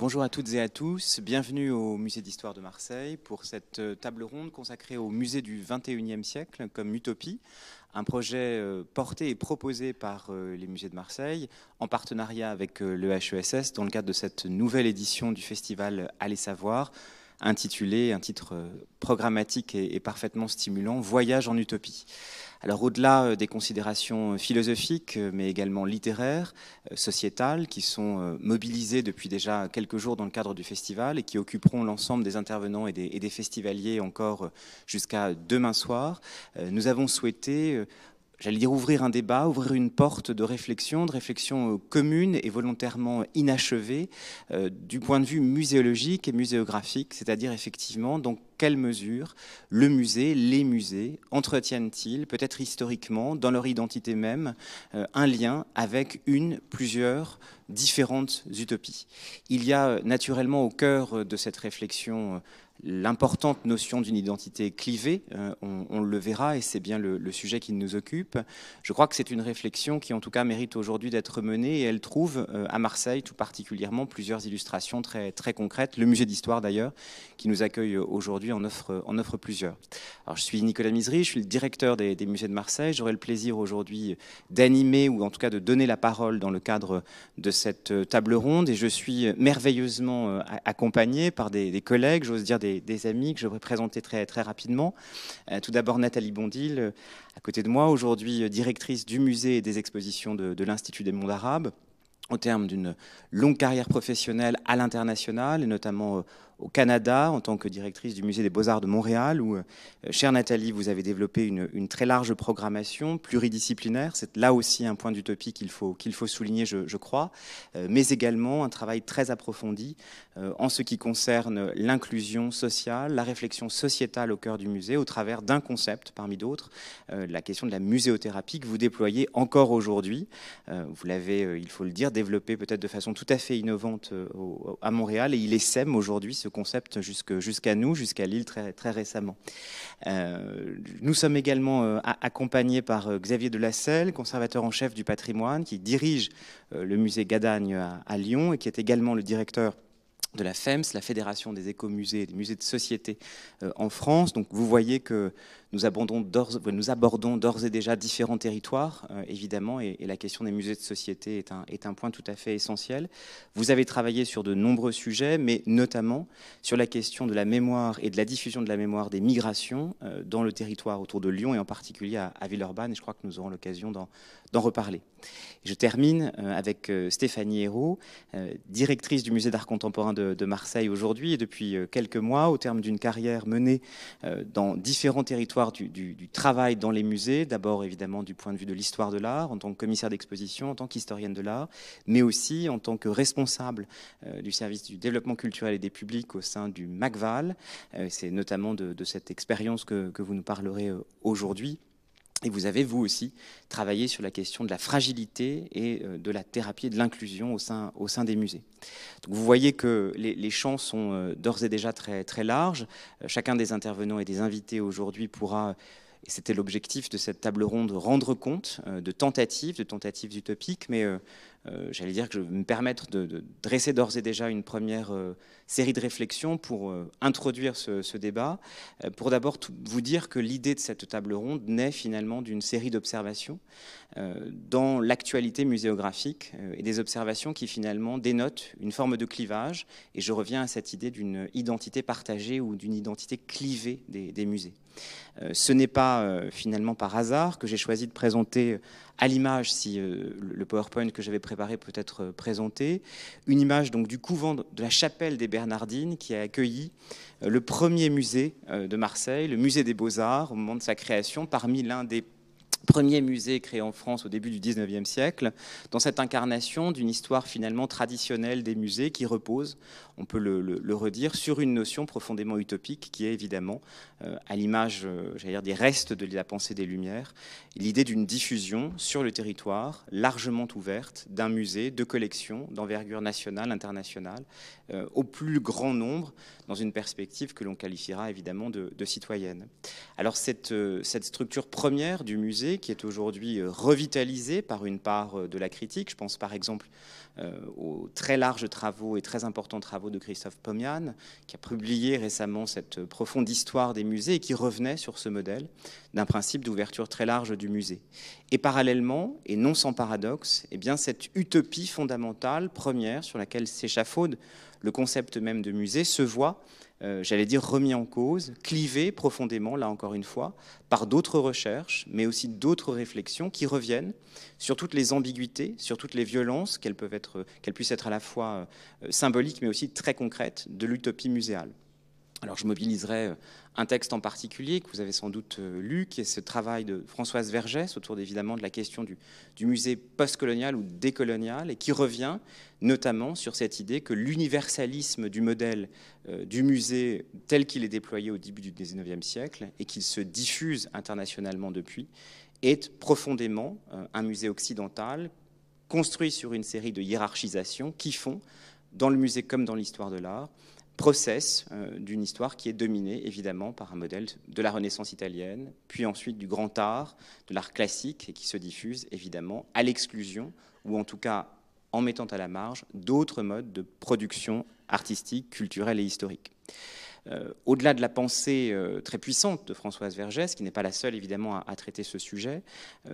Bonjour à toutes et à tous, bienvenue au Musée d'Histoire de Marseille pour cette euh, table ronde consacrée au musée du 21e siècle comme utopie, un projet euh, porté et proposé par euh, les musées de Marseille en partenariat avec le HESS dans le cadre de cette nouvelle édition du festival Allez Savoir, intitulé, un titre programmatique et parfaitement stimulant, Voyage en utopie. Alors au-delà euh, des considérations euh, philosophiques, euh, mais également littéraires, sociétales, qui sont mobilisées depuis déjà quelques jours dans le cadre du festival et qui occuperont l'ensemble des intervenants et des, festivaliers encore jusqu'à demain soir, nous avons souhaité j'allais dire, ouvrir un débat, ouvrir une porte de réflexion, de réflexion euh, commune et volontairement inachevée euh, du point de vue muséologique et muséographique, c'est-à-dire effectivement dans quelle mesure le musée, les musées entretiennent-ils, peut-être historiquement, dans leur identité même, euh, un lien avec une, plusieurs, différentes utopies. Il y a naturellement au cœur de cette réflexion l'importante notion d'une identité clivée, euh, on, le verra et c'est bien le, sujet qui nous occupe. Je crois que c'est une réflexion qui en tout cas mérite aujourd'hui d'être menée et elle trouve euh, à Marseille tout particulièrement plusieurs illustrations très, très concrètes. Le musée d'histoire d'ailleurs qui nous accueille aujourd'hui en offre, en offre plusieurs. Alors je suis Nicolas Misery, je suis le directeur des, musées de Marseille. J'aurai le plaisir aujourd'hui d'animer ou en tout cas de donner la parole dans le cadre de cette euh, table ronde et je suis merveilleusement accompagné par des collègues, j'ose dire des des, amis que je vais présenter très, très rapidement. Euh, tout d'abord, Nathalie Bondil, euh, à côté de moi, aujourd'hui euh, directrice du musée et des expositions de, de l'Institut des mondes arabes au terme d'une longue carrière professionnelle à l'international, et notamment au Canada en tant que directrice du Musée des Beaux-Arts de Montréal, où, euh, chère Nathalie, vous avez développé une, très large programmation pluridisciplinaire. C'est là aussi un point d'utopie qu'il faut, qu'il faut souligner, je, crois, euh, mais également un travail très approfondi euh, en ce qui concerne l'inclusion sociale, la réflexion sociétale au cœur du musée, au travers d'un concept parmi d'autres, la question de la muséothérapie que vous déployez encore aujourd'hui. Vous l'avez, il faut le dire, développé peut-être de façon tout à fait innovante à Montréal et il est aujourd'hui ce concept jusqu'à nous, jusqu'à Lille très, très récemment. Euh, nous sommes également euh, accompagnés par euh, Xavier Delasselle, conservateur en chef du patrimoine, qui dirige le musée Gadagne à, Lyon et qui est également le directeur de la FEMS, la Fédération des écomusées et des musées de société en France. Donc vous voyez que nous abordons d'ores et déjà différents territoires, euh, évidemment, et, la question des musées de société est un, point tout à fait essentiel. Vous avez travaillé sur de nombreux sujets, mais notamment sur la question de la mémoire et de la diffusion de la mémoire des migrations euh, dans le territoire autour de Lyon et en particulier à, Villeurbanne, et je crois que nous aurons l'occasion d'en reparler. je termine euh, avec Stéphanie Hérault, directrice du musée d'art contemporain de Marseille aujourd'hui et depuis quelques mois, au terme d'une carrière menée dans différents territoires du, travail dans les musées, d'abord évidemment du point de vue de l'histoire de l'art, en tant que commissaire d'exposition, en tant qu'historienne de l'art, mais aussi en tant que responsable euh, du service du développement culturel et des publics au sein du MACVAL. Euh, c'est notamment de, cette expérience que vous nous parlerez euh, aujourd'hui. Et vous avez, vous aussi, travaillé sur la question de la fragilité et euh, de la thérapie et de l'inclusion au sein, au sein des musées. Donc vous voyez que les, champs sont euh, d'ores et déjà très, très larges. Euh, chacun des intervenants et des invités aujourd'hui pourra et c'était l'objectif de cette table ronde, rendre compte de tentatives, de tentatives utopiques, mais j'allais dire que je vais me permettre de, dresser d'ores et déjà une première série de réflexions pour euh, introduire ce, débat, euh, pour d'abord vous dire que l'idée de cette table ronde naît finalement d'une série d'observations euh, dans l'actualité muséographique et des observations qui finalement dénotent une forme de clivage, et je reviens à cette idée d'une identité partagée ou d'une identité clivée des, musées. Ce n'est pas finalement par hasard que j'ai choisi de présenter à l'image, si le PowerPoint que j'avais préparé peut être présenté, une image donc du couvent de la chapelle des Bernardine qui a accueilli euh, le premier musée euh, de Marseille, le musée des beaux-arts, au moment de sa création, parmi l'un des premiers musées créés en France au début du 19e siècle, dans cette incarnation d'une histoire finalement traditionnelle des musées qui repose on peut le, redire, sur une notion profondément utopique qui est évidemment, euh, à l'image euh, dire, des restes de la pensée des Lumières, l'idée d'une diffusion sur le territoire largement ouverte d'un musée, de collections d'envergure nationale, internationale, euh, au plus grand nombre, dans une perspective que l'on qualifiera évidemment de, citoyenne. Alors cette, cette, structure première du musée, qui est aujourd'hui revitalisée par une part de la critique, je pense par exemple euh, aux très larges travaux et très importants travaux de Christophe Pomian, qui a publié récemment cette profonde histoire des musées et qui revenait sur ce modèle d'un principe d'ouverture très large du musée. Et parallèlement, et non sans paradoxe, eh bien cette utopie fondamentale, première, sur laquelle s'échafaude le concept même de musée, se voit euh, j'allais dire, remis en cause, clivé profondément, là encore une fois, par d'autres recherches, mais aussi d'autres réflexions qui reviennent sur toutes les ambiguïtés, sur toutes les violences, qu'elles, peuvent qu'elles puissent être à la fois euh, symboliques, mais aussi très concrètes, de l'utopie muséale. Alors je mobiliserai euh, un texte en particulier que vous avez sans doute euh, lu, qui est ce travail de Françoise Vergès autour évidemment de la question du, musée postcolonial ou décolonial, et qui revient notamment sur cette idée que l'universalisme du modèle euh, du musée tel qu'il est déployé au début du 19e siècle et qu'il se diffuse internationalement depuis, est profondément euh, un musée occidental construit sur une série de hiérarchisations qui font, dans le musée comme dans l'histoire de l'art, process euh, d'une histoire qui est dominée évidemment par un modèle de la Renaissance italienne, puis ensuite du grand art, de l'art classique, et qui se diffuse évidemment à l'exclusion, ou en tout cas en mettant à la marge d'autres modes de production artistique, culturelle et historique. Euh, au-delà de la pensée euh, très puissante de Françoise Vergès, qui n'est pas la seule évidemment à, traiter ce sujet,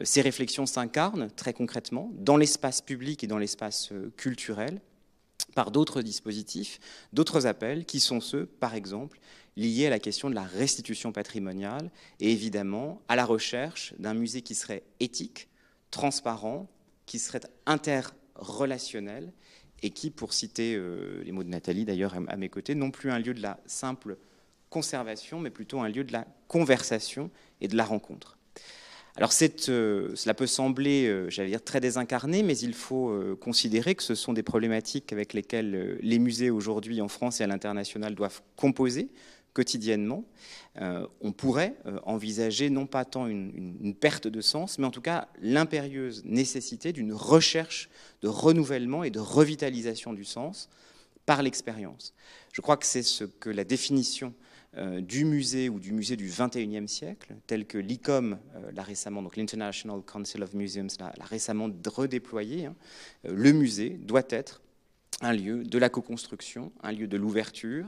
ces réflexions s'incarnent très concrètement dans l'espace public et dans l'espace culturel, par d'autres dispositifs, d'autres appels qui sont ceux, par exemple, liés à la question de la restitution patrimoniale et évidemment à la recherche d'un musée qui serait éthique, transparent, qui serait interrelationnel et qui, pour citer euh, les mots de Nathalie d'ailleurs à mes côtés, non plus un lieu de la simple conservation, mais plutôt un lieu de la conversation et de la rencontre. Alors euh, cela peut sembler, euh, j'allais dire, très désincarné, mais il faut euh, considérer que ce sont des problématiques avec lesquelles les musées aujourd'hui en France et à l'international doivent composer quotidiennement. on pourrait envisager non pas tant une, perte de sens, mais en tout cas l'impérieuse nécessité d'une recherche de renouvellement et de revitalisation du sens par l'expérience. Je crois que c'est ce que la définition euh, du musée ou du musée du 21e siècle, tel que l'ICOM euh, l'a récemment, donc l'International Council of Museums l'a récemment redéployé, hein. euh, le musée doit être un lieu de la co-construction, un lieu de l'ouverture,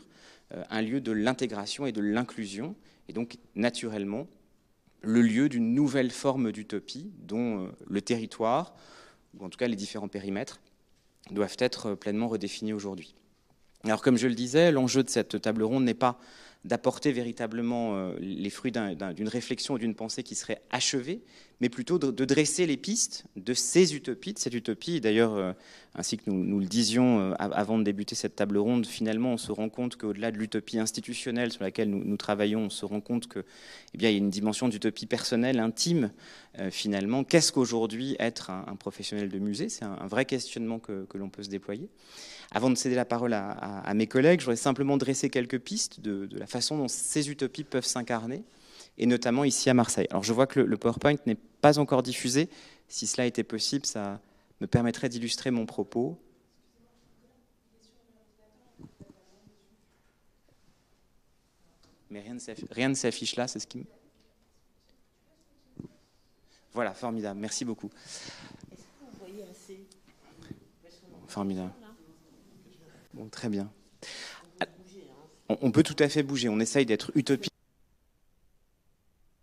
un lieu de l'intégration et de l'inclusion, et donc naturellement le lieu d'une nouvelle forme d'utopie dont le territoire, ou en tout cas les différents périmètres, doivent être pleinement redéfinis aujourd'hui. Alors comme je le disais, l'enjeu de cette table ronde n'est pas d'apporter véritablement euh, les fruits d'une réflexion ou d'une pensée qui serait achevée, mais plutôt de, dresser les pistes de ces utopies, de cette utopie. D'ailleurs, euh, ainsi que nous, le disions euh, avant de débuter cette table ronde, finalement, on se rend compte qu'au-delà de l'utopie institutionnelle sur laquelle nous, nous, travaillons, on se rend compte que, eh bien, il y a une dimension d'utopie personnelle, intime, finalement. Qu'est-ce qu'aujourd'hui être un, professionnel de musée C'est un, vrai questionnement que, l'on peut se déployer. Avant de céder la parole à, mes collègues, je voudrais simplement dresser quelques pistes de, de la façon dont ces utopies peuvent s'incarner, et notamment ici à Marseille. Alors je vois que le, PowerPoint n'est pas encore diffusé. Si cela était possible, ça me permettrait d'illustrer mon propos. Mais rien ne s'affiche là, c'est ce qui me... Voilà, formidable, merci beaucoup. Formidable. très bien on, peut tout à fait bouger. On essaye d'être utopique.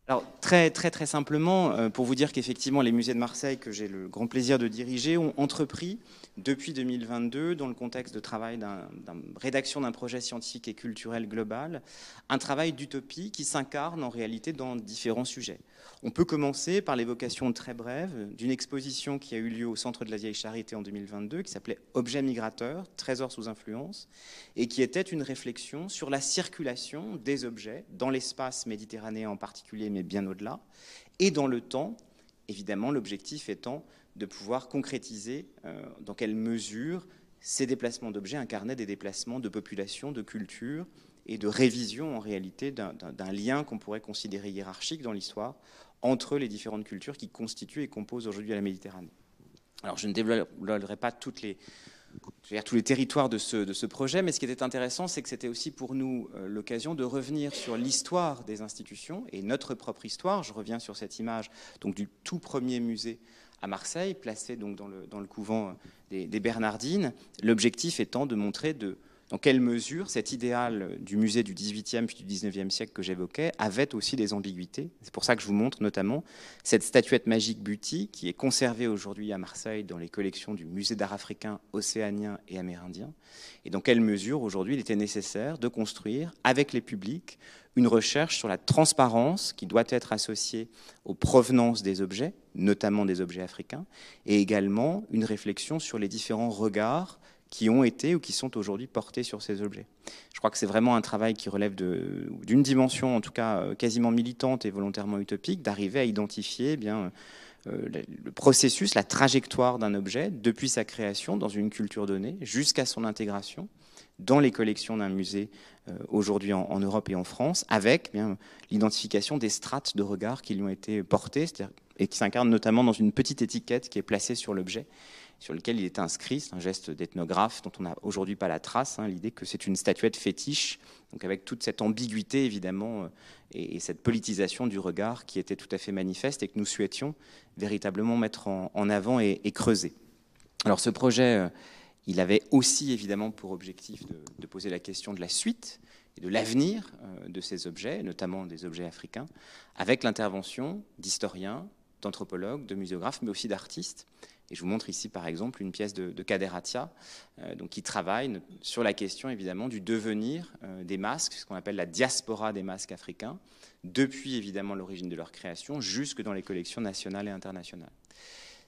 Alors très très très simplement, euh, pour vous dire qu'effectivement les musées de Marseille que j'ai le grand plaisir de diriger ont entrepris depuis 2022, dans le contexte de travail d'une rédaction d'un projet scientifique et culturel global, un travail d'utopie qui s'incarne en réalité dans différents sujets. On peut commencer par l'évocation très brève d'une exposition qui a eu lieu au Centre de la Vieille Charité en 2022, qui s'appelait Objets migrateurs, trésors sous influence, et qui était une réflexion sur la circulation des objets dans l'espace méditerranéen en particulier, mais bien au-delà, et dans le temps, évidemment l'objectif étant de pouvoir concrétiser euh, dans quelle mesure ces déplacements d'objets incarnaient des déplacements de populations, de cultures, et de révision en réalité d'un lien qu'on pourrait considérer hiérarchique dans l'histoire entre les différentes cultures qui constituent et composent aujourd'hui la Méditerranée. Alors je ne développerai pas toutes les, tous les territoires de ce, de ce, projet, mais ce qui était intéressant, c'est que c'était aussi pour nous euh, l'occasion de revenir sur l'histoire des institutions et notre propre histoire. Je reviens sur cette image donc, du tout premier musée à Marseille, placé donc dans le, dans le couvent des, des Bernardines, l'objectif étant de montrer de dans quelle mesure cet idéal du musée du XVIIIe puis du e siècle que j'évoquais avait aussi des ambiguïtés. C'est pour ça que je vous montre notamment cette statuette magique Buti qui est conservée aujourd'hui à Marseille dans les collections du musée d'art africain, océanien et amérindien, et dans quelle mesure aujourd'hui il était nécessaire de construire avec les publics une recherche sur la transparence qui doit être associée aux provenances des objets, notamment des objets africains, et également une réflexion sur les différents regards qui ont été ou qui sont aujourd'hui portés sur ces objets. Je crois que c'est vraiment un travail qui relève d'une dimension, en tout cas euh, quasiment militante et volontairement utopique, d'arriver à identifier eh bien, euh, le processus, la trajectoire d'un objet depuis sa création dans une culture donnée jusqu'à son intégration dans les collections d'un musée euh, aujourd'hui en, Europe et en France, avec eh l'identification des strates de regard qui lui ont été portées, et qui s'incarnent notamment dans une petite étiquette qui est placée sur l'objet, sur lequel il est inscrit. C'est un geste d'ethnographe dont on n'a aujourd'hui pas la trace, hein, l'idée que c'est une statuette fétiche, donc avec toute cette ambiguïté évidemment euh, et, cette politisation du regard qui était tout à fait manifeste et que nous souhaitions véritablement mettre en, avant et, creuser. Alors ce projet, euh, il avait aussi évidemment pour objectif de, poser la question de la suite et de l'avenir euh, de ces objets, notamment des objets africains, avec l'intervention d'historiens, d'anthropologues, de muséographes, mais aussi d'artistes. Et je vous montre ici, par exemple, une pièce de, de Kaderatia, euh, donc qui travaille sur la question, évidemment, du devenir euh, des masques, ce qu'on appelle la diaspora des masques africains, depuis, évidemment, l'origine de leur création, jusque dans les collections nationales et internationales.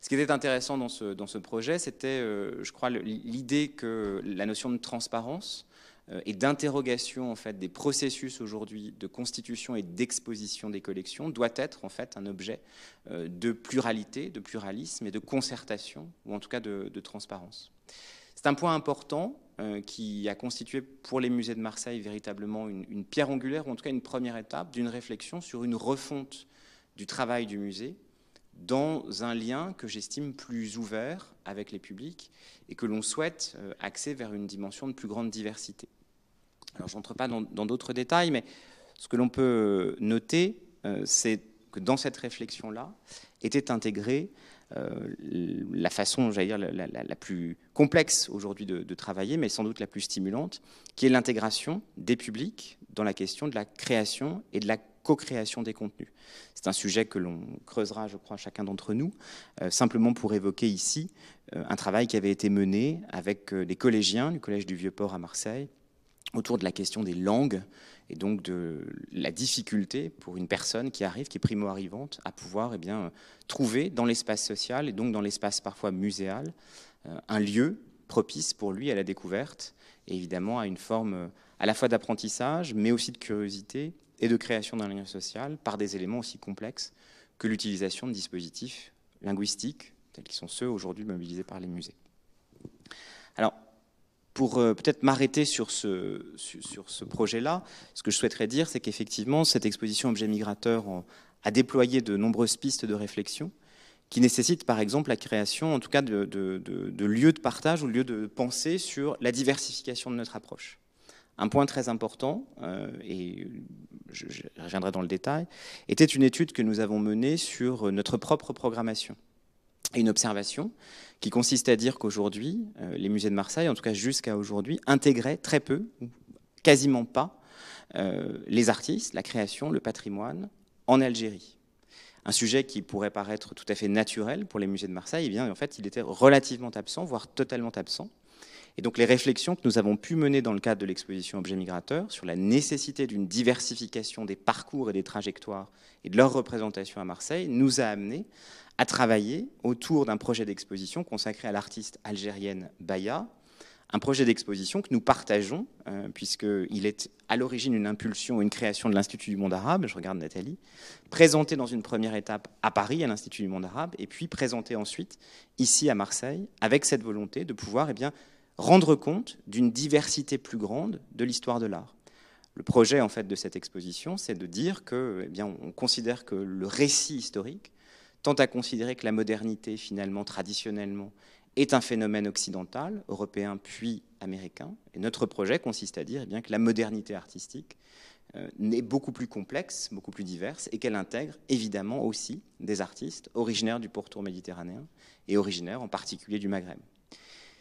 Ce qui était intéressant dans ce, projet, c'était, euh, je crois, l'idée que la notion de transparence, euh, et d'interrogation en fait des processus aujourd'hui de constitution et d'exposition des collections doit être en fait un objet euh, de pluralité, de pluralisme et de concertation ou en tout cas de, transparence. C'est un point important euh, qui a constitué pour les musées de Marseille véritablement une, une pierre angulaire ou en tout cas une première étape d'une réflexion sur une refonte du travail du musée dans un lien que j'estime plus ouvert avec les publics et que l'on souhaite axer vers une dimension de plus grande diversité. Alors, j'entre pas dans d'autres détails, mais ce que l'on peut euh, noter, euh, c'est que dans cette réflexion-là était intégrée euh, la façon, j'allais dire, la, plus complexe aujourd'hui de, travailler, mais sans doute la plus stimulante, qui est l'intégration des publics dans la question de la création et de la co-création des contenus. C'est un sujet que l'on creusera, je crois, chacun d'entre nous, simplement pour évoquer ici un travail qui avait été mené avec des collégiens du Collège du Vieux-Port à Marseille autour de la question des langues et donc de la difficulté pour une personne qui arrive, qui est primo-arrivante, à pouvoir eh bien, trouver dans l'espace social et donc dans l'espace parfois muséal euh, un lieu propice pour lui à la découverte et évidemment à une forme euh, à la fois d'apprentissage mais aussi de curiosité et de création d'un lien social par des éléments aussi complexes que l'utilisation de dispositifs linguistiques tels qu'ils sont ceux aujourd'hui mobilisés par les musées. Alors, pour euh, peut-être m'arrêter sur ce, projet-là, ce que je souhaiterais dire, c'est qu'effectivement, cette exposition Objets migrateurs a déployé de nombreuses pistes de réflexion qui nécessitent par exemple la création, en tout cas, de, lieux de partage ou lieux de pensée sur la diversification de notre approche. Un point très important, euh, et je reviendrai dans le détail, était une étude que nous avons menée sur notre propre programmation une observation qui consiste à dire qu'aujourd'hui, euh, les musées de Marseille, en tout cas jusqu'à aujourd'hui, intégraient très peu, quasiment pas, euh, les artistes, la création, le patrimoine en Algérie. Un sujet qui pourrait paraître tout à fait naturel pour les musées de Marseille, eh bien, en fait, il était relativement absent, voire totalement absent. Et donc les réflexions que nous avons pu mener dans le cadre de l'exposition Objets migrateurs sur la nécessité d'une diversification des parcours et des trajectoires et de leur représentation à Marseille nous a amené à travailler autour d'un projet d'exposition consacré à l'artiste algérienne Baya, un projet d'exposition que nous partageons, euh, puisqu'il est à l'origine une impulsion, une création de l'Institut du monde arabe, je regarde Nathalie, présenté dans une première étape à Paris, à l'Institut du monde arabe, et puis présenté ensuite ici à Marseille, avec cette volonté de pouvoir eh bien, rendre compte d'une diversité plus grande de l'histoire de l'art. Le projet en fait de cette exposition, c'est de dire que, eh bien, on considère que le récit historique Tant à considérer que la modernité, finalement, traditionnellement, est un phénomène occidental, européen puis américain. Et notre projet consiste à dire eh bien, que la modernité artistique euh, n'est beaucoup plus complexe, beaucoup plus diverse, et qu'elle intègre évidemment aussi des artistes originaires du pourtour méditerranéen et originaires en particulier du Maghreb.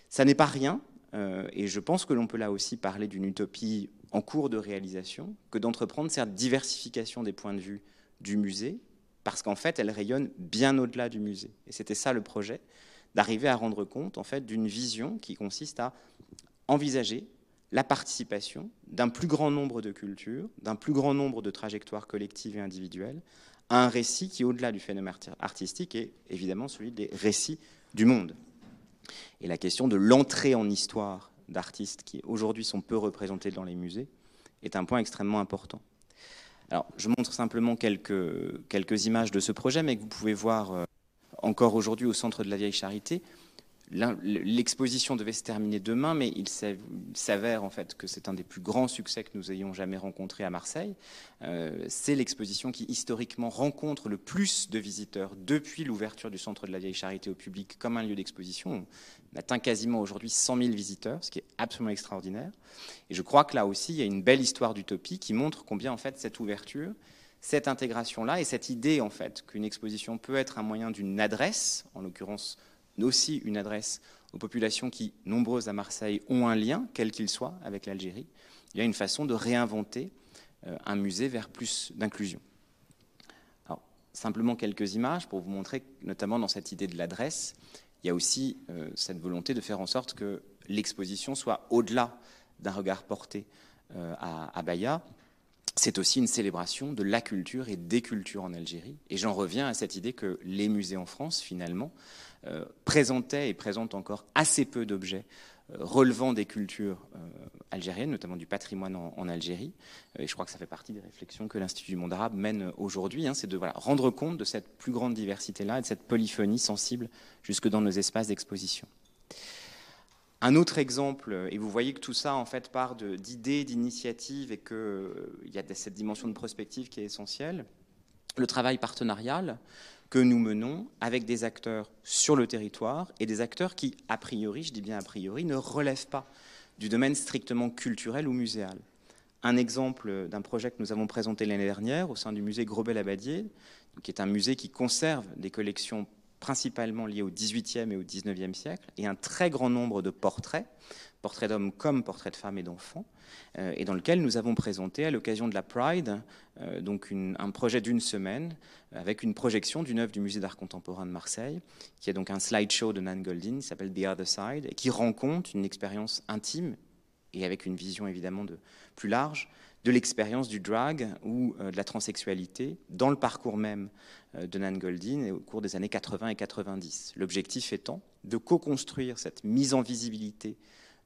Ça n'est pas rien, euh, et je pense que l'on peut là aussi parler d'une utopie en cours de réalisation, que d'entreprendre cette diversification des points de vue du musée, parce qu'en fait, elle rayonne bien au-delà du musée. Et c'était ça le projet, d'arriver à rendre compte en fait d'une vision qui consiste à envisager la participation d'un plus grand nombre de cultures, d'un plus grand nombre de trajectoires collectives et individuelles, à un récit qui, au-delà du phénomène artistique, est évidemment celui des récits du monde. Et la question de l'entrée en histoire d'artistes qui aujourd'hui sont peu représentés dans les musées est un point extrêmement important. Alors, je montre simplement quelques, quelques images de ce projet, mais que vous pouvez voir euh, encore aujourd'hui au centre de la Vieille Charité. L'exposition devait se terminer demain, mais il s'avère en fait que c'est un des plus grands succès que nous ayons jamais rencontré à Marseille. Euh, c'est l'exposition qui historiquement rencontre le plus de visiteurs depuis l'ouverture du Centre de la Vieille Charité au public comme un lieu d'exposition. On atteint quasiment aujourd'hui 100 000 visiteurs, ce qui est absolument extraordinaire. Et je crois que là aussi, il y a une belle histoire d'utopie qui montre combien en fait cette ouverture, cette intégration-là et cette idée en fait qu'une exposition peut être un moyen d'une adresse, en l'occurrence aussi une adresse aux populations qui, nombreuses à Marseille, ont un lien, quel qu'il soit, avec l'Algérie, il y a une façon de réinventer euh, un musée vers plus d'inclusion. Alors, simplement quelques images pour vous montrer, notamment dans cette idée de l'adresse, il y a aussi euh, cette volonté de faire en sorte que l'exposition soit au-delà d'un regard porté euh, à, à C'est aussi une célébration de la culture et des cultures en Algérie. Et j'en reviens à cette idée que les musées en France, finalement, euh, présentaient et présentent encore assez peu d'objets euh, relevant des cultures euh, algériennes, notamment du patrimoine en, Algérie. Euh, et je crois que ça fait partie des réflexions que l'Institut du monde arabe mène aujourd'hui, hein, c'est de rendre compte de cette plus grande diversité-là et de cette polyphonie sensible jusque dans nos espaces d'exposition. Un autre exemple, et vous voyez que tout ça en fait part d'idées, d'initiatives et qu'il y a cette dimension de prospective qui est essentielle, le travail partenarial que nous menons avec des acteurs sur le territoire et des acteurs qui, a priori, je dis bien a priori, ne relèvent pas du domaine strictement culturel ou muséal. Un exemple d'un projet que nous avons présenté l'année dernière au sein du musée Grobel-Abadier, qui est un musée qui conserve des collections principalement liées au XVIIIe et au XIXe siècle, et un très grand nombre de portraits portrait d'homme comme portrait de femme et d'enfant, euh, et dans lequel nous avons présenté à l'occasion de la Pride euh, donc un projet d'une semaine avec une projection d'une œuvre du Musée d'art contemporain de Marseille, qui est donc un slideshow de Nan Goldin, qui s'appelle The Other Side, et qui rencontre une expérience intime et avec une vision évidemment de, plus large de l'expérience du drag ou euh, de la transsexualité dans le parcours même de Nan Goldin au cours des années 80 et 90. L'objectif étant de co-construire cette mise en visibilité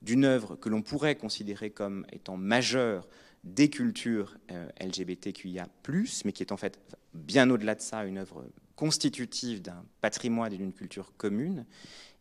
d'une œuvre que l'on pourrait considérer comme étant majeure des cultures euh, LGBTQIA, mais qui est en fait bien au-delà de ça une œuvre constitutive d'un patrimoine et d'une culture commune,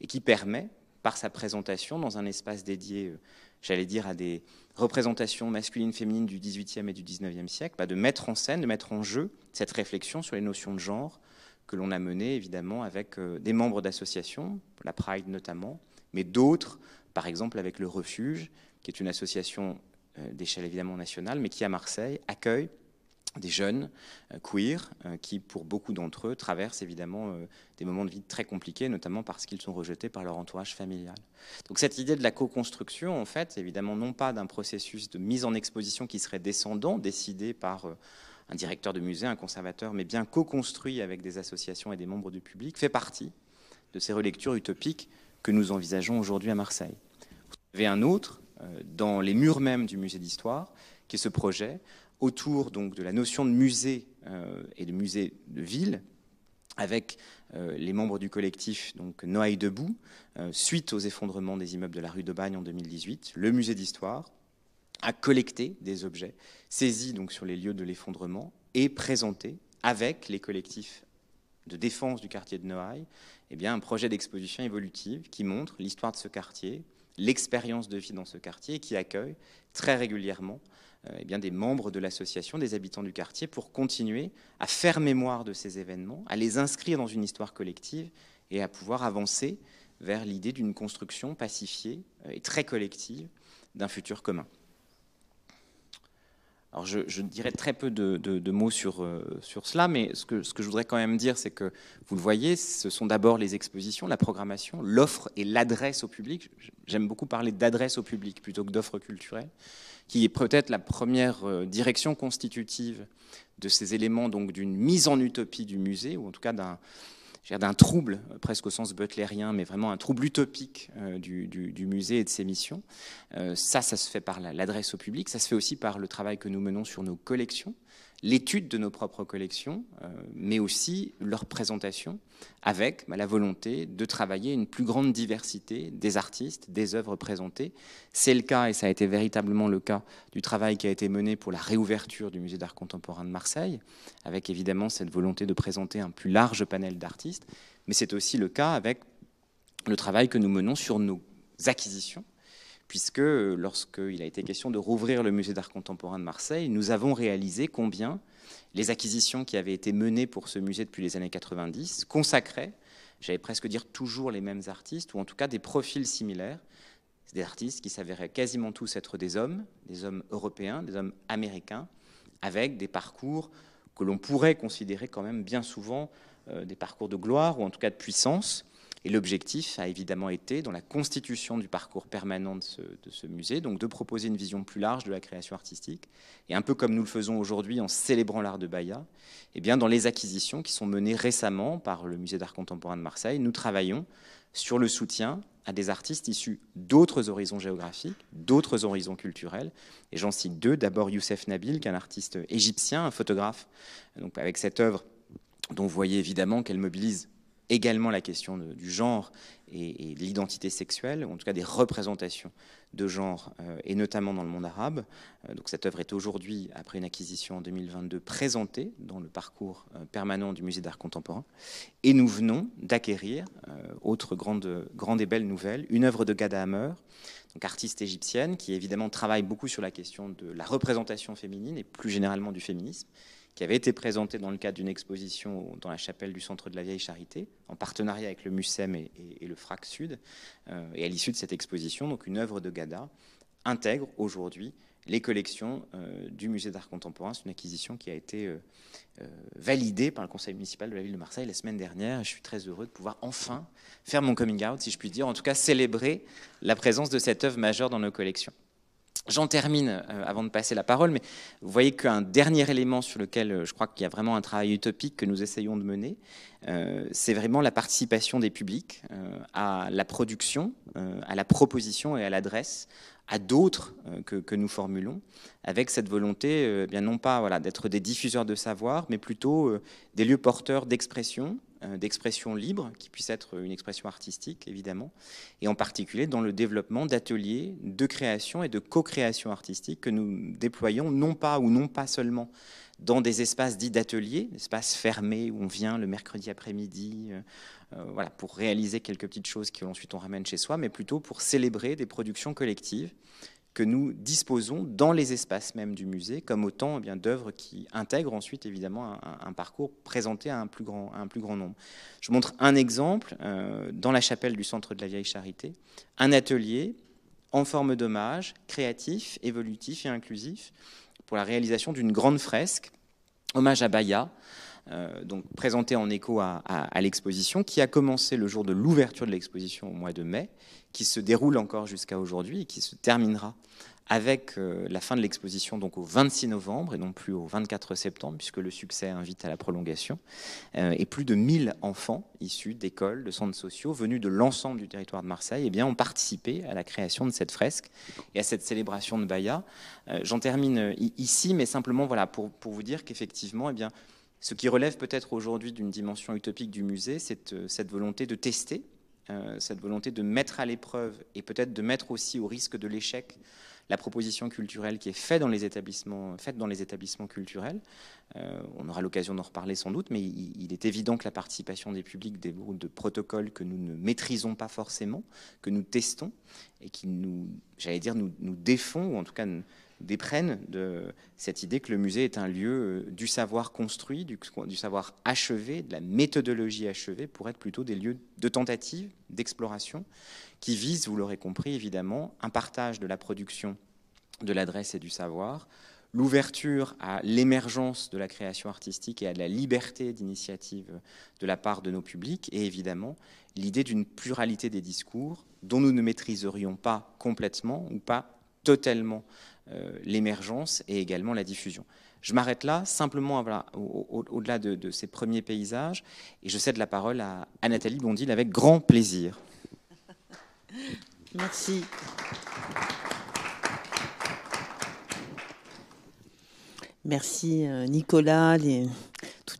et qui permet, par sa présentation dans un espace dédié, euh, j'allais dire, à des représentations masculines, féminines du XVIIIe et du XIXe siècle, bah, de mettre en scène, de mettre en jeu cette réflexion sur les notions de genre que l'on a menée évidemment avec euh, des membres d'associations, la Pride notamment, mais d'autres par exemple avec le Refuge, qui est une association euh, d'échelle évidemment nationale, mais qui à Marseille accueille des jeunes euh, queer euh, qui, pour beaucoup d'entre eux, traversent évidemment des moments de vie très compliqués, notamment parce qu'ils sont rejetés par leur entourage familial. Donc cette idée de la co-construction, en fait, évidemment non pas d'un processus de mise en exposition qui serait descendant, décidé par un directeur de musée, un conservateur, mais bien co-construit avec des associations et des membres du public, fait partie de ces relectures utopiques que nous envisageons aujourd'hui à Marseille avait un autre, euh, dans les murs même du musée d'histoire, qui est ce projet autour donc, de la notion de musée euh, et de musée de ville, avec euh, les membres du collectif donc Noailles Debout, suite aux effondrements des immeubles de la rue de Bagne en 2018, le musée d'histoire a collecté des objets saisis donc sur les lieux de l'effondrement et présenté avec les collectifs de défense du quartier de Noailles eh bien, un projet d'exposition évolutive qui montre l'histoire de ce quartier, l'expérience de vie dans ce quartier qui accueille très régulièrement euh, eh bien, des membres de l'association, des habitants du quartier, pour continuer à faire mémoire de ces événements, à les inscrire dans une histoire collective et à pouvoir avancer vers l'idée d'une construction pacifiée euh, et très collective d'un futur commun. Alors je, je, dirais très peu de, mots sur, euh, sur cela, mais ce que, ce que je voudrais quand même dire, c'est que, vous le voyez, ce sont d'abord les expositions, la programmation, l'offre et l'adresse au public. J'aime beaucoup parler d'adresse au public plutôt que d'offre culturelle, qui est peut-être la première euh, direction constitutive de ces éléments, donc d'une mise en utopie du musée, ou en tout cas d'un d'un trouble, euh, presque au sens butlerien mais vraiment un trouble utopique euh, du, musée et de ses missions. Euh, ça, ça se fait par l'adresse au public, ça se fait aussi par le travail que nous menons sur nos collections l'étude de nos propres collections, euh, mais aussi leur présentation, avec bah, la volonté de travailler une plus grande diversité des artistes, des œuvres présentées. C'est le cas, et ça a été véritablement le cas, du travail qui a été mené pour la réouverture du Musée d'art contemporain de Marseille, avec évidemment cette volonté de présenter un plus large panel d'artistes, mais c'est aussi le cas avec le travail que nous menons sur nos acquisitions puisque euh, lorsqu'il a été question de rouvrir le musée d'art contemporain de Marseille, nous avons réalisé combien les acquisitions qui avaient été menées pour ce musée depuis les années 90 consacraient, j'allais presque dire toujours les mêmes artistes, ou en tout cas des profils similaires, des artistes qui s'avéraient quasiment tous être des hommes, des hommes européens, des hommes américains, avec des parcours que l'on pourrait considérer quand même bien souvent euh, des parcours de gloire, ou en tout cas de puissance, et l'objectif a évidemment été, dans la constitution du parcours permanent de ce, musée, donc de proposer une vision plus large de la création artistique. Et un peu comme nous le faisons aujourd'hui en célébrant l'art de Baïa, et eh bien dans les acquisitions qui sont menées récemment par le musée d'art contemporain de Marseille, nous travaillons sur le soutien à des artistes issus d'autres horizons géographiques, d'autres horizons culturels. Et j'en cite deux. D'abord Youssef Nabil, qui est un artiste égyptien, un photographe, donc avec cette œuvre dont vous voyez évidemment qu'elle mobilise également la question du genre et, de l'identité sexuelle, en tout cas des représentations de genre, euh, et notamment dans le monde arabe. Euh, donc cette œuvre est aujourd'hui, après une acquisition en 2022, présentée dans le parcours euh, permanent du Musée d'art contemporain. Et nous venons d'acquérir, autre grande, grande et belle nouvelle, une œuvre de Gada Hammer, artiste égyptienne, qui évidemment travaille beaucoup sur la question de la représentation féminine et plus généralement du féminisme qui avait été présentée dans le cadre d'une exposition dans la chapelle du Centre de la Vieille Charité, en partenariat avec le MUSEM et, le FRAC Sud. Euh, et à l'issue de cette exposition, donc une œuvre de Gada intègre aujourd'hui les collections euh, du Musée d'art contemporain. C'est une acquisition qui a été euh, validée par le Conseil municipal de la ville de Marseille la semaine dernière. je suis très heureux de pouvoir enfin faire mon coming out, si je puis dire, en tout cas célébrer la présence de cette œuvre majeure dans nos collections. J'en termine euh, avant de passer la parole, mais vous voyez qu'un dernier élément sur lequel euh, je crois qu'il y a vraiment un travail utopique que nous essayons de mener, euh, c'est vraiment la participation des publics à la production, à la proposition et à l'adresse à d'autres euh, que, nous formulons, avec cette volonté, euh, eh bien non pas voilà, d'être des diffuseurs de savoir, mais plutôt euh, des lieux porteurs d'expression, d'expression libre, qui puisse être une expression artistique, évidemment, et en particulier dans le développement d'ateliers de création et de co-création artistique que nous déployons non pas ou non pas seulement dans des espaces dits d'ateliers, espaces fermés où on vient le mercredi après-midi, euh, euh, voilà, pour réaliser quelques petites choses que ensuite on ramène chez soi, mais plutôt pour célébrer des productions collectives que nous disposons dans les espaces même du musée, comme autant eh bien d'œuvres qui intègrent ensuite évidemment un, parcours présenté à un plus grand, nombre. Je montre un exemple euh, dans la chapelle du Centre de la Vieille Charité, un atelier en forme d'hommage, créatif, évolutif et inclusif, pour la réalisation d'une grande fresque, hommage à Baïa, euh, donc présentée en écho à l'exposition, qui a commencé le jour de l'ouverture de l'exposition au mois de mai, qui se déroule encore jusqu'à aujourd'hui et qui se terminera avec euh, la fin de l'exposition donc au 26 novembre et non plus au 24 septembre, puisque le succès invite à la prolongation. Euh, et plus de 1000 enfants issus d'écoles, de centres sociaux, venus de l'ensemble du territoire de Marseille, et eh bien, ont participé à la création de cette fresque et à cette célébration de Baïa. Euh, j'en termine ici, mais simplement voilà, pour, vous dire qu'effectivement, et eh bien, ce qui relève peut-être aujourd'hui d'une dimension utopique du musée, c'est cette volonté de tester, cette volonté de mettre à l'épreuve et peut-être de mettre aussi au risque de l'échec la proposition culturelle qui est faite dans les établissements, dans les établissements culturels. Euh, on aura l'occasion d'en reparler sans doute, mais il, est évident que la participation des publics groupes de protocoles que nous ne maîtrisons pas forcément, que nous testons et qui nous, j'allais dire, nous, nous défont ou en tout cas déprennent de cette idée que le musée est un lieu euh, du savoir construit, du, du savoir achevé, de la méthodologie achevée, pour être plutôt des lieux de tentative, d'exploration, qui visent, vous l'aurez compris évidemment, un partage de la production, de l'adresse et du savoir, l'ouverture à l'émergence de la création artistique et à la liberté d'initiative de la part de nos publics, et évidemment l'idée d'une pluralité des discours dont nous ne maîtriserions pas complètement ou pas totalement euh, l'émergence et également la diffusion. Je m'arrête là, simplement au-delà de, ces premiers paysages, et je cède la parole à, à Nathalie Bondil avec grand plaisir. Merci. Merci euh, Nicolas, les,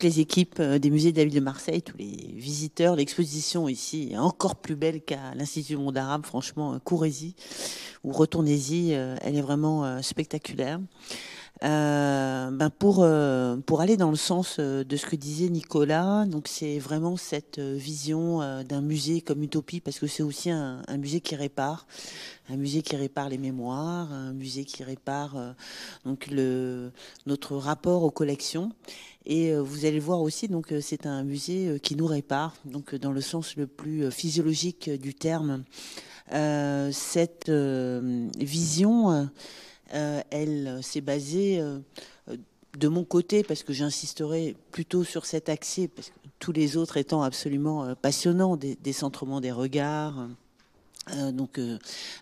les équipes euh, des musées de la ville de Marseille, tous les visiteurs. L'exposition ici est encore plus belle qu'à l'Institut du Monde Arabe. Franchement, euh, courez-y ou retournez-y. Euh, elle est vraiment spectaculaire. Euh, ben pour, euh, pour aller dans le sens euh, de ce que disait Nicolas, donc c'est vraiment cette vision d'un musée comme utopie, parce que c'est aussi un, musée qui répare, un musée qui répare les mémoires, un musée qui répare donc le, notre rapport aux collections. Et vous allez voir aussi, donc c'est un musée qui nous répare, donc dans le sens le plus physiologique du terme, cette vision euh, elle euh, s'est basée euh, de mon côté, parce que j'insisterai plutôt sur cet accès, parce que tous les autres étant absolument passionnants, des, centrements des regards. donc,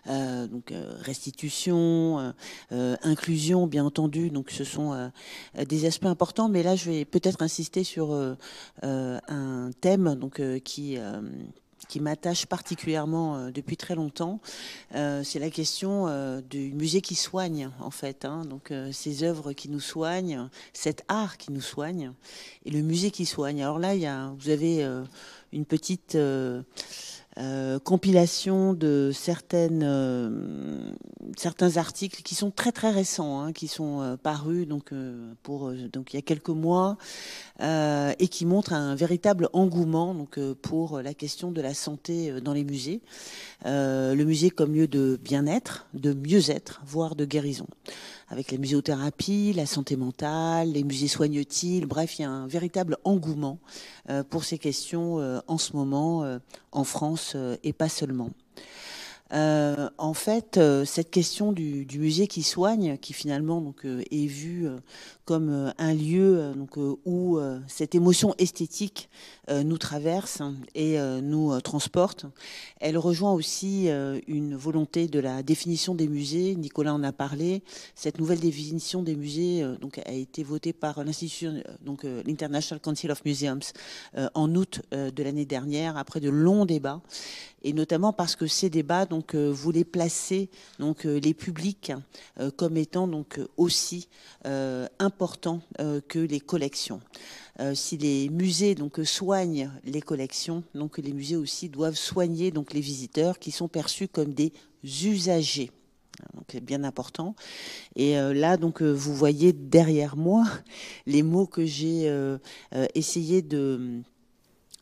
donc restitution, inclusion, bien entendu. Donc, ce sont des aspects importants. Mais là, je vais peut-être insister sur un thème donc qui qui m'attache particulièrement euh, depuis très longtemps, euh, c'est la question euh, du musée qui soigne, en fait. Hein. donc, ces œuvres qui nous soignent, cet art qui nous soigne, et le musée qui soigne. Alors là, vous avez une petite compilation de certaines, certains articles qui sont très très récents, hein, qui sont parus donc il y a quelques mois euh, et qui montre un véritable engouement donc, euh, pour la question de la santé euh, dans les musées. le musée comme lieu de bien-être, de mieux-être, voire de guérison. Avec la muséothérapie, la santé mentale, les musées soignent-ils, bref, il y a un véritable engouement pour ces questions en ce moment en France et pas seulement. en fait, cette question du, musée qui soigne, qui finalement donc, est vue comme euh, un lieu euh, donc, euh, où cette émotion esthétique nous traverse et nous transporte. Elle rejoint aussi une volonté de la définition des musées. Nicolas en a parlé. Cette nouvelle définition des musées donc, a été votée par l'institution, donc l'International Council of Museums, en août de l'année dernière, après de longs débats, et notamment parce que ces débats donc voulaient placer donc les publics comme étant donc aussi importants important euh, que les collections. Euh, si les musées donc euh, soignent les collections, donc les musées aussi doivent soigner donc les visiteurs qui sont perçus comme des usagers. Donc c'est bien important. Et là, donc, vous voyez derrière moi les mots que j'ai essayé de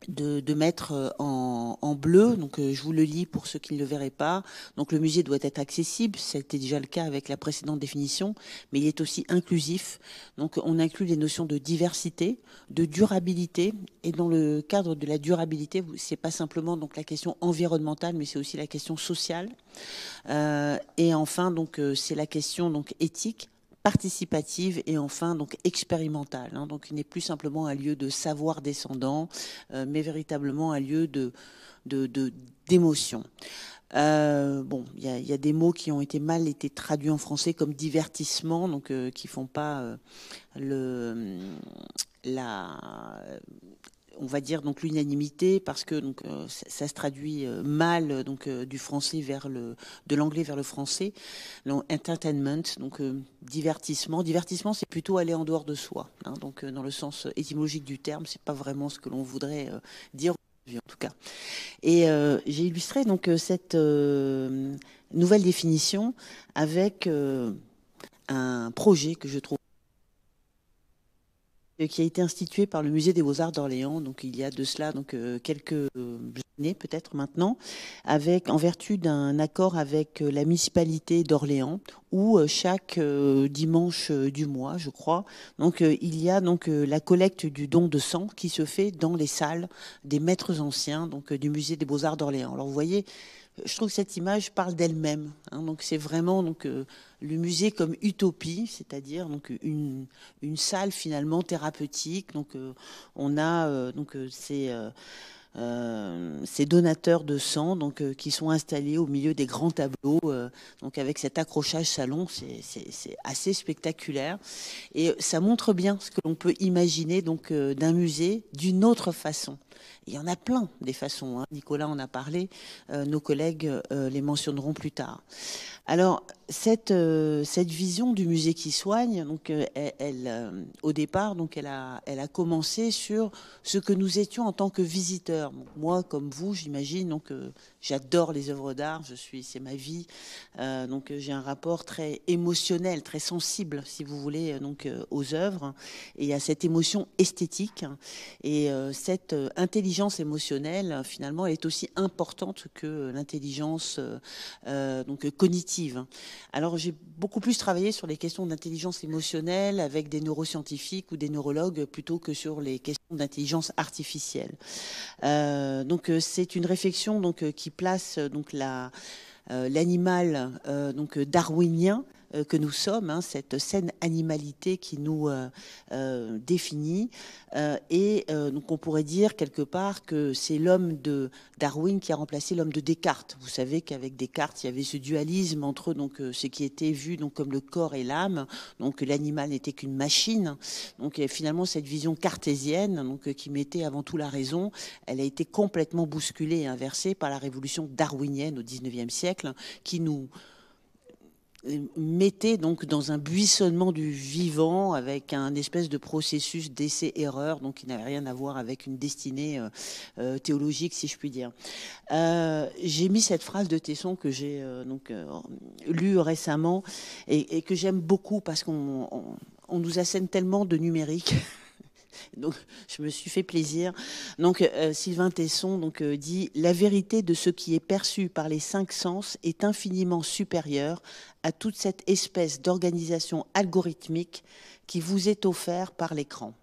de, mettre euh, en, bleu. Donc, euh, je vous le lis pour ceux qui ne le verraient pas. Donc, le musée doit être accessible. C'était déjà le cas avec la précédente définition, mais il est aussi inclusif. Donc, on inclut les notions de diversité, de durabilité, et dans le cadre de la durabilité, c'est pas simplement donc la question environnementale, mais c'est aussi la question sociale. Euh, et enfin, donc, c'est la question donc éthique participative et enfin donc expérimentale. Hein. donc, il n'est plus simplement un lieu de savoir descendant, euh, mais véritablement un lieu de d'émotion. Euh, bon, il y a, des mots qui ont été mal été traduits en français comme divertissement, donc euh, qui font pas le la on va dire donc l'unanimité parce que donc euh, ça, se traduit euh, mal euh, donc du français vers le de l'anglais vers le français entertainment donc divertissement divertissement c'est plutôt aller en dehors de soi hein, donc dans le sens étymologique du terme c'est pas vraiment ce que l'on voudrait dire en tout cas et j'ai illustré donc cette nouvelle définition avec un projet que je trouve euh, qui a été institué par le musée des Beaux-Arts d'Orléans, donc il y a de cela donc euh, quelques euh, années peut-être maintenant, avec en vertu d'un accord avec la municipalité d'Orléans, où chaque dimanche du mois, je crois, donc il y a donc la collecte du don de sang qui se fait dans les salles des maîtres anciens donc du musée des Beaux-Arts d'Orléans. Alors vous voyez, je trouve que cette image parle d'elle-même. Hein. donc c'est vraiment donc euh, le musée comme utopie, c'est-à-dire donc une, salle finalement thérapeutique. Donc euh, on a euh, donc ces, donateurs de sang qui sont installés au milieu des grands tableaux, donc avec cet accrochage salon, c'est assez spectaculaire. Et ça montre bien ce que l'on peut imaginer donc d'un musée d'une autre façon. Il y en a plein des façons. Hein. Nicolas en a parlé, euh, nos collègues euh, les mentionneront plus tard. Alors, cette, euh, cette vision du musée qui soigne, donc, elle, au départ, donc, elle, a, elle a commencé sur ce que nous étions en tant que visiteurs. moi, comme vous, j'imagine, donc, j'adore les œuvres d'art, je suis, c'est ma vie. donc, j'ai un rapport très émotionnel, très sensible, si vous voulez, donc, aux œuvres. Et à cette émotion esthétique et cette l'intelligence émotionnelle finalement est aussi importante que l'intelligence euh, euh, donc cognitive. Alors j'ai beaucoup plus travaillé sur les questions d'intelligence émotionnelle avec des neuroscientifiques ou des neurologues plutôt que sur les questions d'intelligence artificielle. Euh, donc c'est une réflexion donc qui place donc l'animal donc darwinien euh, que nous sommes, hein, cette saine animalité qui nous euh, euh, définit. et donc on pourrait dire quelque part que c'est l'homme de Darwin qui a remplacé l'homme de Descartes. Vous savez qu'avec Descartes, il y avait ce dualisme entre donc ce qui était vu donc comme le corps et l'âme, donc l'animal n'était qu'une machine. Donc finalement cette vision cartésienne, donc qui mettait avant tout la raison, elle a été complètement bousculée et inversée par la révolution darwinienne au XIXe siècle, qui nous euh, mettait donc dans un buissonnement du vivant avec un espèce de processus d'essai-erreur, donc qui n'avait rien à voir avec une destinée euh, euh, théologique, si je puis dire. j'ai mis cette phrase de Tesson que j'ai donc lue récemment et, que j'aime beaucoup parce qu'on nous assène tellement de numérique. Donc, je me suis fait plaisir. Donc, euh, Sylvain Tesson donc, euh, dit La vérité de ce qui est perçu par les cinq sens est infiniment supérieure à toute cette espèce d'organisation algorithmique qui vous est offerte par l'écran.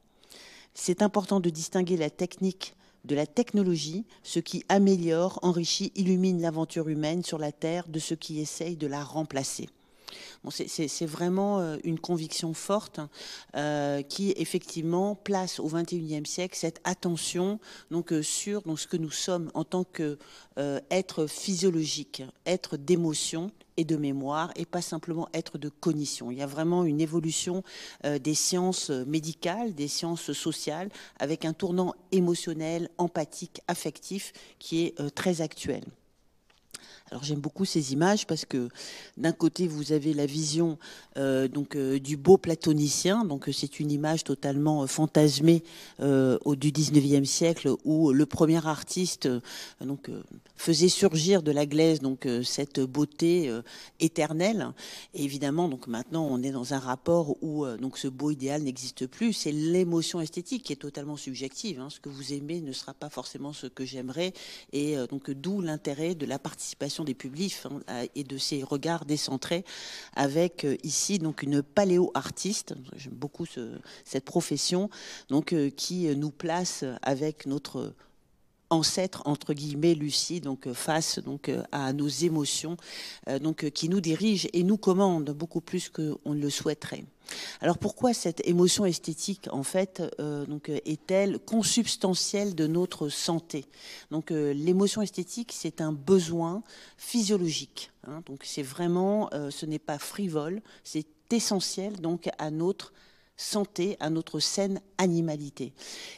C'est important de distinguer la technique de la technologie, ce qui améliore, enrichit, illumine l'aventure humaine sur la Terre de ce qui essaye de la remplacer c'est vraiment euh, une conviction forte hein, euh, qui effectivement place au XXIe siècle cette attention donc euh, sur donc, ce que nous sommes en tant que être physiologique, être d'émotion et de mémoire et pas simplement être de cognition. Il y a vraiment une évolution des sciences médicales, des sciences sociales, avec un tournant émotionnel, empathique, affectif qui est très actuel. Alors j'aime beaucoup ces images parce que d'un côté vous avez la vision euh, donc euh, du beau platonicien, donc euh, c'est une image totalement fantasmée du 19e siècle où le premier artiste donc faisait surgir de la glaise donc cette beauté éternelle. Et évidemment donc maintenant on est dans un rapport où donc ce beau idéal n'existe plus, c'est l'émotion esthétique qui est totalement subjective. Hein. Ce que vous aimez ne sera pas forcément ce que j'aimerais et donc d'où l'intérêt de la participation des publics hein, et de ces regards décentrés avec euh, ici donc une paléo-artiste, j'aime beaucoup cette profession, donc euh, qui euh, nous place avec notre ancêtre entre guillemets Lucie donc euh, face donc euh, à nos émotions euh, donc qui nous dirigent et nous commandent beaucoup plus qu'on ne le souhaiterait. Alors pourquoi cette émotion esthétique en fait donc est-elle consubstantielle de notre santé Donc l'émotion esthétique c'est un besoin physiologique. Hein. donc c'est vraiment ce n'est pas frivole, c'est essentiel donc à notre santé, à notre saine animalité.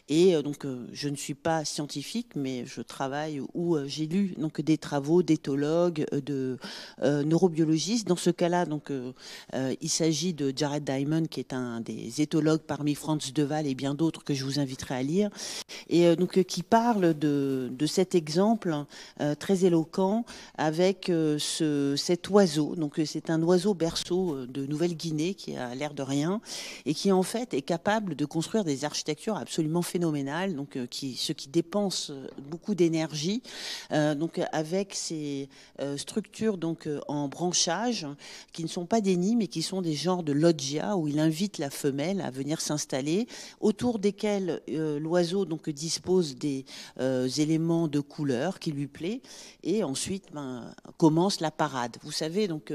Et euh, donc, euh, je ne suis pas scientifique, mais je travaille ou euh, j'ai lu donc des travaux d'éthologues, de neurobiologistes. Dans ce cas-là, donc, il s'agit de Jared Diamond, qui est un des éthologues parmi Franz Deval et bien d'autres que je vous inviterai à lire, et donc qui parle de, de cet exemple très éloquent avec ce, cet oiseau. Donc, c'est un oiseau berceau de Nouvelle-Guinée qui a l'air de rien et qui en fait est capable de construire des architectures absolument phénoménales, donc euh, qui, ce qui dépense euh, beaucoup d'énergie, euh, donc avec ces structures donc en branchage qui ne sont pas des nids mais qui sont des genres de loggia où il invite la femelle à venir s'installer, autour desquels l'oiseau donc dispose des éléments de couleur qui lui plaît et ensuite ben, commence la parade. Vous savez donc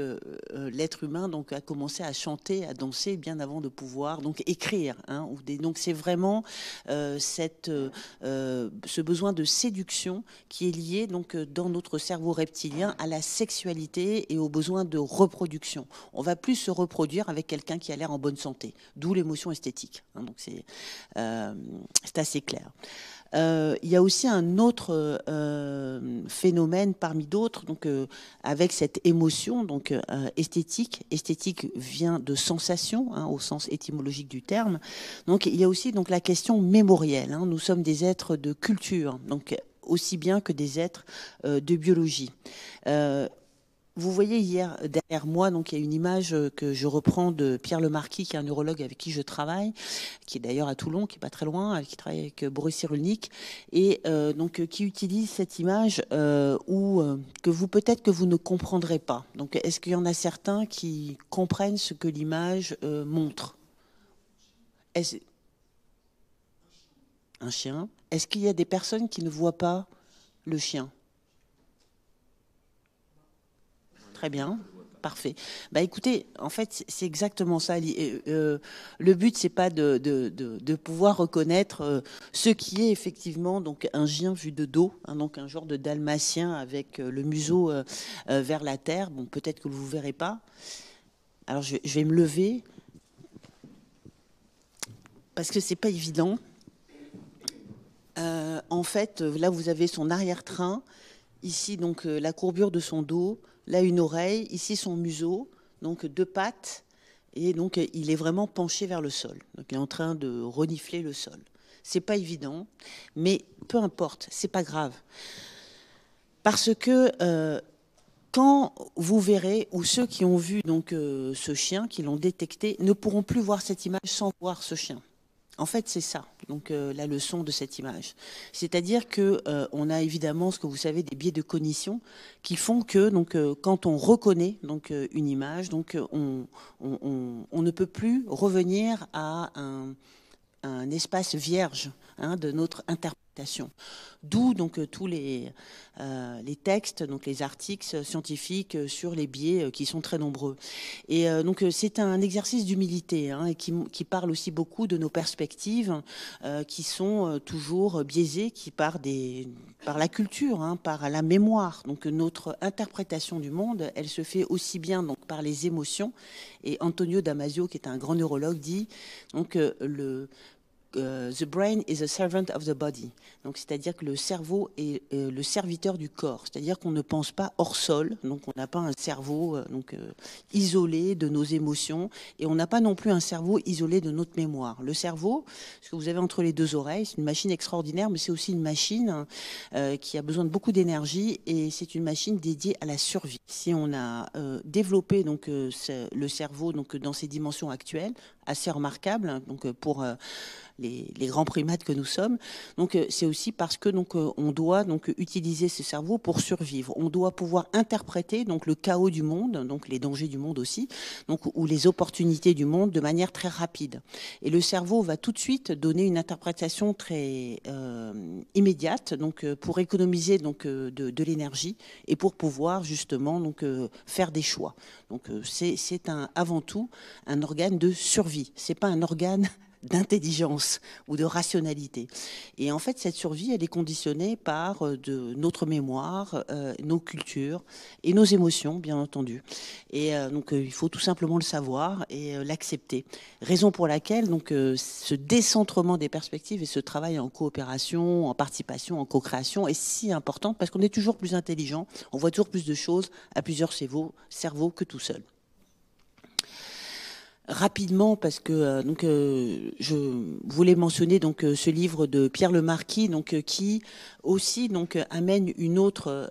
l'être humain donc a commencé à chanter, à danser bien avant de pouvoir donc écrire hein, ou des, donc c'est vraiment euh, cette, euh, euh, ce besoin de séduction qui est lié donc dans notre cerveau reptilien à la sexualité et au besoin de reproduction. On va plus se reproduire avec quelqu'un qui a l'air en bonne santé, d'où l'émotion esthétique. Hein, c'est assez clair. Euh, il y a aussi un autre euh, phénomène parmi d'autres, donc euh, avec cette émotion, donc esthétique. Esthétique vient de sensation, hein, au sens étymologique du terme. Donc il y a aussi donc la question mémorielle. Hein. Nous sommes des êtres de culture, donc aussi bien que des êtres de biologie. Vous voyez hier euh, derrière moi, donc il y a une image euh, que je reprends de Pierre Lemarquis, qui est un neurologue avec qui je travaille, qui est d'ailleurs à Toulon, qui est pas très loin, qui travaille avec euh, Boris Cyrulnik, et donc qui utilise cette image que vous peut-être que vous ne comprendrez pas. Donc est-ce qu'il y en a certains qui comprennent ce que l'image montre Un chien. Est-ce qu'il y a des personnes qui ne voient pas le chien Très bien. Parfait. Bah écoutez, en fait, c'est exactement ça. Euh, le but, c'est pas de, pouvoir reconnaître euh, ce qui est effectivement donc un gien vu de dos, hein, donc un genre de dalmatien avec euh, le museau vers la terre. Bon, peut-être que vous verrez pas. Alors, je, vais me lever parce que c'est pas évident. en fait, là, vous avez son arrière-train. Ici, donc, la courbure de son dos là une oreille, ici son museau, donc deux pattes, et donc il est vraiment penché vers le sol. Donc il est en train de renifler le sol. C'est pas évident, mais peu importe, c'est pas grave. Parce que euh, quand vous verrez, ou ceux qui ont vu donc euh, ce chien, qui l'ont détecté, ne pourront plus voir cette image sans voir ce chien. En fait, c'est ça. Donc euh, la leçon de cette image, c'est-à-dire que euh, on a évidemment ce que vous savez des biais de cognition qui font que donc euh, quand on reconnaît donc une image, donc on, ne peut plus revenir à un, espace vierge hein, de notre interprétation D'où donc euh, tous euh, les, textes, donc les articles scientifiques euh, sur les biais qui sont très nombreux. Et donc c'est un exercice d'humilité hein, qui, parle aussi beaucoup de nos perspectives qui sont toujours biaisées, qui par par la culture, hein, par la mémoire. Donc notre interprétation du monde, elle se fait aussi bien donc par les émotions. Et Antonio Damasio, qui est un grand neurologue, dit donc le euh, the brain is a servant of the body. Donc, c'est-à-dire que le cerveau est euh, le serviteur du corps. C'est-à-dire qu'on ne pense pas hors sol. Donc, on n'a pas un cerveau euh, donc isolé de nos émotions et on n'a pas non plus un cerveau isolé de notre mémoire. Le cerveau, ce que vous avez entre les deux oreilles, c'est une machine extraordinaire, mais c'est aussi une machine qui a besoin de beaucoup d'énergie et c'est une machine dédiée à la survie. Si on a développé donc le cerveau donc dans ses dimensions actuelles, assez remarquable hein, donc euh, pour euh, les, grands primates que nous sommes. Donc euh, c'est aussi parce que donc on doit donc utiliser ce cerveau pour survivre. On doit pouvoir interpréter donc le chaos du monde, donc les dangers du monde aussi, donc ou les opportunités du monde de manière très rapide. Et le cerveau va tout de suite donner une interprétation très immédiate donc pour économiser donc de, l'énergie et pour pouvoir justement donc faire des choix. Donc c'est c'est un avant tout un organe de survie ce C'est pas un organe d'intelligence ou de rationalité. Et en fait, cette survie, elle est conditionnée par euh, notre mémoire, euh, nos cultures et nos émotions, bien entendu. Et euh, donc, il faut tout simplement le savoir et l'accepter. Raison pour laquelle, donc, ce décentrement des perspectives et ce travail en coopération, en participation, en co-création est si important parce qu'on est toujours plus intelligent, on voit toujours plus de choses à plusieurs cerveaux, cerveaux que tout seul rapidement parce que euh, donc euh, je voulais mentionner donc euh, ce livre de Pierre le Marquis donc qui aussi donc amène une autre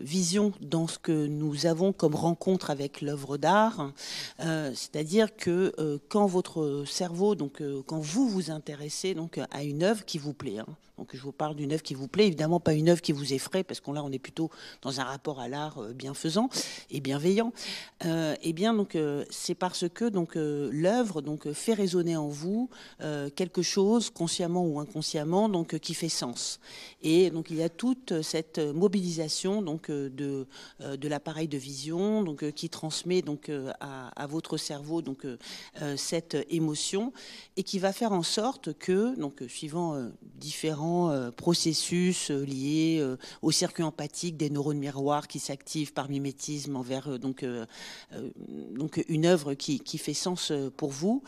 vision dans ce que nous avons comme rencontre avec l'œuvre d'art c'est-à-dire que quand votre cerveau donc quand vous vous intéressez donc à une œuvre qui vous plaît hein, donc je vous parle d'une œuvre qui vous plaît évidemment pas une œuvre qui vous effraie parce qu'on là on est plutôt dans un rapport à l'art bienfaisant et bienveillant et eh bien donc c'est parce que donc donc euh, l'œuvre donc euh, fait résonner en vous euh, quelque chose consciemment ou inconsciemment donc qui fait sens. Et donc il y a toute cette mobilisation donc de de l'appareil de vision donc qui transmet donc à, votre cerveau donc cette émotion et qui va faire en sorte que donc suivant différents processus liés au circuit empathique des neurones miroirs qui s'activent par mimétisme envers donc donc une œuvre qui, qui fait sens euh, pour vous,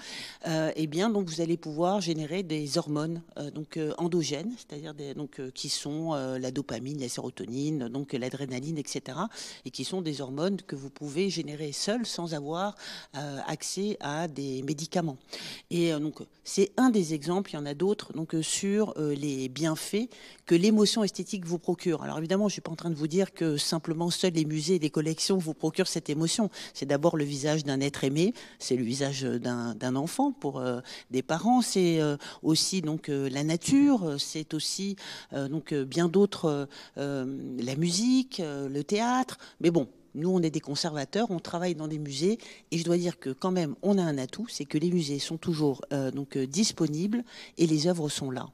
et euh, eh bien donc vous allez pouvoir générer des hormones euh, donc endogènes, c'est-à-dire des, donc qui sont la dopamine, la sérotonine, donc l'adrénaline, etc. et qui sont des hormones que vous pouvez générer seul sans avoir accès à des médicaments. Et donc c'est un des exemples, il y en a d'autres donc sur les bienfaits que l'émotion esthétique vous procure. Alors évidemment, je ne suis pas en train de vous dire que simplement seuls les musées et les collections vous procurent cette émotion. C'est d'abord le visage d'un être aimé, c'est le visage d'un enfant pour euh, des parents, c'est euh, aussi donc euh, la nature, c'est aussi donc bien d'autres, la musique, le théâtre. Mais bon, nous, on est des conservateurs, on travaille dans des musées, et je dois dire que quand même, on a un atout, c'est que les musées sont toujours euh, donc euh, disponibles et les œuvres sont là,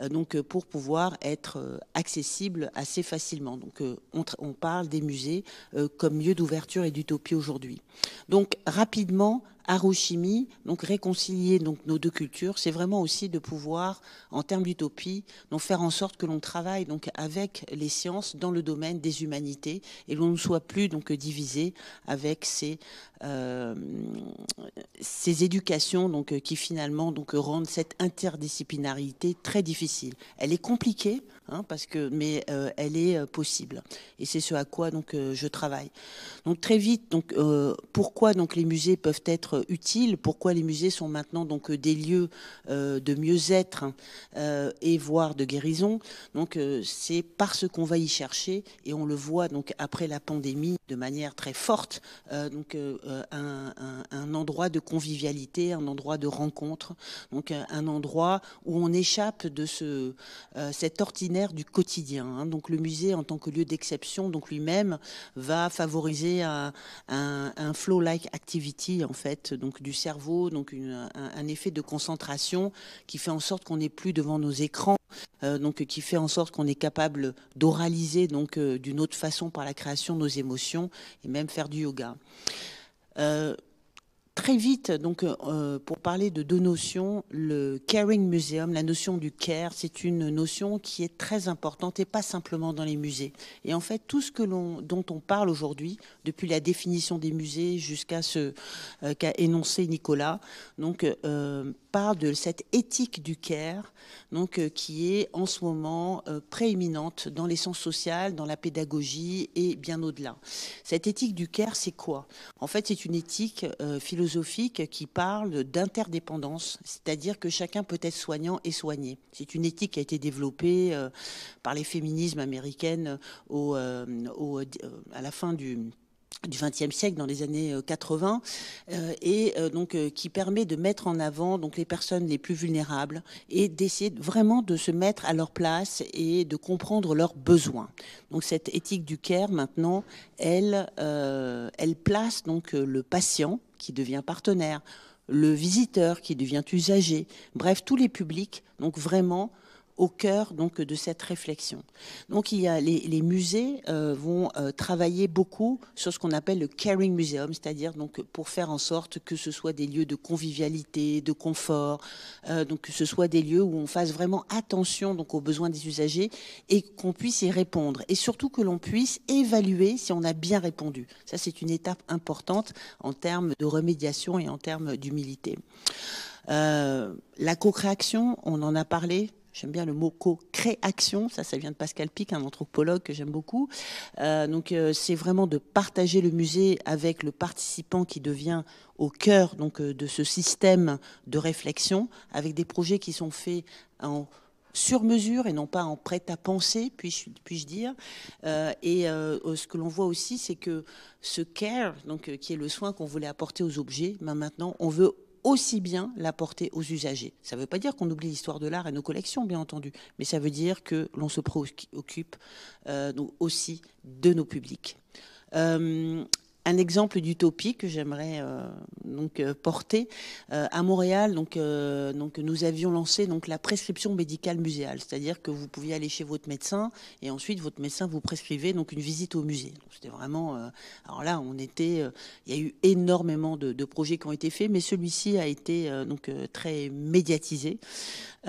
euh, donc pour pouvoir être accessibles assez facilement. Donc, on, on, parle des musées comme lieu d'ouverture et d'utopie aujourd'hui. Donc, rapidement, arochimie, donc réconcilier donc nos deux cultures, c'est vraiment aussi de pouvoir, en termes d'utopie, donc faire en sorte que l'on travaille donc avec les sciences dans le domaine des humanités et l'on ne soit plus donc divisé avec ces euh, ces éducations donc, euh, qui finalement donc, euh, rendent cette interdisciplinarité très difficile. Elle est compliquée, hein, parce que, mais elle est possible. Et c'est ce à quoi donc, je travaille. Donc très vite, donc, pourquoi donc, les musées peuvent être utiles Pourquoi les musées sont maintenant donc, des lieux de mieux-être et voire de guérison Donc c'est parce qu'on va y chercher, et on le voit donc, après la pandémie de manière très forte, donc, euh, un, endroit de convivialité, un endroit de rencontre, donc euh, un endroit où on échappe de ce, euh, cet ordinaire du quotidien. Hein. Donc le musée en tant que lieu d'exception, donc lui-même va favoriser un, flow-like activity en fait, donc du cerveau, donc un effet de concentration qui fait en sorte qu'on n'est plus devant nos écrans donc qui fait en sorte qu'on est capable d'oraliser donc d'une autre façon par la création de nos émotions et même faire du yoga. Euh, très vite, donc, euh, pour parler de deux notions, le Caring Museum, la notion du care, c'est une notion qui est très importante et pas simplement dans les musées. Et en fait, tout ce que dont on parle aujourd'hui, depuis la définition des musées jusqu'à ce euh, qu'a énoncé Nicolas, donc, parle de cette éthique du care, donc euh, qui est en ce moment euh, prééminente dans les l'essence sociales, dans la pédagogie et bien au-delà. Cette éthique du care, c'est quoi En fait, c'est une éthique euh, philosophique qui parle d'interdépendance, c'est-à-dire que chacun peut être soignant et soigné. C'est une éthique qui a été développée par les féminismes américaines à la fin du du XXe siècle, dans les années 80, euh, euh, et euh, donc qui permet de mettre en avant donc les personnes les plus vulnérables et d'essayer vraiment de se mettre à leur place et de comprendre leurs besoins. Donc cette éthique du care maintenant, elle, elle place donc le patient qui devient partenaire, le visiteur qui devient usager, bref tous les publics donc vraiment au cœur donc de cette réflexion. Donc il y a les, musées euh, vont euh, travailler beaucoup sur ce qu'on appelle le caring museum, c'est-à-dire donc pour faire en sorte que ce soit des lieux de convivialité, de confort, euh, donc que ce soit des lieux où on fasse vraiment attention donc aux besoins des usagers et qu'on puisse y répondre et surtout que l'on puisse évaluer si on a bien répondu. Ça c'est une étape importante en termes de remédiation et en termes d'humilité. la co-création, on en a parlé, j'aime bien le mot co-création, ça, ça vient de Pascal Pic, un anthropologue que j'aime beaucoup. Euh, donc, euh, c'est vraiment de partager le musée avec le participant qui devient au cœur donc, euh, de ce système de réflexion, avec des projets qui sont faits en sur mesure et non pas en prêt à penser, puis-je dire. et ce que l'on voit aussi, c'est que ce care, donc, qui est le soin qu'on voulait apporter aux objets, ben, maintenant, on veut aussi bien la l'apporter aux usagers. Ça ne veut pas dire qu'on oublie l'histoire de l'art et nos collections, bien entendu, mais ça veut dire que l'on se préoccupe euh, aussi de nos publics. Euh, un exemple d'utopie que j'aimerais euh, donc euh, porter euh, à Montréal. Donc, nous avions lancé donc la prescription médicale muséale, c'est-à-dire que vous pouviez aller chez votre médecin et ensuite votre médecin vous prescrivait donc une visite au musée. C'était vraiment alors là on était il y a eu énormément de, de, projets qui ont été faits, mais celui-ci a été donc très médiatisé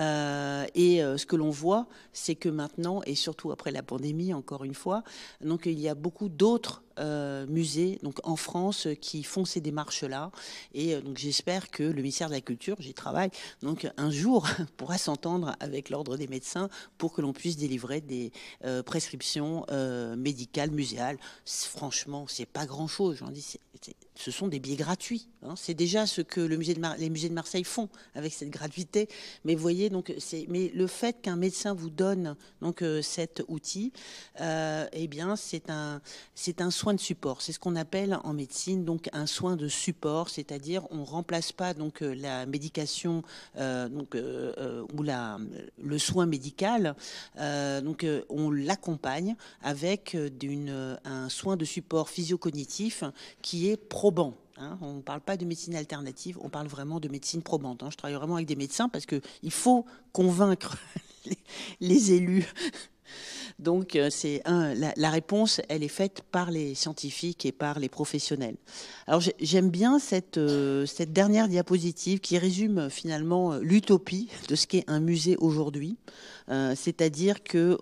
et ce que l'on voit c'est que maintenant et surtout après la pandémie encore une fois donc il y a beaucoup d'autres euh, musées donc en France euh, qui font ces démarches-là. Et euh, donc j'espère que le ministère de la Culture, j'y travaille, donc un jour pourra s'entendre avec l'Ordre des médecins pour que l'on puisse délivrer des prescriptions médicales, muséales. Franchement, c'est pas grand-chose. J'en dis, ce sont des billets gratuits. Hein. C'est déjà ce que le musée de les musées de Marseille font avec cette gratuité. Mais voyez, donc, mais le fait qu'un médecin vous donne donc euh, cet outil, euh, eh bien, c'est un, c'est un soin de support. C'est ce qu'on appelle en médecine donc un soin de support, c'est-à-dire on remplace pas donc euh, la médication euh, donc ou la le soin médical. donc on l'accompagne avec d'une un soin de support physiocognitif qui est probant. Hein. on ne parle pas de médecine alternative, on parle vraiment de médecine probante. Hein. Je travaille vraiment avec des médecins parce qu'il faut convaincre les, élus. Donc, euh, c'est la, réponse, elle est faite par les scientifiques et par les professionnels. Alors, j'aime bien euh, cette, dernière diapositive qui résume euh, finalement l'utopie de ce qu'est un musée aujourd'hui, c'est-à-dire que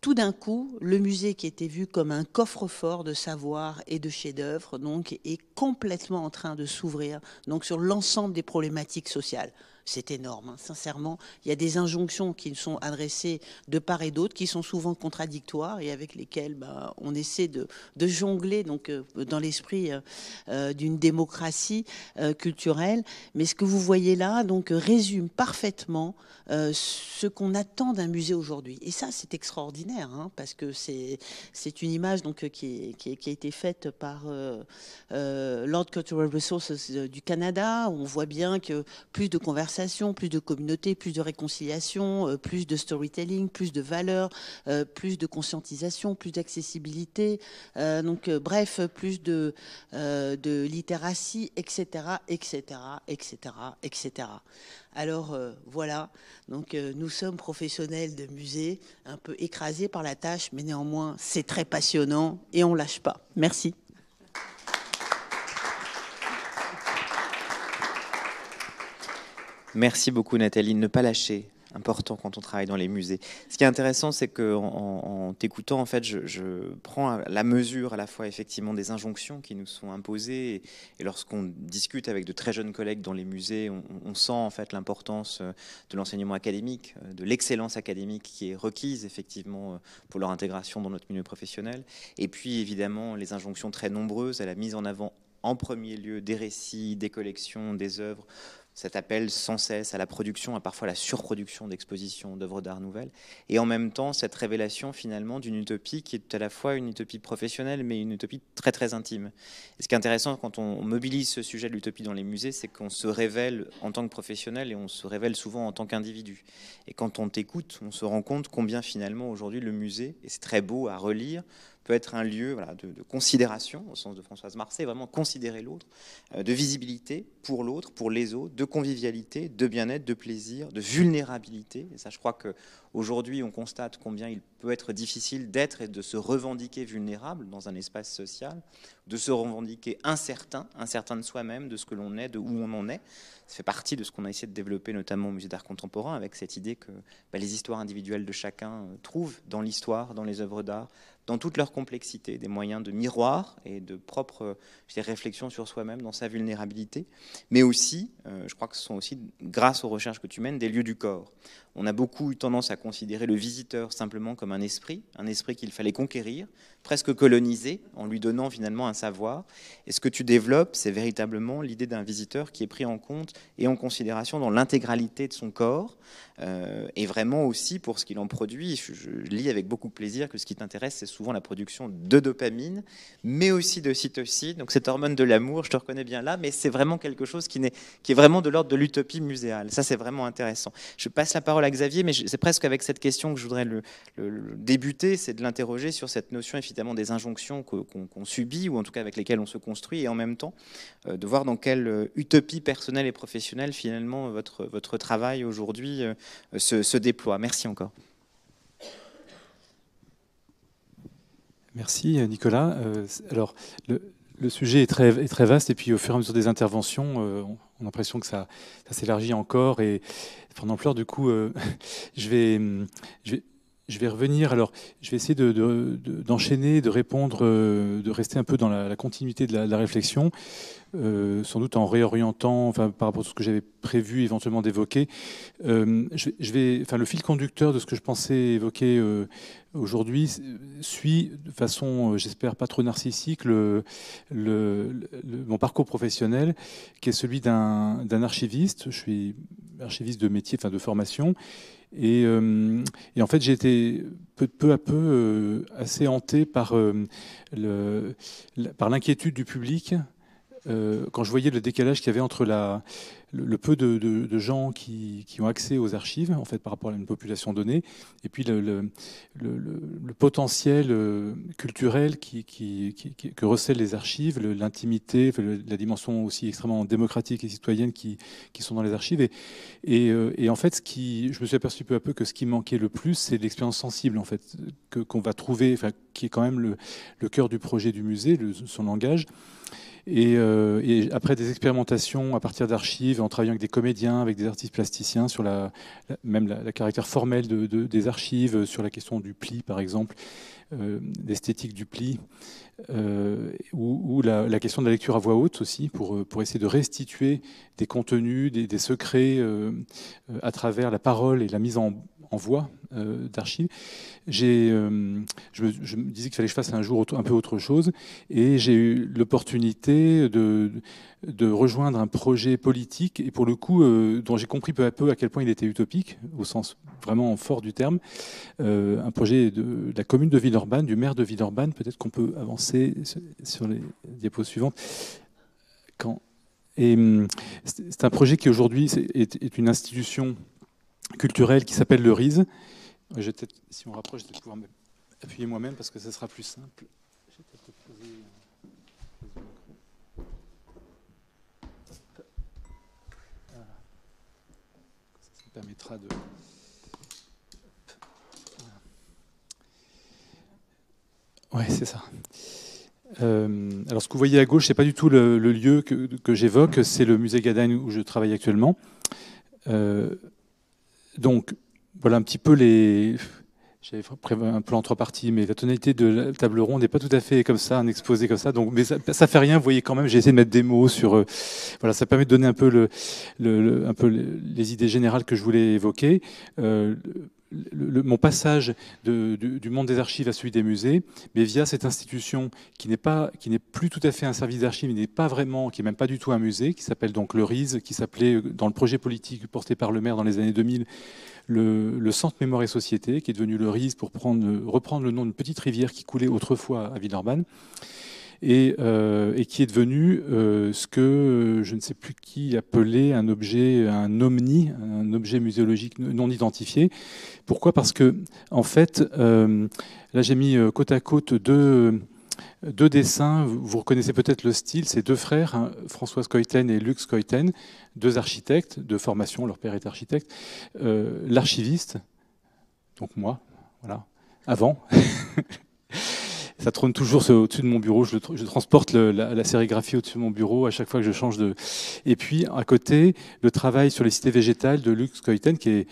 tout d'un coup, le musée qui était vu comme un coffre-fort de savoir et de chefs-d'œuvre, donc, est complètement en train de s'ouvrir, donc sur l'ensemble des problématiques sociales c'est énorme. Hein. Sincèrement, il y a des injonctions qui sont adressées de part et d'autre, qui sont souvent contradictoires et avec lesquelles bah, on essaie de, jongler donc, euh, dans l'esprit euh, euh, d'une démocratie culturelle. Mais ce que vous voyez là donc, résume parfaitement ce qu'on attend d'un musée aujourd'hui. Et ça, c'est extraordinaire, hein, parce que c'est une image donc, qui, a été faite par Lord Cultural Resources du Canada. on voit bien que plus de conversations plus de communauté, plus de réconciliation, euh, plus de storytelling, plus de valeurs, euh, plus de conscientisation, plus d'accessibilité, euh, donc bref, plus de, de littératie, etc., etc., etc., etc. Alors voilà, donc nous sommes professionnels de musée, un peu écrasés par la tâche, mais néanmoins c'est très passionnant et on lâche pas. Merci. Merci beaucoup Nathalie. Ne pas lâcher, important quand on travaille dans les musées. Ce qui est intéressant, c'est qu'en en, t'écoutant, en fait, je, prends la mesure à la fois effectivement des injonctions qui nous sont imposées, et, lorsqu'on discute avec de très jeunes collègues dans les musées, on, on sent en fait l'importance euh, de l'enseignement académique, euh, de l'excellence académique qui est requise effectivement euh, pour leur intégration dans notre milieu professionnel, et puis évidemment les injonctions très nombreuses à la mise en avant en premier lieu des récits, des collections, des œuvres cet appel sans cesse à la production, à parfois la surproduction d'expositions d'œuvres d'art nouvelles, et en même temps cette révélation finalement d'une utopie qui est à la fois une utopie professionnelle, mais une utopie très très intime. Et ce qui est intéressant quand on mobilise ce sujet de l'utopie dans les musées, c'est qu'on se révèle en tant que professionnel et on se révèle souvent en tant qu'individu. Et quand on t'écoute, on se rend compte combien finalement aujourd'hui le musée, et c'est très beau à relire, peut être un lieu de, considération, au sens de Françoise Marseille, vraiment considérer l'autre, euh, de visibilité pour l'autre, pour les autres, de convivialité, de bien-être, de plaisir, de vulnérabilité. Et ça, je crois qu'aujourd'hui, on constate combien il peut être difficile d'être et de se revendiquer vulnérable dans un espace social, de se revendiquer incertain, incertain de soi-même, de ce que l'on est, de où on en est. Ça fait partie de ce qu'on a essayé de développer notamment au Musée d'art contemporain avec cette idée que bah, les histoires individuelles de chacun euh, trouvent dans l'histoire, dans les œuvres d'art, dans toute leur complexité, des moyens de miroir et de propre réflexion sur soi-même, dans sa vulnérabilité, mais aussi, euh, je crois que ce sont aussi, grâce aux recherches que tu mènes, des lieux du corps on a beaucoup eu tendance à considérer le visiteur simplement comme un esprit, un esprit qu'il fallait conquérir, presque coloniser, en lui donnant finalement un savoir. Et ce que tu développes, c'est véritablement l'idée d'un visiteur qui est pris en compte et en considération dans l'intégralité de son corps, euh, et vraiment aussi pour ce qu'il en produit. Je, lis avec beaucoup de plaisir que ce qui t'intéresse, c'est souvent la production de dopamine, mais aussi de cytocine, donc cette hormone de l'amour, je te reconnais bien là, mais c'est vraiment quelque chose qui est vraiment de l'ordre de l'utopie muséale. Ça, c'est vraiment intéressant. Je passe la parole Xavier, mais c'est presque avec cette question que je voudrais le, débuter, c'est de l'interroger sur cette notion évidemment des injonctions qu'on subit, ou en tout cas avec lesquelles on se construit, et en même temps euh, de voir dans quelle euh, utopie personnelle et professionnelle finalement votre, votre travail aujourd'hui euh, se, déploie. Merci encore. Merci Nicolas. alors, le, le sujet est très, vaste et puis au fur et à mesure des interventions, euh, on a l'impression que ça, s'élargit encore et prend ampleur. Du coup, euh, je, vais, hum, je vais revenir, alors je vais essayer d'enchaîner, de, répondre, euh, de rester un peu dans la, continuité de la, réflexion, euh, sans doute en réorientant enfin, par rapport à ce que j'avais prévu éventuellement d'évoquer. Euh, je, vais, enfin, le fil conducteur de ce que je pensais évoquer aujourd'hui suit de façon, j'espère, pas trop narcissique le, mon parcours professionnel, qui est celui d'un archiviste. Je suis archiviste de métier, enfin de formation euh, et, en fait, j'ai été peu, peu, à peu euh, assez hanté euh, par l'inquiétude du public quand je voyais le décalage qu'il y avait entre la, le, peu de, gens qui, ont accès aux archives, en fait, par rapport à une population donnée, et puis le, potentiel euh, culturel que recèlent les archives, l'intimité, la dimension aussi extrêmement démocratique et citoyenne qui, sont dans les archives. Et, euh, et, en fait, ce qui, je me suis aperçu peu à peu que ce qui manquait le plus, c'est l'expérience sensible, en fait, qu'on va trouver, qui est quand même le, cœur du projet du musée, son langage. Euh, et, après des expérimentations à partir d'archives, en travaillant avec des comédiens, avec des artistes plasticiens, sur même la, caractère formel des archives, euh, sur la question du pli, par exemple, euh, l'esthétique du pli, ou, la, question de la lecture à voix haute aussi, pour, essayer de restituer des contenus, des, secrets à travers la parole et la mise en voix d'archives. Euh, je, me, disais qu'il fallait que je fasse un jour un peu autre chose, et j'ai eu l'opportunité de, rejoindre un projet politique, et pour le coup, euh, dont j'ai compris peu à peu à quel point il était utopique, au sens vraiment fort du terme, euh, un projet de, la commune de Villeurbanne, du maire de Villeurbanne, peut-être qu'on peut avancer sur les diapos suivantes. Hum, c'est un projet qui aujourd'hui est, une institution culturelle qui s'appelle le RISE, si on rapproche, je vais pouvoir appuyer moi-même parce que ce sera plus simple. Euh, ah. Ça me permettra de. Ah. Ouais, c'est ça. Euh, alors, ce que vous voyez à gauche, ce n'est pas du tout le, lieu que, j'évoque, c'est le musée Gadagne où je travaille actuellement. Euh, donc, voilà un petit peu les. J'avais prévu un plan en trois parties, mais la tonalité de la table ronde n'est pas tout à fait comme ça, un exposé comme ça. Donc, mais ça, ça fait rien. Vous voyez quand même, j'ai essayé de mettre des mots sur. Euh, voilà, ça permet de donner un peu le, un peu les idées générales que je voulais évoquer. Euh, mon passage du, monde des archives à celui des musées, mais via cette institution qui n'est pas, qui n'est plus tout à fait un service d'archives, n'est pas vraiment, qui est même pas du tout un musée, qui s'appelle donc le RISE, qui s'appelait euh, dans le projet politique porté par le maire dans les années 2000, le, Centre Mémoire et Société, qui est devenu le RIS pour prendre, reprendre le nom d'une petite rivière qui coulait autrefois à Villeurbanne. Et, euh, qui est devenu euh, ce que euh, je ne sais plus qui appelait un objet, un omni, un objet muséologique non identifié. Pourquoi Parce que, en fait, là j'ai mis côte à côte deux, deux dessins, vous reconnaissez peut-être le style, c'est deux frères, hein, François Scoyten et Luc Scoyten, deux architectes de formation, leur père est architecte, euh, l'archiviste, donc moi, voilà, avant. ça trône toujours au-dessus de mon bureau. Je, transporte la, sérigraphie au-dessus de mon bureau à chaque fois que je change de. Et puis, à côté, le travail sur les cités végétales de Luc Scoyten, qui,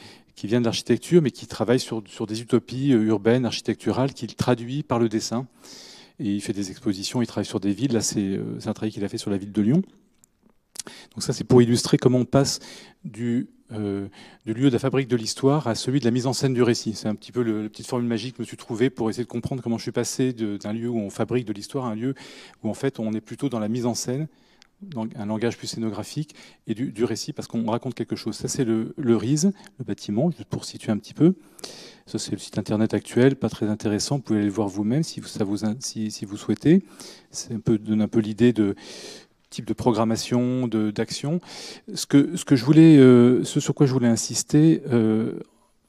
vient de l'architecture, mais qui travaille sur des utopies euh, urbaines, architecturales, qu'il traduit par le dessin et il fait des expositions, il travaille sur des villes. Là, euh, c'est un travail qu'il a fait sur la ville de Lyon. Donc ça, c'est pour illustrer comment on passe euh, du, lieu de la fabrique de l'histoire à celui de la mise en scène du récit. C'est un petit peu le, la petite formule magique que je me suis trouvée pour essayer de comprendre comment je suis passé d'un lieu où on fabrique de l'histoire à un lieu où en fait on est plutôt dans la mise en scène, dans un langage plus scénographique et du, récit parce qu'on raconte quelque chose. Ça, c'est le, le RISE, le bâtiment, juste pour situer un petit peu. Ça, c'est le site internet actuel, pas très intéressant. Vous pouvez aller le voir vous-même si, vous, si, vous souhaitez. C'est un peu, donne un peu l'idée de type de programmation, d'action. ce, que, ce, que je voulais, euh, ce sur quoi je voulais insister, euh,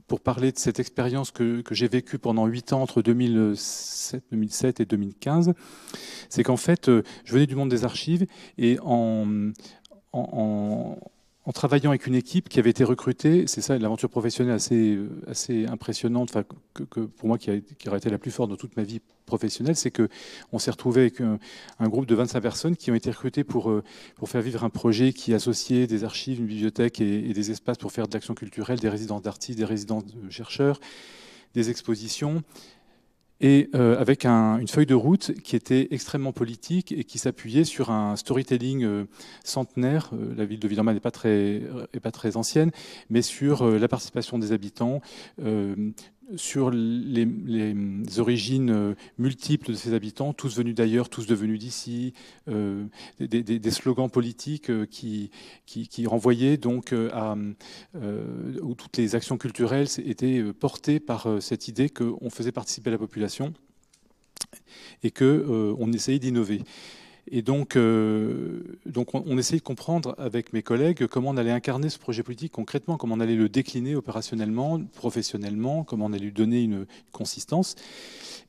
pour parler de cette expérience que, j'ai vécue pendant huit ans entre 2007, 2007 et 2015, c'est qu'en fait, euh, je venais du monde des archives et en, en en travaillant avec une équipe qui avait été recrutée, c'est ça l'aventure professionnelle assez, euh, assez impressionnante, enfin, que, pour moi qui, aurait été la plus forte de toute ma vie professionnelle, c'est qu'on s'est retrouvé avec un, groupe de 25 personnes qui ont été recrutées pour, euh, pour faire vivre un projet qui associait des archives, une bibliothèque et des espaces pour faire de l'action culturelle, des résidences d'artistes, des résidences de chercheurs, des expositions et euh, avec une feuille de route qui était extrêmement politique et qui s'appuyait sur un storytelling euh, centenaire. Euh, la ville de Villeurbanne n'est pas très, pas très ancienne, mais sur la participation des habitants, sur les, origines euh, multiples de ces habitants, tous venus d'ailleurs, tous devenus d'ici, euh, des, slogans politiques euh, qui, renvoyaient donc à où toutes les actions culturelles étaient portées par cette idée qu'on faisait participer la population et qu'on on essayait d'innover. Et donc, euh, donc on, essaie essayait de comprendre avec mes collègues comment on allait incarner ce projet politique concrètement, comment on allait le décliner opérationnellement, professionnellement, comment on allait lui donner une, consistance.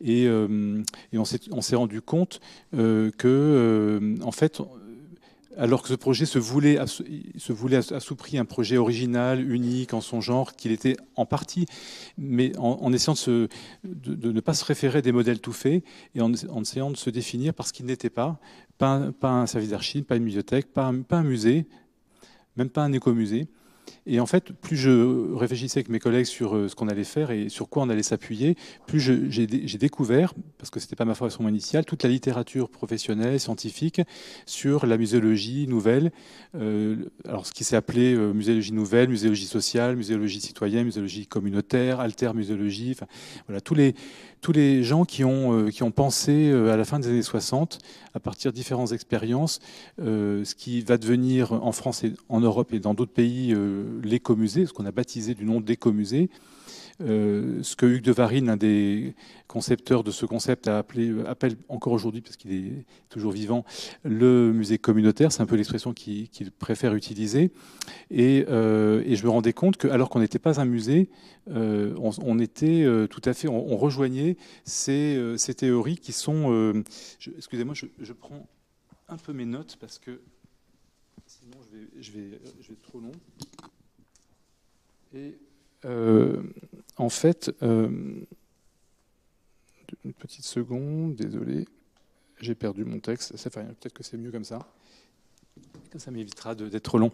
Et, euh, on s'est rendu compte euh, que, en fait, alors que ce projet se voulait, se voulait à un projet original, unique en son genre, qu'il était en partie, mais en, essayant de, ne pas se référer à des modèles tout faits et en, en essayant de se définir parce qu'il n'était pas pas un, service d'archives, pas une bibliothèque, pas un, musée, même pas un écomusée. Et en fait, plus je réfléchissais avec mes collègues sur euh, ce qu'on allait faire et sur quoi on allait s'appuyer, plus j'ai découvert, parce que ce n'était pas ma formation initiale, toute la littérature professionnelle, scientifique, sur la muséologie nouvelle, euh, alors ce qui s'est appelé euh, muséologie nouvelle, muséologie sociale, muséologie citoyenne, muséologie communautaire, alter muséologie, enfin, voilà, tous les, tous les gens qui ont, euh, qui ont pensé euh, à la fin des années 60, à partir de différentes expériences, euh, ce qui va devenir en France, et en Europe et dans d'autres pays l'écomusée, ce qu'on a baptisé du nom d'écomusée, euh, ce que Hugues de Varine, un des concepteurs de ce concept, a appelé, appelle encore aujourd'hui, parce qu'il est toujours vivant, le musée communautaire. C'est un peu l'expression qu'il préfère utiliser. Euh, et, je me rendais compte que, alors qu'on n'était pas un musée, euh, on, était tout à fait, rejoignait ces, théories qui sont. Excusez-moi, je, prends un peu mes notes parce que sinon je vais, être trop long. Et en fait, euh, une petite seconde, désolé, j'ai perdu mon texte, ça fait peut-être que c'est mieux comme ça. ça m'évitera d'être long.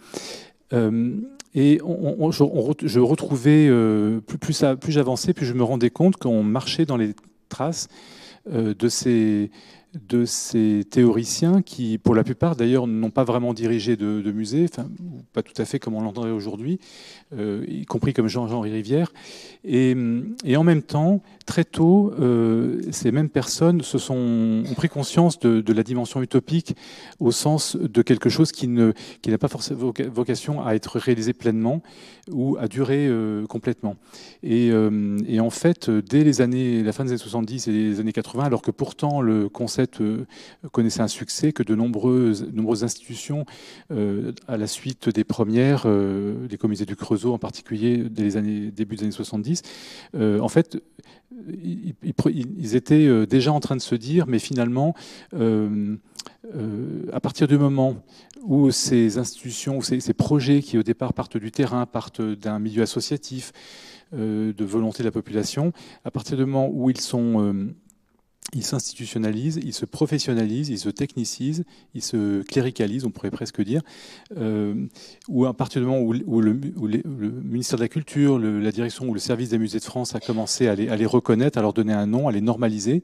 Euh, et je, retrouvais, euh, plus, plus, plus j'avançais, plus je me rendais compte qu'on marchait dans les traces de ces de ces théoriciens qui, pour la plupart d'ailleurs, n'ont pas vraiment dirigé de, musée, pas tout à fait comme on l'entendrait aujourd'hui, euh, y compris comme Jean-Henri Rivière. Et, en même temps, très tôt, euh, ces mêmes personnes se sont, pris conscience de, la dimension utopique au sens de quelque chose qui n'a qui pas forcément vocation à être réalisé pleinement ou à durer euh, complètement. Et, et en fait, dès les années, la fin des années 70 et les années 80, alors que pourtant le concept euh, connaissaient un succès que de nombreuses, nombreuses institutions, euh, à la suite des premières, euh, des comités du Creusot en particulier, dès les années, début des années 70, en fait, ils, étaient déjà en train de se dire, mais finalement, à partir du moment où ces institutions, ces, projets qui au départ partent du terrain, partent d'un milieu associatif, de volonté de la population, à partir du moment où ils sont il s'institutionnalise, il se professionnalise, il se technicise, il se cléricalise, on pourrait presque dire, euh, à partir du moment où, le, ministère de la Culture, la direction ou le service des musées de France a commencé à les, reconnaître, à leur donner un nom, à les normaliser,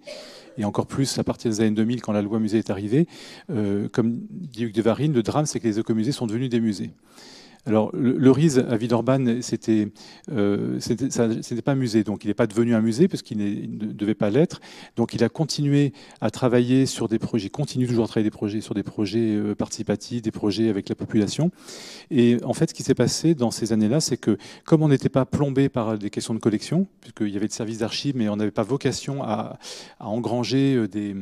et encore plus à partir des années 2000 quand la loi musée est arrivée, euh, comme dit Hugues de Varine, le drame c'est que les écomusées sont devenus des musées. Alors, le, RISE à Villeurbanne, c'était, n'était euh, c'était, pas un musée, donc il n'est pas devenu un musée parce qu'il ne devait pas l'être. Donc, il a continué à travailler sur des projets, continue toujours à travailler des projets sur des projets euh, participatifs, des projets avec la population. Et en fait, ce qui s'est passé dans ces années-là, c'est que comme on n'était pas plombé par des questions de collection, puisqu'il y avait des services d'archives, mais on n'avait pas vocation à, engranger euh, des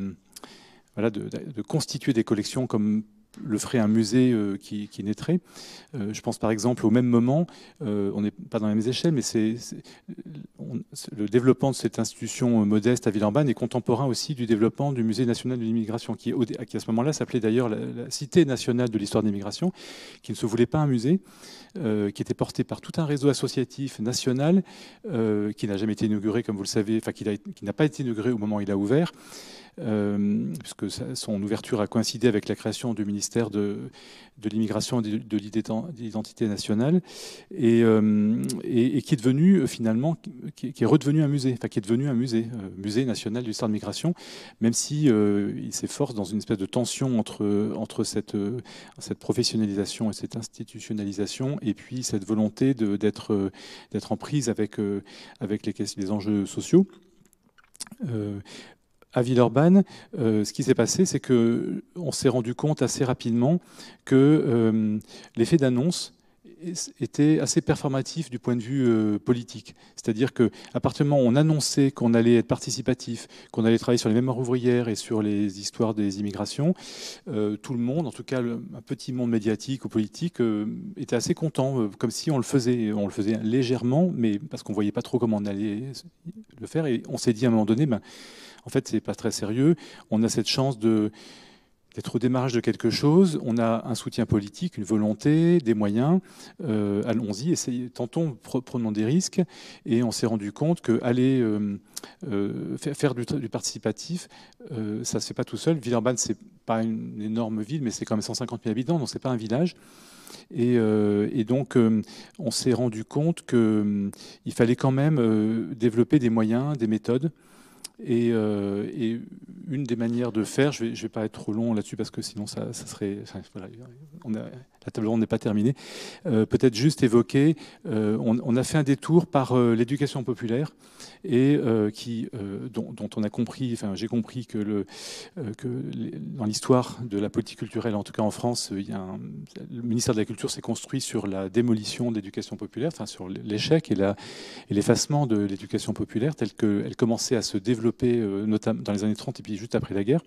voilà, de, constituer des collections comme le ferait un musée euh, qui, naîtrait. Euh, je pense par exemple au même moment, euh, on n'est pas dans les mêmes échelles, mais c'est le développement de cette institution modeste à Villeurbanne est contemporain aussi du développement du musée national de l'immigration, qui, à ce moment-là s'appelait d'ailleurs la, la, Cité nationale de l'histoire de l'immigration, qui ne se voulait pas un musée, qui était porté par tout un réseau associatif national, qui n'a jamais été inauguré, comme vous le savez, enfin qui n'a pas été inauguré au moment où il a ouvert. Euh, puisque son ouverture a coïncidé avec la création du ministère de, de l'immigration et de l'identité nationale, euh, et, et, qui est devenu euh, finalement, qui, est redevenu un musée, enfin qui est devenu un musée, musée national du centre de migration, même si il s'efforce dans une espèce de tension entre, entre cette, cette professionnalisation et cette institutionnalisation, et puis cette volonté d'être en prise avec, avec les, enjeux sociaux. Euh, à Villeurbanne, euh, ce qui s'est passé, c'est que on s'est rendu compte assez rapidement que euh, l'effet d'annonce était assez performatif du point de vue euh, politique. C'est-à-dire que partir du moment où on annonçait qu'on allait être participatif, qu'on allait travailler sur les mémoires ouvrières et sur les histoires des immigrations, tout le monde, en tout cas un petit monde médiatique ou politique, était assez content, comme si on le faisait. On le faisait légèrement, mais parce qu'on ne voyait pas trop comment on allait le faire. Et on s'est dit à un moment donné, ben, en fait, n'est pas très sérieux. On a cette chance d'être au démarrage de quelque chose. On a un soutien politique, une volonté, des moyens. Euh, allons-y, essayez, tentons, prenons des risques. Et on s'est rendu compte que aller euh, euh, faire, du, participatif, ça ne se fait pas tout seul. Villeurbanne, c'est pas une énorme ville, mais c'est quand même 150 000 habitants, donc c'est pas un village. Et, donc, on s'est rendu compte qu'il fallait quand même développer des moyens, des méthodes euh, et, une des manières de faire, je ne vais, pas être trop long là-dessus parce que sinon ça, ça serait, on la table ronde n'est pas terminée, euh, peut-être juste évoquer, euh, on, on, a fait un détour par euh, l'éducation populaire et qui, dont, dont, on a compris, enfin j'ai compris que, le, que dans l'histoire de la politique culturelle, en tout cas en France, il y a le ministère de la Culture s'est construit sur la démolition de l'éducation populaire, enfin sur l'échec et, la, et l'effacement de l'éducation populaire telle qu'elle commençait à se développer notamment dans les années 30 et puis juste après la guerre.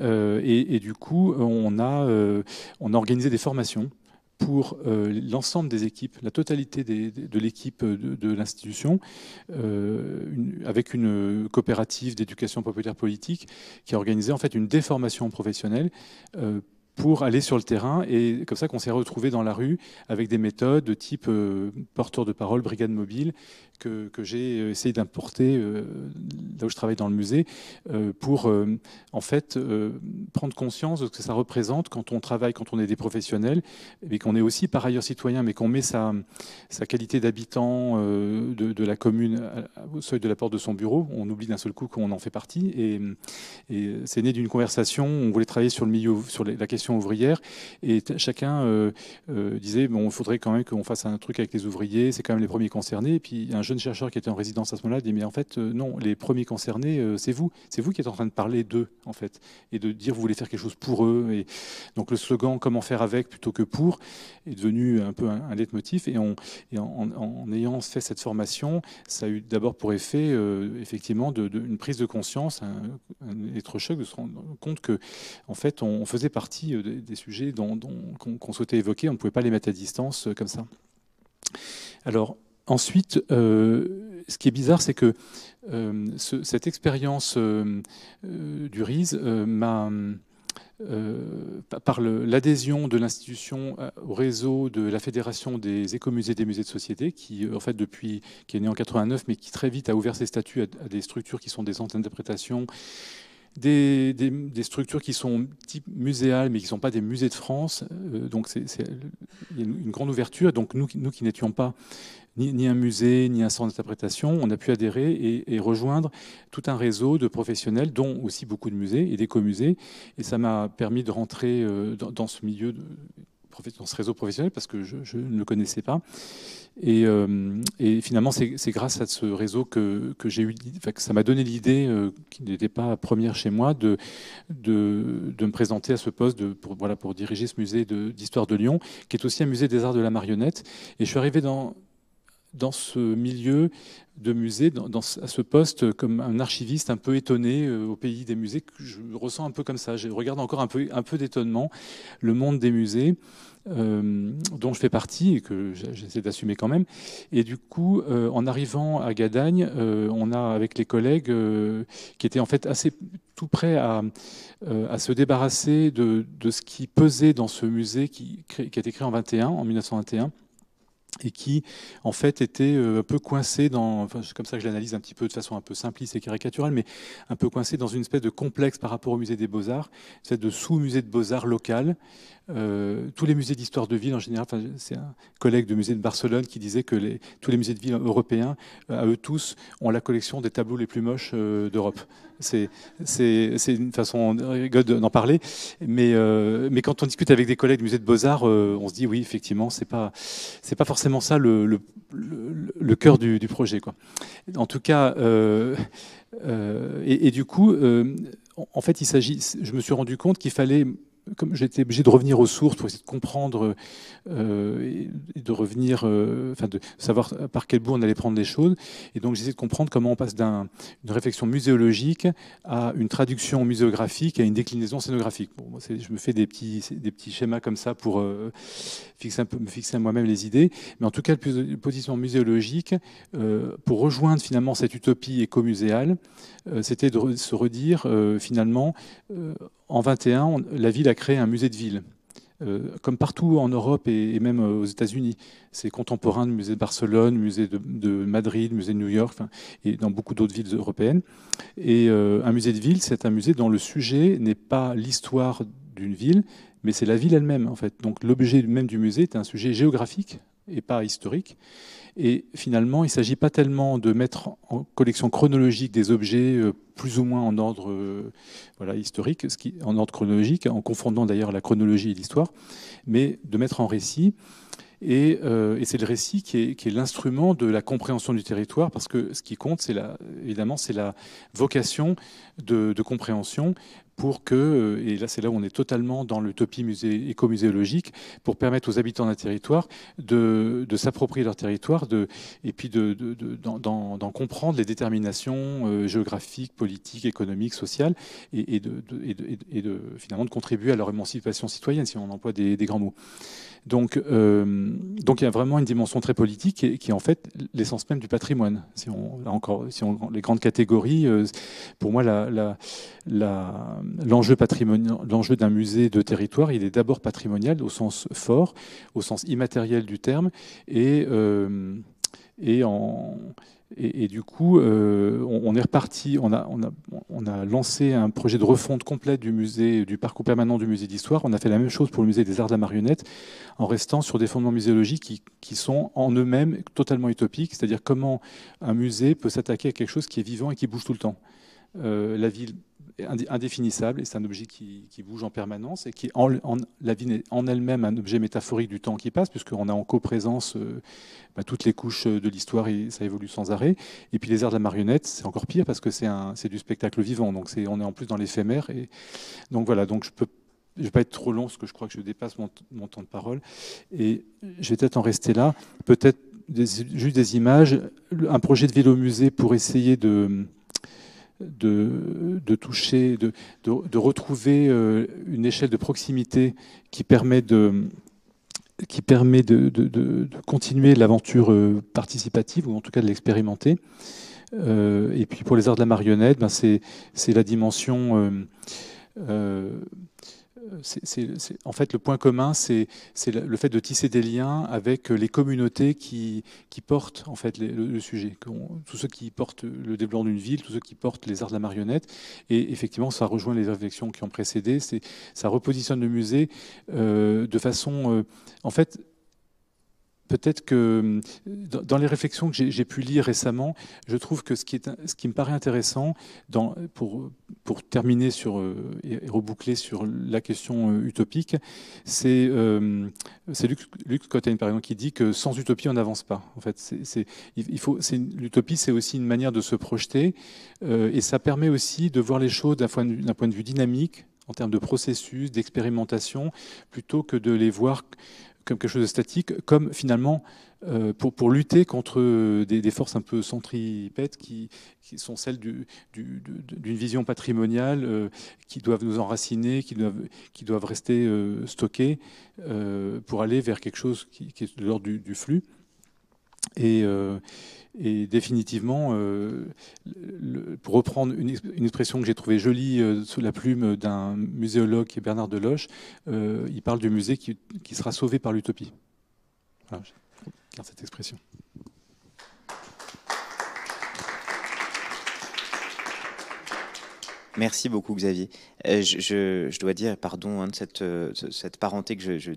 Euh, et, du coup, on a, euh, on organisé des formations pour euh, l'ensemble des équipes, la totalité de l'équipe de, l'institution, avec une coopérative d'éducation populaire politique qui a organisé en fait une déformation professionnelle pour aller sur le terrain. Et comme ça qu'on s'est retrouvé dans la rue avec des méthodes de type euh, porteur de parole, brigade mobile, que, j'ai euh, essayé d'importer euh, là où je travaille dans le musée, pour en fait prendre conscience de ce que ça représente quand on travaille, quand on est des professionnels, mais qu'on est aussi par ailleurs citoyen, mais qu'on met sa, sa qualité d'habitant de, la commune au seuil de la porte de son bureau. On oublie d'un seul coup qu'on en fait partie. Et, et c'est né d'une conversation. On voulait travailler sur le milieu, sur la question ouvrière, et chacun euh, euh, disait bon, il faudrait quand même qu'on fasse un truc avec les ouvriers, c'est quand même les premiers concernés. Et puis un jeune chercheur qui était en résidence à ce moment-là dit mais en fait euh, non, les premiers concernés, c'est vous, c'est vous qui êtes en train de parler d'eux en fait, et de dire vous voulez faire quelque chose pour eux. Et donc le slogan comment faire avec plutôt que pour est devenu un peu un, leitmotiv. Et, on, en, ayant fait cette formation, ça a eu d'abord pour effet effectivement une prise de conscience, un, un choc de se rendre compte que en fait on faisait partie euh, des sujets dont, qu'on souhaitait évoquer. On ne pouvait pas les mettre à distance euh, comme ça. Alors, ensuite, euh, ce qui est bizarre, c'est que cette expérience du RISE par l'adhésion de l'institution au réseau de la Fédération des écomusées des musées de société, qui en fait depuis qui est née en 89, mais qui très vite a ouvert ses statuts à, à des structures qui sont des centres d'interprétation, des, structures qui sont type muséales, mais qui ne sont pas des musées de France. Euh, donc, c'est il y a une grande ouverture. Donc, nous, nous qui n'étions pas ni, un musée, ni un centre d'interprétation, on a pu adhérer et, rejoindre tout un réseau de professionnels, dont aussi beaucoup de musées et d'écomusées. Et ça m'a permis de rentrer euh, dans, ce milieu de, dans ce réseau professionnel parce que je, ne le connaissais pas. Et, euh, finalement, c'est grâce à ce réseau que, que j'ai eu, ça m'a donné l'idée, euh, qui n'était pas première chez moi, de, de, de, me présenter à ce poste de, pour, voilà, pour diriger ce musée d'histoire de, Lyon, qui est aussi un musée des arts de la marionnette. Et je suis arrivé dans, dans ce milieu de musée, dans, à ce poste, comme un archiviste un peu étonné euh, au pays des musées. Que je ressens un peu comme ça. Je regarde encore un peu, un peu d'étonnement le monde des musées. Euh, dont je fais partie et que j'essaie d'assumer quand même. Et du coup, euh, en arrivant à Gadagne, euh, on a avec les collègues qui étaient en fait assez tout prêts à, se débarrasser de, ce qui pesait dans ce musée qui, qui, a été créé en 21, en 1921 et qui en fait était un peu coincé dans, enfin, c'est comme ça que je l'analyse un petit peu de façon un peu simpliste et caricaturale, mais un peu coincé dans une espèce de complexe par rapport au musée des beaux-arts, cette de sous-musée de beaux-arts local, euh, tous les musées d'histoire de ville en général, enfin, c'est un collègue du musée de Barcelone qui disait que les, tous les musées de ville européens, euh, à eux tous, ont la collection des tableaux les plus moches euh, d'Europe. C'est une façon rigole euh, d'en parler, mais, mais quand on discute avec des collègues du musée de Beaux-Arts, on se dit oui, effectivement, c'est pas, pas forcément ça le, le, le, cœur du, du, projet. Quoi. En tout cas, et, et, du coup, en fait, il s'agit, je me suis rendu compte qu'il fallait comme j'ai obligé de revenir aux sources pour essayer de comprendre euh, et de revenir, euh, enfin de savoir par quel bout on allait prendre les choses. Et donc j'essaie de comprendre comment on passe d'une réflexion muséologique à une traduction muséographique et à une déclinaison scénographique. Bon, moi, je me fais des petits, des petits schémas comme ça pour euh, fixer un peu, me fixer à moi-même les idées. Mais en tout cas, le position muséologique, pour rejoindre finalement cette utopie écomuséale, c'était de se redire finalement en 21, la ville a créé un musée de ville. Euh, comme partout en Europe et, même euh, aux États-Unis. C'est contemporain du musée de Barcelone, musée de, Madrid, Madrid, musée de New York, et dans beaucoup d'autres villes européennes. Et euh, un musée de ville, c'est un musée dont le sujet n'est pas l'histoire d'une ville, mais c'est la ville elle-même, en fait. Donc l'objet même du musée est un sujet géographique et pas historique. Et finalement, il ne s'agit pas tellement de mettre en collection chronologique des objets euh, plus ou moins en ordre euh, historique, ce qui, en ordre chronologique, en confondant d'ailleurs la chronologie et l'histoire, mais de mettre en récit. Et, euh, c'est le récit qui est, l'instrument de la compréhension du territoire, parce que ce qui compte, c'est évidemment, c'est la vocation de, de compréhension pour que, euh, et là c'est là où on est totalement dans l'utopie écomuséologique, pour permettre aux habitants d'un territoire de, s'approprier leur territoire de, et puis d'en de, de, comprendre les déterminations euh, géographiques, politiques, économiques, sociales, et, et, de, finalement de contribuer à leur émancipation citoyenne, si on emploie des, des grands mots. Donc, euh, donc il y a vraiment une dimension très politique qui est, en fait l'essence même du patrimoine. Si on, là encore, si on, les grandes catégories, euh, pour moi, l'enjeu la, patrimonial, l'enjeu d'un musée de territoire, il est d'abord patrimonial au sens fort, au sens immatériel du terme, et, euh, et en et, du coup, euh, on, est reparti, on a, on, a, lancé un projet de refonte complète du musée, du parcours permanent du musée d'histoire. On a fait la même chose pour le musée des arts de la marionnette, en restant sur des fondements muséologiques qui, qui sont en eux-mêmes totalement utopiques, c'est-à-dire comment un musée peut s'attaquer à quelque chose qui est vivant et qui bouge tout le temps. Euh, la ville indéfinissable et c'est un objet qui, bouge en permanence et qui, en, la vie est en elle-même un objet métaphorique du temps qui passe, puisqu'on a en coprésence euh, bah, toutes les couches euh, de l'histoire et ça évolue sans arrêt. Et puis les airs de la marionnette, c'est encore pire parce que c'est du spectacle vivant, donc on est en plus dans l'éphémère. Et donc voilà, donc je peux je ne vais pas être trop long, parce que je crois que je dépasse mon, temps de parole. Et je vais peut-être en rester là. Peut-être juste des images. Un projet de vélo musée pour essayer de, de, toucher, de, retrouver euh, une échelle de proximité qui permet de, qui permet de, continuer l'aventure euh, participative, ou en tout cas de l'expérimenter. Euh, et puis pour les arts de la marionnette, ben, c'est la dimension en fait, le point commun, c'est le fait de tisser des liens avec les communautés qui, portent en fait le, sujet. Tous ceux qui portent le développement d'une ville, tous ceux qui portent les arts de la marionnette. Et effectivement, ça rejoint les réflexions qui ont précédé. Ça repositionne le musée euh, de façon, euh, en fait, peut-être que euh, dans les réflexions que j'ai pu lire récemment, je trouve que ce qui, me paraît intéressant, pour, terminer sur, euh, et reboucler sur la question euh, utopique, c'est Luc, Cotten, par exemple, qui dit que sans utopie, on n'avance pas. En fait, l'utopie, c'est aussi une manière de se projeter, et ça permet aussi de voir les choses d'un point, point de vue dynamique, en termes de processus, d'expérimentation, plutôt que de les voir comme quelque chose de statique, comme finalement euh, pour, pour, lutter contre des, forces un peu centripètes qui, sont celles d'une vision patrimoniale euh, qui doivent nous enraciner, qui doivent, qui doivent rester euh, stockées euh, pour aller vers quelque chose qui, est de l'ordre du, du, flux. Et, et définitivement, euh, pour reprendre une, expression que j'ai trouvée jolie euh, sous la plume d'un muséologue qui Bernard Deloche, euh, il parle du musée qui, sera sauvé par l'utopie. Voilà, cette expression. Merci beaucoup, Xavier. Euh, je, dois dire, pardon hein, de euh, cette, parenté que je, je,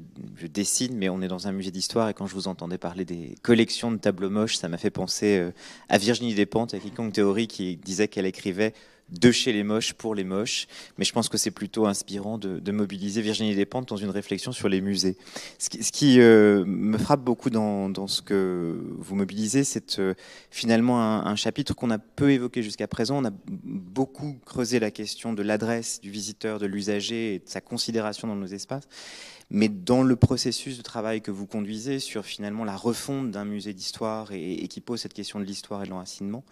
dessine, mais on est dans un musée d'histoire et quand je vous entendais parler des collections de tableaux moches, ça m'a fait penser euh, à Virginie Despentes, à quiconque théorie qui disait qu'elle écrivait de chez les moches pour les moches. Mais je pense que c'est plutôt inspirant de, mobiliser Virginie Despentes dans une réflexion sur les musées. Ce qui, euh, me frappe beaucoup dans, ce que vous mobilisez, c'est euh, finalement un, chapitre qu'on a peu évoqué jusqu'à présent. On a beaucoup creusé la question de l'adresse du visiteur, de l'usager et de sa considération dans nos espaces. Mais dans le processus de travail que vous conduisez sur finalement la refonte d'un musée d'histoire et, qui pose cette question de l'histoire et de l'enracinement,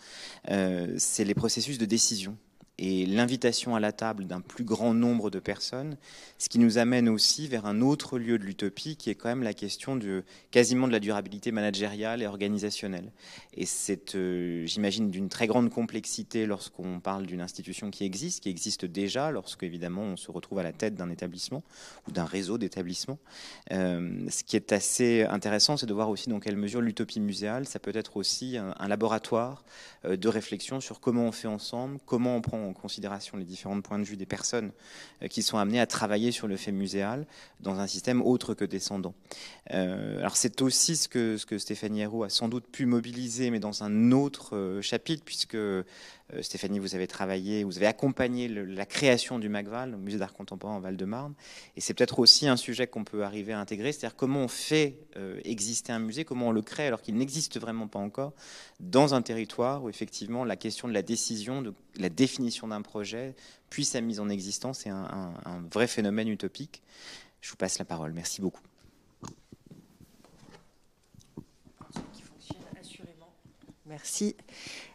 euh, c'est les processus de décision et l'invitation à la table d'un plus grand nombre de personnes, ce qui nous amène aussi vers un autre lieu de l'utopie qui est quand même la question de quasiment de la durabilité managériale et organisationnelle. Et c'est, euh, j'imagine, d'une très grande complexité lorsqu'on parle d'une institution qui existe, qui existe déjà, lorsque évidemment on se retrouve à la tête d'un établissement ou d'un réseau d'établissements. Euh, ce qui est assez intéressant, c'est de voir aussi dans quelle mesure l'utopie muséale, ça peut être aussi un, un laboratoire euh, de réflexion sur comment on fait ensemble, comment on prend en considération les différents points de vue des personnes euh, qui sont amenées à travailler sur le fait muséal dans un système autre que descendant. Euh, alors c'est aussi ce que, ce que Stéphanie Hérault a sans doute pu mobiliser, mais dans un autre euh, chapitre, puisque euh, Stéphanie, vous avez travaillé, vous avez accompagné la création du MACVAL, le musée d'art contemporain en Val-de-Marne. Et c'est peut-être aussi un sujet qu'on peut arriver à intégrer, c'est-à-dire comment on fait euh, exister un musée, comment on le crée alors qu'il n'existe vraiment pas encore dans un territoire où effectivement la question de la décision, de la définition d'un projet, puis sa mise en existence est un, vrai phénomène utopique. Je vous passe la parole. Merci beaucoup. Merci.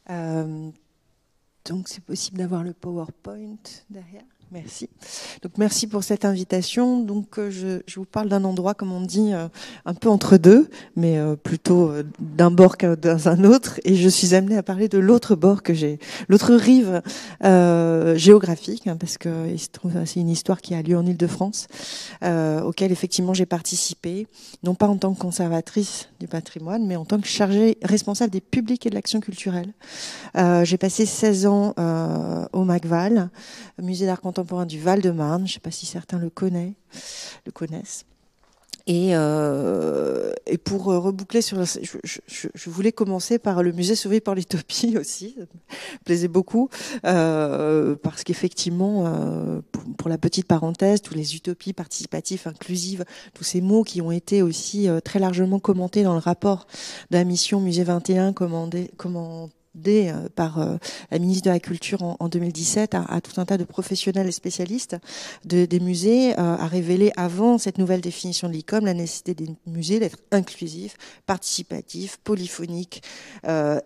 Euh, donc c'est possible d'avoir le PowerPoint derrière. Merci. Donc merci pour cette invitation. Donc euh, je, vous parle d'un endroit, comme on dit, euh, un peu entre deux, mais euh, plutôt d'un bord qu'un un autre. Et je suis amenée à parler de l'autre bord que j'ai, l'autre rive géographique, hein, parce que c'est une histoire qui a lieu en Île-de-France, auquel effectivement j'ai participé, non pas en tant que conservatrice du patrimoine, mais en tant que chargée responsable des publics et de l'action culturelle. j'ai passé 16 ans au MACVAL, musée d'art contemporain du Val-de-Marne. Je ne sais pas si certains le, connaissent. Le connaissent. Et, euh, pour euh, reboucler sur, je, voulais commencer par le musée Sauvé par l'utopie aussi, ça me plaisait beaucoup, euh, parce qu'effectivement, pour, la petite parenthèse, tous les utopies participatives, inclusives, tous ces mots qui ont été aussi très largement commentés dans le rapport de mission Musée 21, commandé, commenté dès euh, par euh, la ministre de la Culture en, 2017 à, tout un tas de professionnels et spécialistes des musées, euh, a révélé avant cette nouvelle définition de l'ICOM la nécessité des musées d'être inclusifs, participatifs, polyphoniques.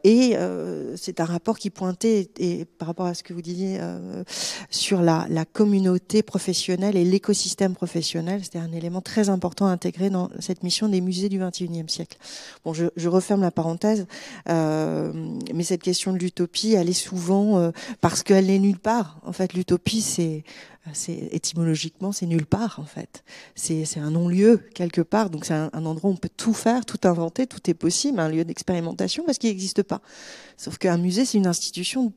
et c'est un rapport qui pointait, et par rapport à ce que vous disiez sur la, la communauté professionnelle et l'écosystème professionnel, c'était un élément très important à intégrer dans cette mission des musées du 21 21e siècle. Bon, je, referme la parenthèse, mais cette question de l'utopie, elle est souvent euh, parce qu'elle n'est nulle part. En fait, l'utopie, c'est étymologiquement, c'est nulle part. En fait, c'est un non-lieu quelque part. Donc c'est un, endroit où on peut tout faire, tout inventer, tout est possible, un lieu d'expérimentation parce qu'il n'existe pas. Sauf qu'un musée, c'est une institution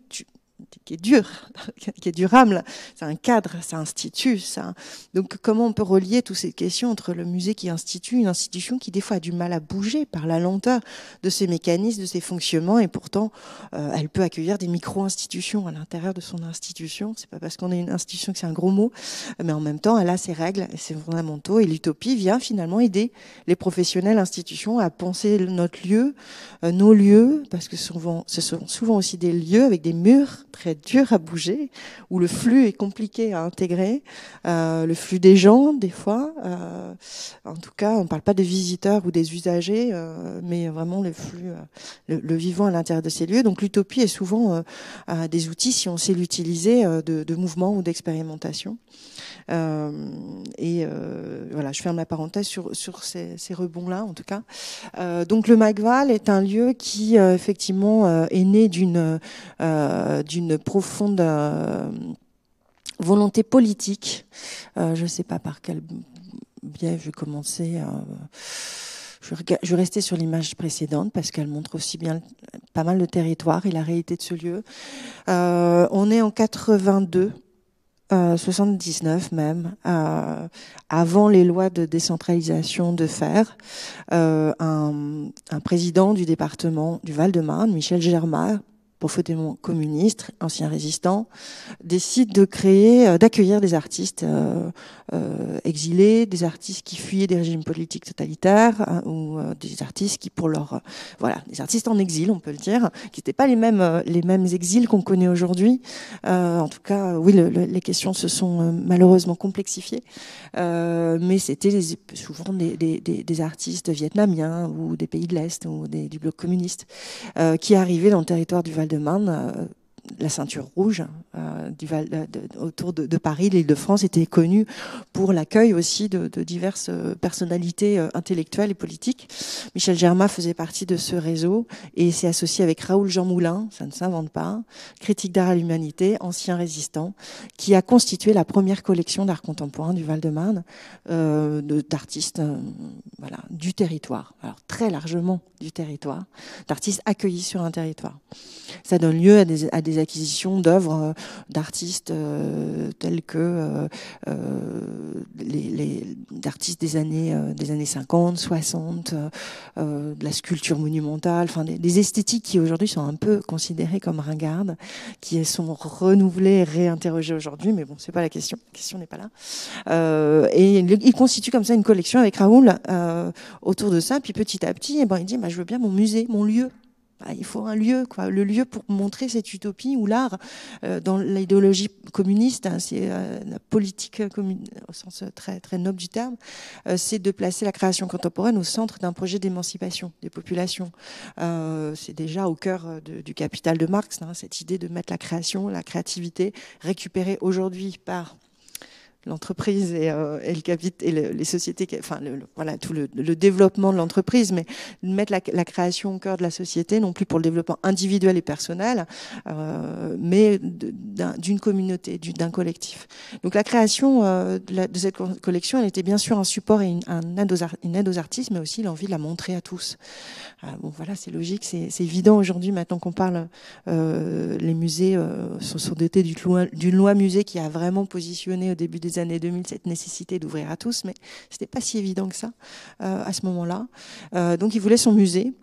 qui est dur, qui est durable. C'est un cadre, ça institue. Ça. Donc comment on peut relier toutes ces questions entre le musée qui institue, une institution qui des fois a du mal à bouger par la lenteur de ses mécanismes, de ses fonctionnements, et pourtant euh, elle peut accueillir des micro-institutions à l'intérieur de son institution. C'est pas parce qu'on est une institution que c'est un gros mot, mais en même temps elle a ses règles ses fondamentaux. Et l'utopie vient finalement aider les professionnels institutions à penser notre lieu, euh, nos lieux, parce que souvent, ce sont souvent aussi des lieux avec des murs très dur à bouger, où le flux est compliqué à intégrer, euh, le flux des gens des fois. Euh, en tout cas, on ne parle pas des visiteurs ou des usagers, euh, mais vraiment le flux, le, vivant à l'intérieur de ces lieux. Donc l'utopie est souvent des outils, si on sait l'utiliser, de mouvement ou d'expérimentation. Euh, et euh, voilà, je ferme la parenthèse sur, sur ces, rebonds-là, en tout cas. Euh, donc le Magval est un lieu qui, effectivement, est né d'une d'une profonde volonté politique. je ne sais pas par quel biais je vais commencer. je, vais, rester sur l'image précédente parce qu'elle montre aussi bien pas mal le territoire et la réalité de ce lieu. on est en 82. 79 euh, même, euh, avant les lois de décentralisation de fer, euh, un, un, président du département du Val-de-Marne, Michel Germain, profondément communiste, ancien résistant, décide de créer, euh, d'accueillir des artistes euh, euh, exilés, des artistes qui fuyaient des régimes politiques totalitaires hein, ou des artistes qui, pour leur, voilà, des artistes en exil, on peut le dire, qui n'étaient pas les mêmes les mêmes exils qu'on connaît aujourd'hui. en tout cas, oui, les questions se sont malheureusement complexifiées, mais c'était souvent des, artistes vietnamiens ou des pays de l'Est ou du bloc communiste qui arrivaient dans le territoire du Val demande euh, la ceinture rouge hein, euh, autour de, Paris, l'Île-de-France était connue pour l'accueil aussi de, diverses euh, personnalités euh, intellectuelles et politiques. Michel Germain faisait partie de ce réseau et s'est associé avec Raoul Jean Moulin, ça ne s'invente pas, critique d'art à l'humanité, ancien résistant, qui a constitué la première collection d'art contemporain du Val-de-Marne d'artistes voilà, du territoire, alors très largement du territoire, d'artistes accueillis sur un territoire. Ça donne lieu à des des acquisitions d'œuvres euh, d'artistes euh, tels que euh, les, d'artistes des années des années 50, 60, de la sculpture monumentale, enfin des, esthétiques qui aujourd'hui sont un peu considérées comme ringardes, qui sont renouvelées, réinterrogées aujourd'hui, mais bon, c'est pas la question. La question n'est pas là. et il constitue comme ça une collection avec Raoul autour de ça. Puis petit à petit, et eh ben, il dit bah, Je veux bien mon musée, mon lieu bah, il faut un lieu, quoi, le lieu pour montrer cette utopie où l'art euh, dans l'idéologie communiste, hein, c'est euh, la politique commune au sens euh, très très noble du terme, c'est de placer la création contemporaine au centre d'un projet d'émancipation des populations. c'est déjà au cœur du capital de Marx hein, cette idée de mettre la création, la créativité récupérée aujourd'hui par l'entreprise et, euh, et, et les sociétés, enfin le, voilà tout le, développement de l'entreprise, mais mettre la, la, création au cœur de la société, non plus pour le développement individuel et personnel, euh, mais d'une communauté, d'un collectif. Donc la création euh, de, de, cette collection, elle était bien sûr un support et une, aide aux une aide aux artistes, mais aussi l'envie de la montrer à tous. Euh, bon voilà, c'est logique, c'est évident aujourd'hui maintenant qu'on parle, euh, les musées sont, sont dotés d'une loi, loi musée qui a vraiment positionné au début des années 2000, cette nécessité d'ouvrir à tous, mais ce n'était pas si évident que ça euh, à ce moment-là. Euh, donc il voulait son musée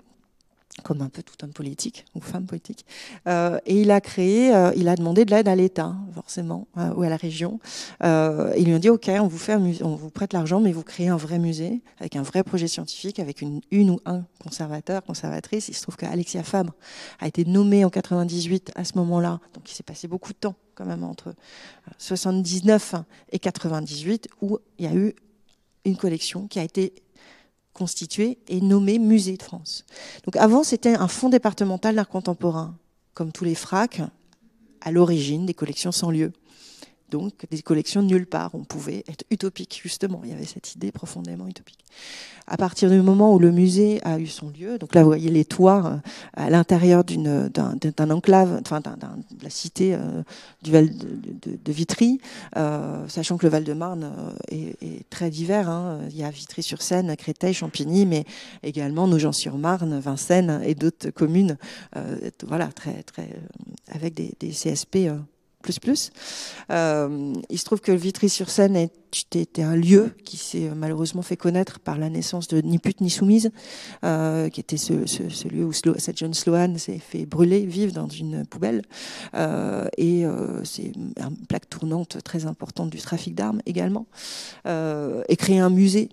comme un peu tout homme politique ou femme politique. Euh, et il a créé, il a demandé de l'aide à l'État, forcément, ou à la région. ils lui ont dit, OK, on vous, fait on vous prête l'argent, mais vous créez un vrai musée, avec un vrai projet scientifique, avec une, une ou un conservateur, conservatrice. Il se trouve qu'Alexia Fabre a été nommée en 98 à ce moment-là, donc il s'est passé beaucoup de temps quand même entre 79 euh, et 98 où il y a eu une collection qui a été constituée et nommée Musée de France. Donc avant, c'était un fonds départemental d'art contemporain, comme tous les fracs, à l'origine des collections sans lieu donc des collections nulle part. On pouvait être utopique, justement. Il y avait cette idée profondément utopique. À partir du moment où le musée a eu son lieu, donc là, vous voyez les toits euh, à l'intérieur d'une, d'un, enclave, enfin, d'un, de la cité euh, du Val de, Vitry, euh, sachant que le Val-de-Marne est, très divers. Hein. Il y a Vitry-sur-Seine, Créteil, Champigny, mais également Nogent-sur-Marne, Vincennes et d'autres communes, voilà, très, très, avec des, des CSP euh, il se trouve que Vitry-sur-Seine était un lieu qui s'est euh, malheureusement fait connaître par la naissance de Ni pute ni soumise, euh, qui était ce, lieu où cette jeune Sloane s'est fait brûler vivre dans une poubelle. et c'est une plaque tournante très importante du trafic d'armes également. et créer un musée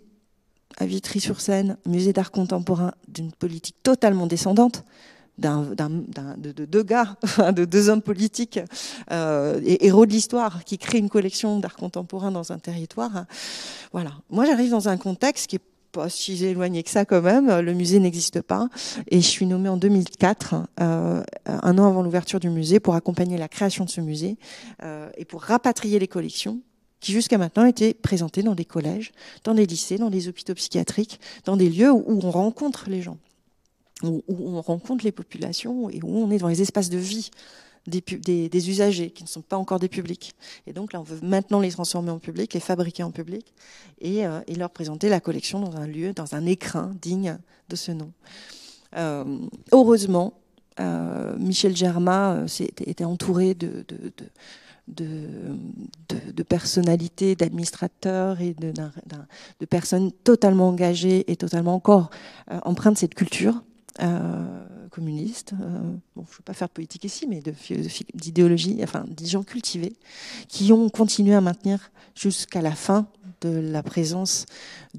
à Vitry-sur-Seine, musée d'art contemporain d'une politique totalement descendante, de deux gars, de deux hommes politiques, euh, héros de l'histoire, qui créent une collection d'art contemporain dans un territoire. Hein. Voilà. Moi, j'arrive dans un contexte qui est pas si éloigné que ça quand même. Le musée n'existe pas. Et je suis nommée en 2004, euh, un an avant l'ouverture du musée, pour accompagner la création de ce musée euh, et pour rapatrier les collections qui jusqu'à maintenant étaient présentées dans des collèges, dans des lycées, dans des hôpitaux psychiatriques, dans des lieux où on rencontre les gens où, on rencontre les populations et où on est dans les espaces de vie des, usagers qui ne sont pas encore des publics. Et donc là, on veut maintenant les transformer en public, les fabriquer en public euh, et, leur présenter la collection dans un lieu, dans un écrin digne de ce nom. Euh, heureusement, euh, Michel Germain était, entouré de, de, personnalités, d'administrateurs et de, personnes totalement engagées et totalement encore empreintes de cette culture. Euh, communistes, euh, bon, je ne veux pas faire politique ici, mais de d'idéologie, enfin, des gens cultivés, qui ont continué à maintenir jusqu'à la fin de la présence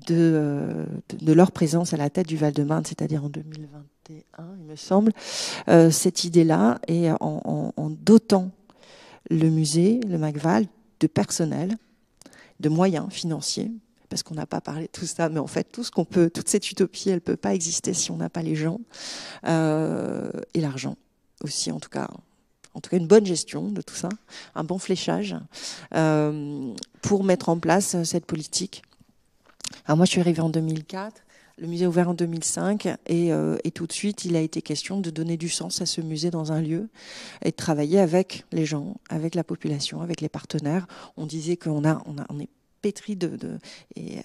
de, euh, de, leur présence à la tête du Val-de-Marne, c'est-à-dire en 2021, il me semble, cette idée-là, et en, en, dotant le musée, le MacVal, de personnel, de moyens financiers parce qu'on n'a pas parlé de tout ça, mais en fait, tout ce qu'on peut, toute cette utopie, elle ne peut pas exister si on n'a pas les gens euh, et l'argent aussi, en tout cas. En tout cas, une bonne gestion de tout ça, un bon fléchage euh, pour mettre en place euh, cette politique. Alors moi, je suis arrivée en 2004. Le musée a ouvert en 2005 et, et, tout de suite, il a été question de donner du sens à ce musée dans un lieu et de travailler avec les gens, avec la population, avec les partenaires. On disait qu'on a, on a, on est pétri et, euh,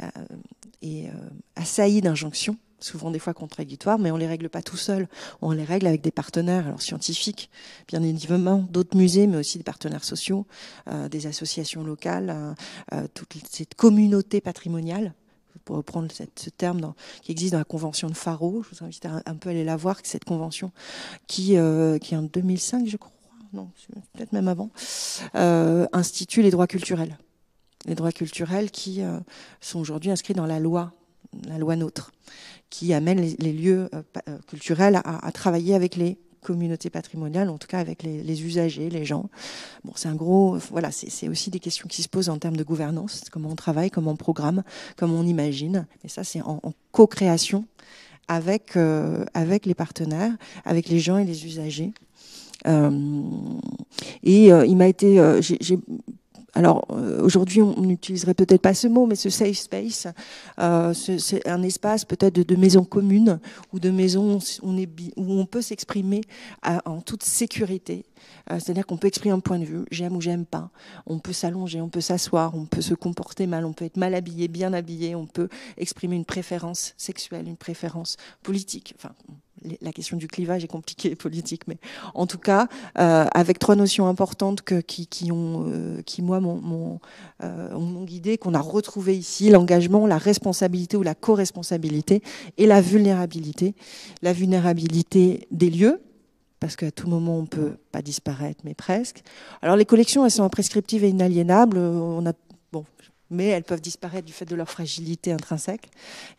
euh, assailli d'injonctions souvent des fois contradictoires, mais on ne les règle pas tout seul. On les règle avec des partenaires, alors scientifiques, bien évidemment, d'autres musées, mais aussi des partenaires sociaux, euh, des associations locales, toute cette communauté patrimoniale pour reprendre ce terme qui existe dans la convention de Faro, je vous invite à un peu aller la voir, cette convention qui, qui est en 2005, je crois, non, peut-être même avant, institue les droits culturels les droits culturels qui euh, sont aujourd'hui inscrits dans la loi, la loi nôtre, qui amène les, lieux euh, euh, culturels à, travailler avec les communautés patrimoniales, en tout cas avec les, usagers, les gens. Bon, c'est un gros, voilà, c'est aussi des questions qui se posent en termes de gouvernance, comment on travaille, comment on programme, comment on imagine. Et ça, c'est en, co-création avec avec les partenaires, avec les gens et les usagers. et il m'a été, j'ai alors euh, aujourd'hui, on n'utiliserait peut-être pas ce mot, mais ce safe space, euh, c'est un espace peut-être de, maison commune ou de maison où on, est, où on peut s'exprimer euh, en toute sécurité. C'est-à-dire qu'on peut exprimer un point de vue, j'aime ou j'aime pas. On peut s'allonger, on peut s'asseoir, on peut se comporter mal, on peut être mal habillé, bien habillé, on peut exprimer une préférence sexuelle, une préférence politique. Enfin, la question du clivage est compliquée politique, mais en tout cas, euh, avec trois notions importantes qui, ont, euh, qui moi, m'ont euh, guidé, qu'on a retrouvé ici, l'engagement, la responsabilité ou la co-responsabilité et la vulnérabilité. La vulnérabilité des lieux, parce qu'à tout moment, on peut pas disparaître, mais presque. Alors, les collections, elles sont imprescriptives et inaliénables. bon, mais elles peuvent disparaître du fait de leur fragilité intrinsèque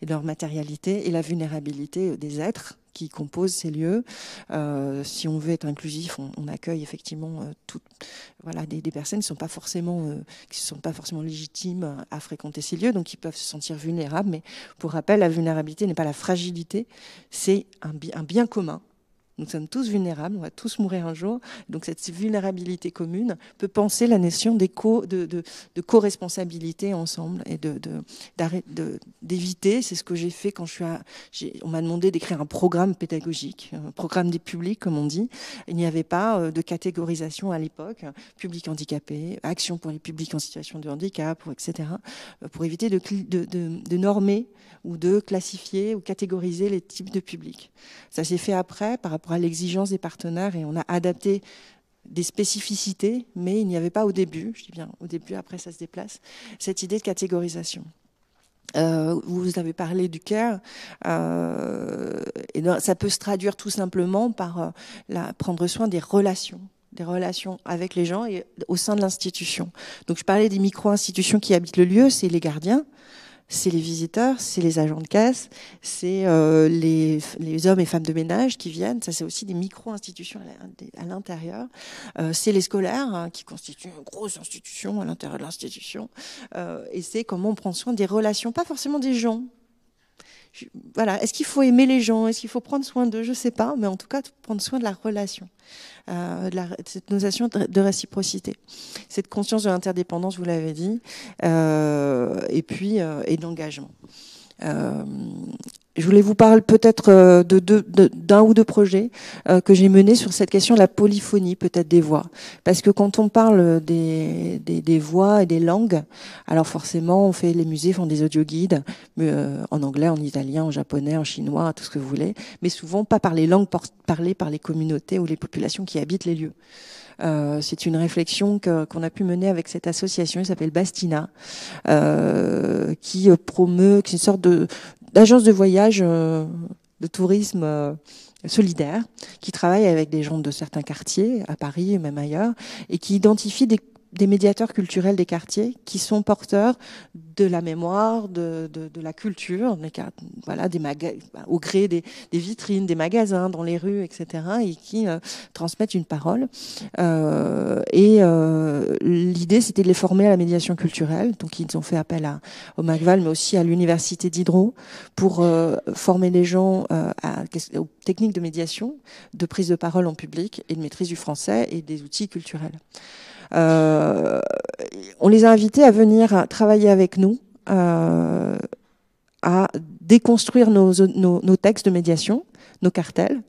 et de leur matérialité et la vulnérabilité des êtres qui composent ces lieux. Euh, si on veut être inclusif, on, accueille effectivement euh, toutes, voilà, des, personnes qui ne sont pas forcément euh, sont pas forcément légitimes à fréquenter ces lieux, donc qui peuvent se sentir vulnérables. Mais pour rappel, la vulnérabilité n'est pas la fragilité, c'est un bien commun nous sommes tous vulnérables, on va tous mourir un jour. Donc cette vulnérabilité commune peut penser la notion de, co-responsabilité ensemble et d'éviter. De, C'est ce que j'ai fait quand je suis on m'a demandé d'écrire un programme pédagogique, un programme des publics comme on dit. Il n'y avait pas euh, de catégorisation à l'époque, public handicapé, action pour les publics en situation de handicap, etc. Euh, pour éviter de, de normer ou de classifier ou catégoriser les types de publics. Ça s'est fait après par rapport rapport à l'exigence des partenaires et on a adapté des spécificités, mais il n'y avait pas au début, je dis bien au début, après ça se déplace, cette idée de catégorisation. Euh, vous avez parlé du cœur, euh, et ça peut se traduire tout simplement par euh, la, prendre soin des relations des relations avec les gens et au sein de l'institution. Donc je parlais des micro-institutions qui habitent le lieu, c'est les gardiens, c'est les visiteurs, c'est les agents de caisse, c'est euh, les, hommes et femmes de ménage qui viennent. Ça, c'est aussi des micro-institutions à l'intérieur. Euh, c'est les scolaires hein, qui constituent une grosse institution à l'intérieur de l'institution. Euh, et c'est comment on prend soin des relations, pas forcément des gens, voilà, est-ce qu'il faut aimer les gens Est-ce qu'il faut prendre soin d'eux Je ne sais pas, mais en tout cas, prendre soin de la relation, euh, de cette notion de réciprocité, cette conscience de l'interdépendance, vous l'avez dit, euh, et puis euh, et d'engagement. Euh, je voulais vous parler peut-être euh, d'un de, d'un ou deux projets euh, que j'ai menés sur cette question de la polyphonie, peut-être des voix. Parce que quand on parle des, des, voix et des langues, alors forcément, on fait les musées font des audioguides mais, euh, en anglais, en italien, en japonais, en chinois, tout ce que vous voulez, mais souvent pas par les langues parlées par les communautés ou les populations qui habitent les lieux. c'est une réflexion qu'on a pu mener avec cette association, qui s'appelle Bastina, qui promeut, une sorte de, d'agences de voyage, euh, de tourisme euh, solidaire, qui travaille avec des gens de certains quartiers, à Paris et même ailleurs, et qui identifie des des médiateurs culturels des quartiers qui sont porteurs de la mémoire, de, la culture, des, voilà, des bah, au gré des, vitrines, des magasins, dans les rues, etc., et qui euh, transmettent une parole. Euh, et euh, l'idée, c'était de les former à la médiation culturelle. Donc, ils ont fait appel au MacVal, mais aussi à l'université d'Hydro pour former les gens à, aux techniques de médiation, de prise de parole en public et de maîtrise du français et des outils culturels. Euh, on les a invités à venir travailler avec nous, euh, à déconstruire nos, textes de médiation, nos cartels,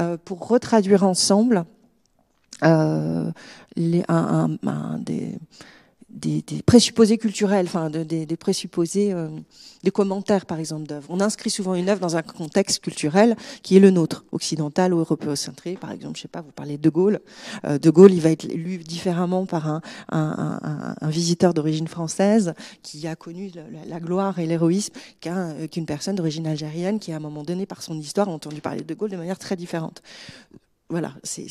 euh, pour retraduire ensemble les, un, un, un, des, des, présupposés culturels, enfin des, présupposés, euh, des commentaires par exemple d'œuvres. On inscrit souvent une œuvre dans un contexte culturel qui est le nôtre, occidental ou centré. Par exemple, je sais pas, vous parlez de Gaulle. Euh, de Gaulle, il va être lu différemment par un, visiteur d'origine française qui a connu la, gloire et l'héroïsme euh, qu'une personne d'origine algérienne qui, à un moment donné, par son histoire, a entendu parler de Gaulle de manière très différente voilà, c'est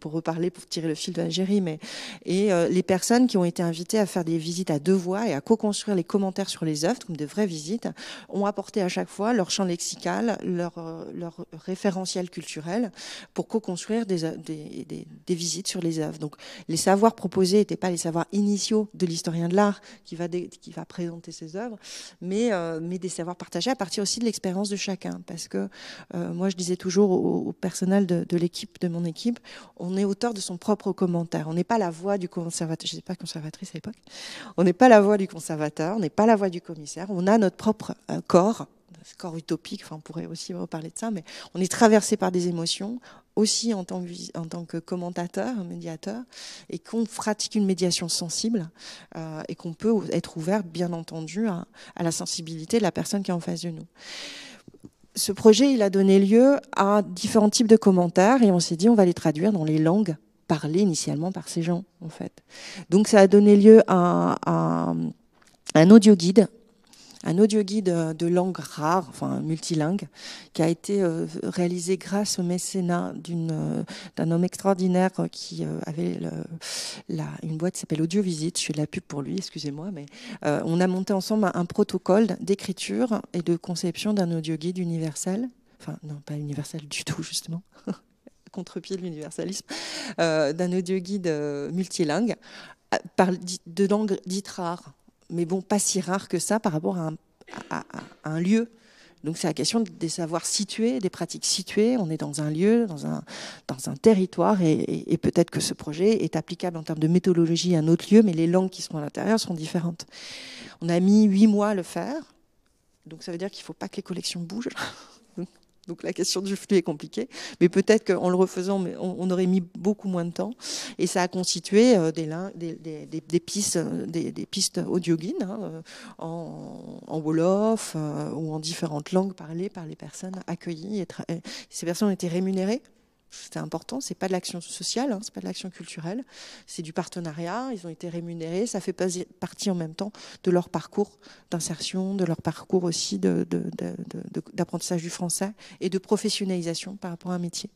pour reparler, pour tirer le fil de l'Algérie, mais et euh, les personnes qui ont été invitées à faire des visites à deux voix et à co-construire les commentaires sur les œuvres comme de vraies visites ont apporté à chaque fois leur champ lexical, leur, euh, référentiel culturel pour co-construire euh, des, visites sur les œuvres. Donc les savoirs proposés n'étaient pas les savoirs initiaux de l'historien de l'art qui va présenter ses œuvres, mais des savoirs partagés à partir aussi de l'expérience de chacun, parce que moi je disais toujours au, personnel de l'équipe de mon équipe, on est auteur de son propre commentaire. On n'est pas la voix du conservateur. Je n'étais pas conservatrice à l'époque. On n'est pas la voix du conservateur, on n'est pas la voix du commissaire. On a notre propre euh, corps, corps utopique. Enfin, on pourrait aussi reparler de ça, mais on est traversé par des émotions aussi en tant, que, commentateur, médiateur, et qu'on pratique une médiation sensible euh, et qu'on peut être ouvert, bien entendu, à la sensibilité de la personne qui est en face de nous ce projet, il a donné lieu à différents types de commentaires et on s'est dit, on va les traduire dans les langues parlées initialement par ces gens, en fait. Donc, ça a donné lieu à, à un audio guide un audio guide euh, de langue rare, enfin multilingue, qui a été euh, réalisé grâce au mécénat euh, d'un homme extraordinaire qui avait une boîte qui s'appelle Audiovisite. Je fais de la pub pour lui, excusez-moi, mais on a monté ensemble un protocole d'écriture et de conception d'un audio guide universel. Enfin, non, pas universel du tout, justement. contre-pied de l'universalisme, d'un audio guide multilingue de langues dites rares mais bon, pas si rare que ça par rapport à un, un lieu. Donc c'est la question des savoirs situés, des pratiques situées. On est dans un lieu, dans un, dans un territoire, et, peut-être que ce projet est applicable en termes de méthodologie à un autre lieu, mais les langues qui sont à l'intérieur sont différentes. On a mis huit mois à le faire, donc ça veut dire qu'il ne faut pas que les collections bougent. Donc la question du flux est compliquée, mais peut-être qu'en le refaisant, on, aurait mis beaucoup moins de temps. Et ça a constitué euh, des, pistes, euh, des, pistes hein, euh, en, wolof ou en différentes langues parlées par les personnes accueillies. et ces personnes ont été rémunérées c'est important. C'est pas de l'action sociale, hein, c'est pas de l'action culturelle. C'est du partenariat. Ils ont été rémunérés. Ça fait partie en même temps de leur parcours d'insertion, de leur parcours aussi d'apprentissage du français et de professionnalisation par rapport à un métier.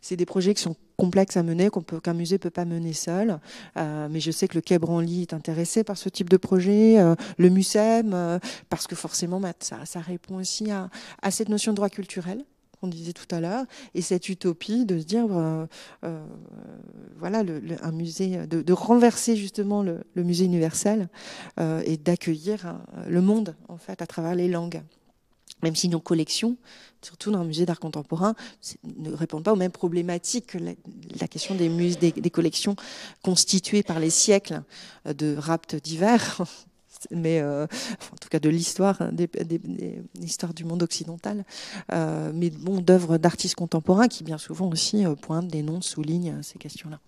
C'est des projets qui sont complexes à mener, qu'on peut, qu'un musée peut pas mener seul. Euh, mais je sais que le Quai Branly est intéressé par ce type de projet, euh, le MUSEM, euh, parce que forcément, bah, ça, répond aussi à cette notion de droit culturel on disait tout à l'heure, et cette utopie de se dire, euh, euh, voilà, le, un musée, euh, de, renverser justement le, musée universel et d'accueillir hein, le monde, en fait, à travers les langues. Même si nos collections, surtout dans un musée d'art contemporain, ne répondent pas aux mêmes problématiques. La, la question des, musées, des, des, collections constituées par les siècles de raptes divers mais euh, en tout cas de l'histoire, hein, des, du monde occidental, euh, mais bon, d'œuvres d'artistes contemporains qui bien souvent aussi euh, pointent, dénoncent, soulignent ces questions-là.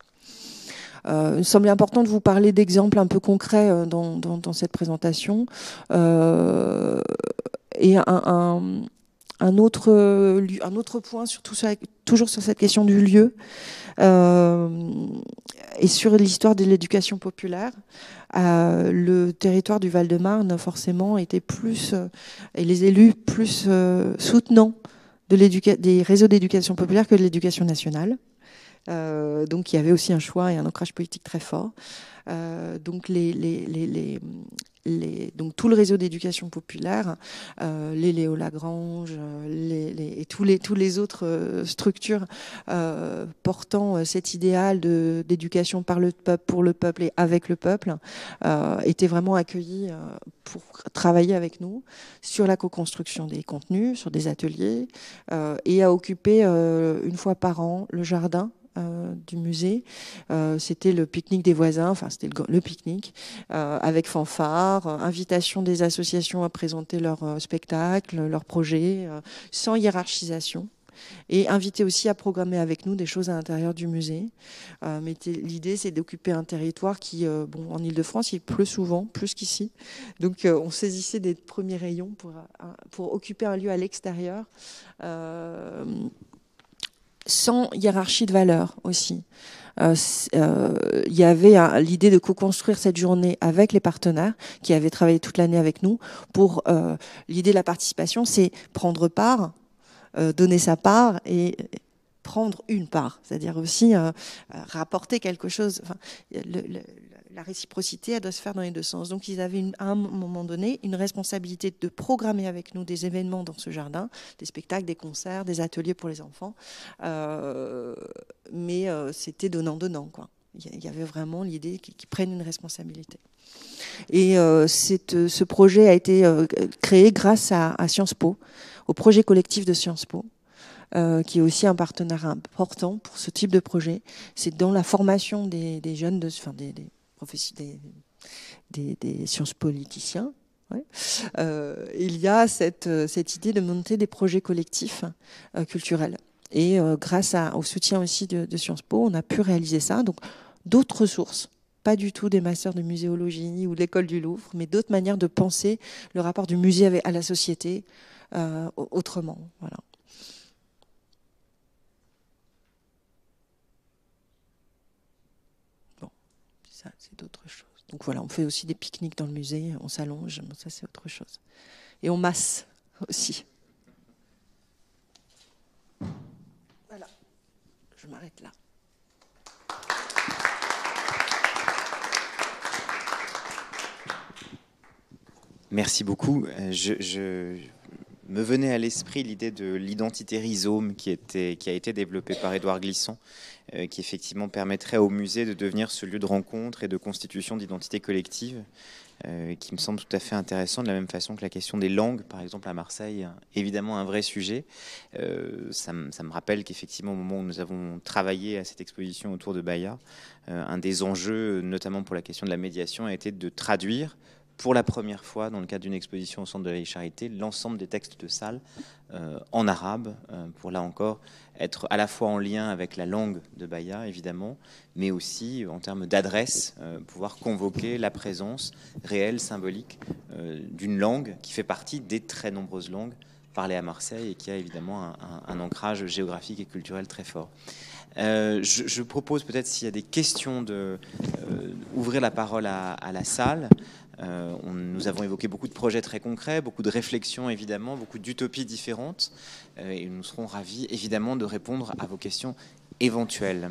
il me semble important de vous parler d'exemples un peu concrets dans, cette présentation. et un, autre, point, sur, toujours sur cette question du lieu et sur l'histoire de l'éducation populaire. Euh, le territoire du Val-de-Marne, forcément, était plus, euh, et les élus plus euh, soutenants de des réseaux d'éducation populaire que de l'éducation nationale. donc il y avait aussi un choix et un ancrage politique très fort. donc les, les, les, donc tout le réseau d'éducation populaire, euh, les Léo Lagrange euh, et tous les, tous les autres euh, structures euh, portant cet idéal d'éducation par le peuple, pour le peuple et avec le peuple, euh, étaient vraiment accueillis pour travailler avec nous sur la co-construction des contenus, sur des ateliers, et à occuper une fois par an le jardin euh, du musée. Euh, c'était le pique-nique des voisins, enfin c'était le, pique-nique, euh, avec fanfare, invitation des associations à présenter leur spectacle, leurs projets, sans hiérarchisation. Et inviter aussi à programmer avec nous des choses à l'intérieur du musée. mais l'idée, c'est d'occuper un territoire qui, bon, en Ile-de-France, il pleut souvent, plus qu'ici. Donc, on saisissait des premiers rayons pour, pour occuper un lieu à l'extérieur sans hiérarchie de valeur aussi. Euh, euh, il y avait l'idée de co-construire cette journée avec les partenaires qui avaient travaillé toute l'année avec nous. Pour euh, l'idée de la participation, c'est prendre part, donner sa part et prendre une part, c'est-à-dire aussi rapporter quelque chose. Enfin, le, la réciprocité, elle doit se faire dans les deux sens. Donc, ils avaient à un moment donné une responsabilité de programmer avec nous des événements dans ce jardin, des spectacles, des concerts, des ateliers pour les enfants. Euh, mais euh, c'était donnant-donnant, quoi. Il y avait vraiment l'idée qu'ils prennent une responsabilité. Et euh, ce projet a été créé grâce à, Sciences Po, au projet collectif de Sciences Po, qui est aussi un partenaire important pour ce type de projet. C'est dans la formation des, jeunes, de, des, des, des, sciences politiciens, euh, il y a cette, euh, cette, idée de monter des projets collectifs euh, culturels. Et grâce au soutien aussi de, de, Sciences Po, on a pu réaliser ça. Donc d'autres ressources, pas du tout des masters de muséologie ou de l'école du Louvre, mais d'autres manières de penser le rapport du musée à la société autrement. Voilà. d'autres choses. Donc voilà, on fait aussi des pique-niques dans le musée, on s'allonge, ça c'est autre chose. Et on masse aussi. Voilà, je m'arrête là. Merci beaucoup. Euh, je, me venait à l'esprit l'idée de l'identité rhizome qui, était, qui a été développée par Édouard Glisson euh, qui effectivement permettrait au musée de devenir ce lieu de rencontre et de constitution d'identité collective, euh, qui me semble tout à fait intéressant, de la même façon que la question des langues, par exemple à Marseille, évidemment un vrai sujet. Euh, ça, me rappelle qu'effectivement, au moment où nous avons travaillé à cette exposition autour de Bahia, un des enjeux, notamment pour la question de la médiation, a été de traduire pour la première fois, dans le cadre d'une exposition au Centre de la Charité, l'ensemble des textes de salle euh, en arabe, euh, pour là encore être à la fois en lien avec la langue de Baïa, évidemment, mais aussi en termes d'adresse, euh, pouvoir convoquer la présence réelle, symbolique d'une langue qui fait partie des très nombreuses langues parlées à Marseille et qui a évidemment un, ancrage géographique et culturel très fort. je, propose peut-être s'il y a des questions d'ouvrir de, ouvrir la parole à, à la salle. Euh, nous avons évoqué beaucoup de projets très concrets, beaucoup de réflexions évidemment, beaucoup d'utopies différentes. Euh, et nous serons ravis évidemment de répondre à vos questions éventuelles.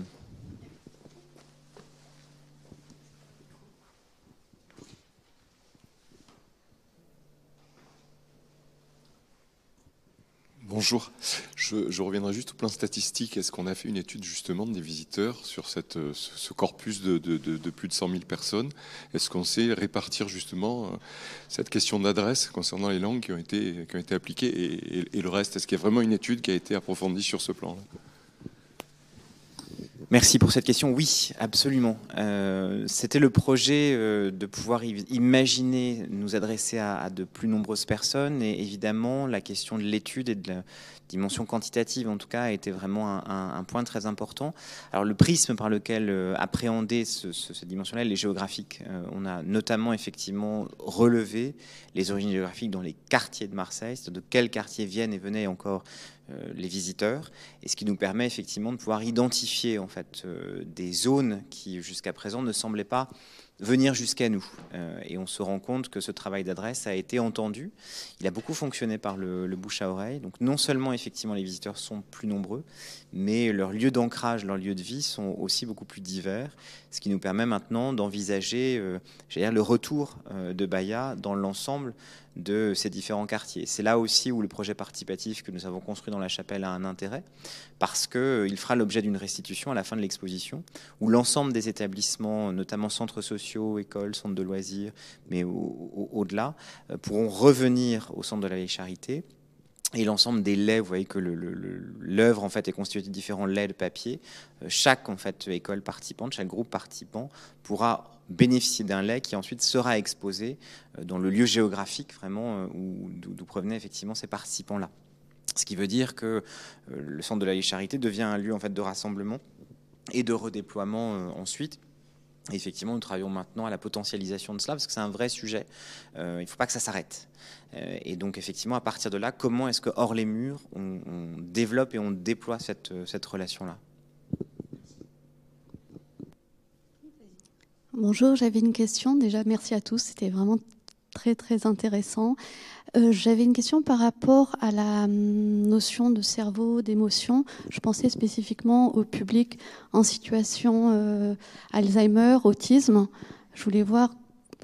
Bonjour. Je, reviendrai juste au plan statistique. Est-ce qu'on a fait une étude justement des visiteurs sur euh, ce, corpus de, plus de 100 000 personnes Est-ce qu'on sait répartir justement euh, cette question d'adresse concernant les langues qui ont été, qui ont été appliquées et, le reste Est-ce qu'il y a vraiment une étude qui a été approfondie sur ce plan Merci pour cette question. Oui, absolument. Euh, c'était le projet euh, de pouvoir imaginer nous adresser à, à, de plus nombreuses personnes et évidemment la question de l'étude et de la, dimension quantitative, en tout cas, était vraiment un, point très important. Alors, le prisme par lequel euh, appréhender ce, ce, cette dimension-là, est géographique. Euh, on a notamment, effectivement, relevé les origines géographiques dans les quartiers de Marseille, c'est-à-dire de quels quartiers viennent et venaient encore euh, les visiteurs, et ce qui nous permet effectivement de pouvoir identifier en fait des zones qui jusqu'à présent ne semblaient pas venir jusqu'à nous. Euh, et on se rend compte que ce travail d'adresse a été entendu. Il a beaucoup fonctionné par le, bouche à oreille. Donc non seulement effectivement les visiteurs sont plus nombreux, mais leurs lieux d'ancrage, leurs lieux de vie sont aussi beaucoup plus divers, ce qui nous permet maintenant d'envisager euh, le retour euh, de Baïa dans l'ensemble de ces différents quartiers. C'est là aussi où le projet participatif que nous avons construit dans la chapelle a un intérêt, parce qu'il euh, fera l'objet d'une restitution à la fin de l'exposition, où l'ensemble des établissements, notamment centres sociaux, écoles, centres de loisirs, mais au-delà, euh, pourront revenir au centre de la Vieille Charité et l'ensemble des laits, vous voyez que l'œuvre en fait est constituée de différents laits de papier. Euh, chaque en fait école participante, chaque groupe participant pourra bénéficier d'un lait qui ensuite sera exposé euh, dans le lieu géographique vraiment euh, d'où provenaient effectivement ces participants là. Ce qui veut dire que le centre de la Charité devient un lieu en fait de rassemblement et de redéploiement ensuite effectivement, nous travaillons maintenant à la potentialisation de cela parce que c'est un vrai sujet. Euh, il ne faut pas que ça s'arrête. Euh, et donc, effectivement, à partir de là, comment est-ce que hors les murs, on, développe et on déploie cette, euh, cette relation-là Bonjour, j'avais une question. Déjà, merci à tous. C'était vraiment très très intéressant. Euh, j'avais une question par rapport à la hum, notion de cerveau, d'émotion. Je pensais spécifiquement au public en situation euh, Alzheimer, autisme. Je voulais voir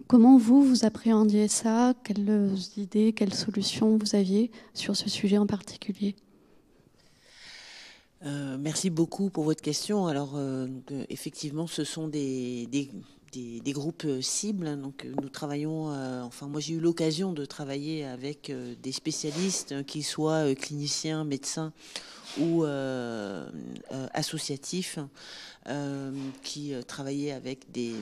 comment vous, vous appréhendiez ça, quelles euh, idées, quelles solutions vous aviez sur ce sujet en particulier. merci beaucoup pour votre question. Alors, effectivement, ce sont des, des, groupes euh, cibles. Hein. Donc, euh, nous travaillons, euh, enfin, moi j'ai eu l'occasion de travailler avec des spécialistes, hein, qu'ils soient cliniciens, médecins ou euh, euh, associatifs euh, qui travaillaient avec des,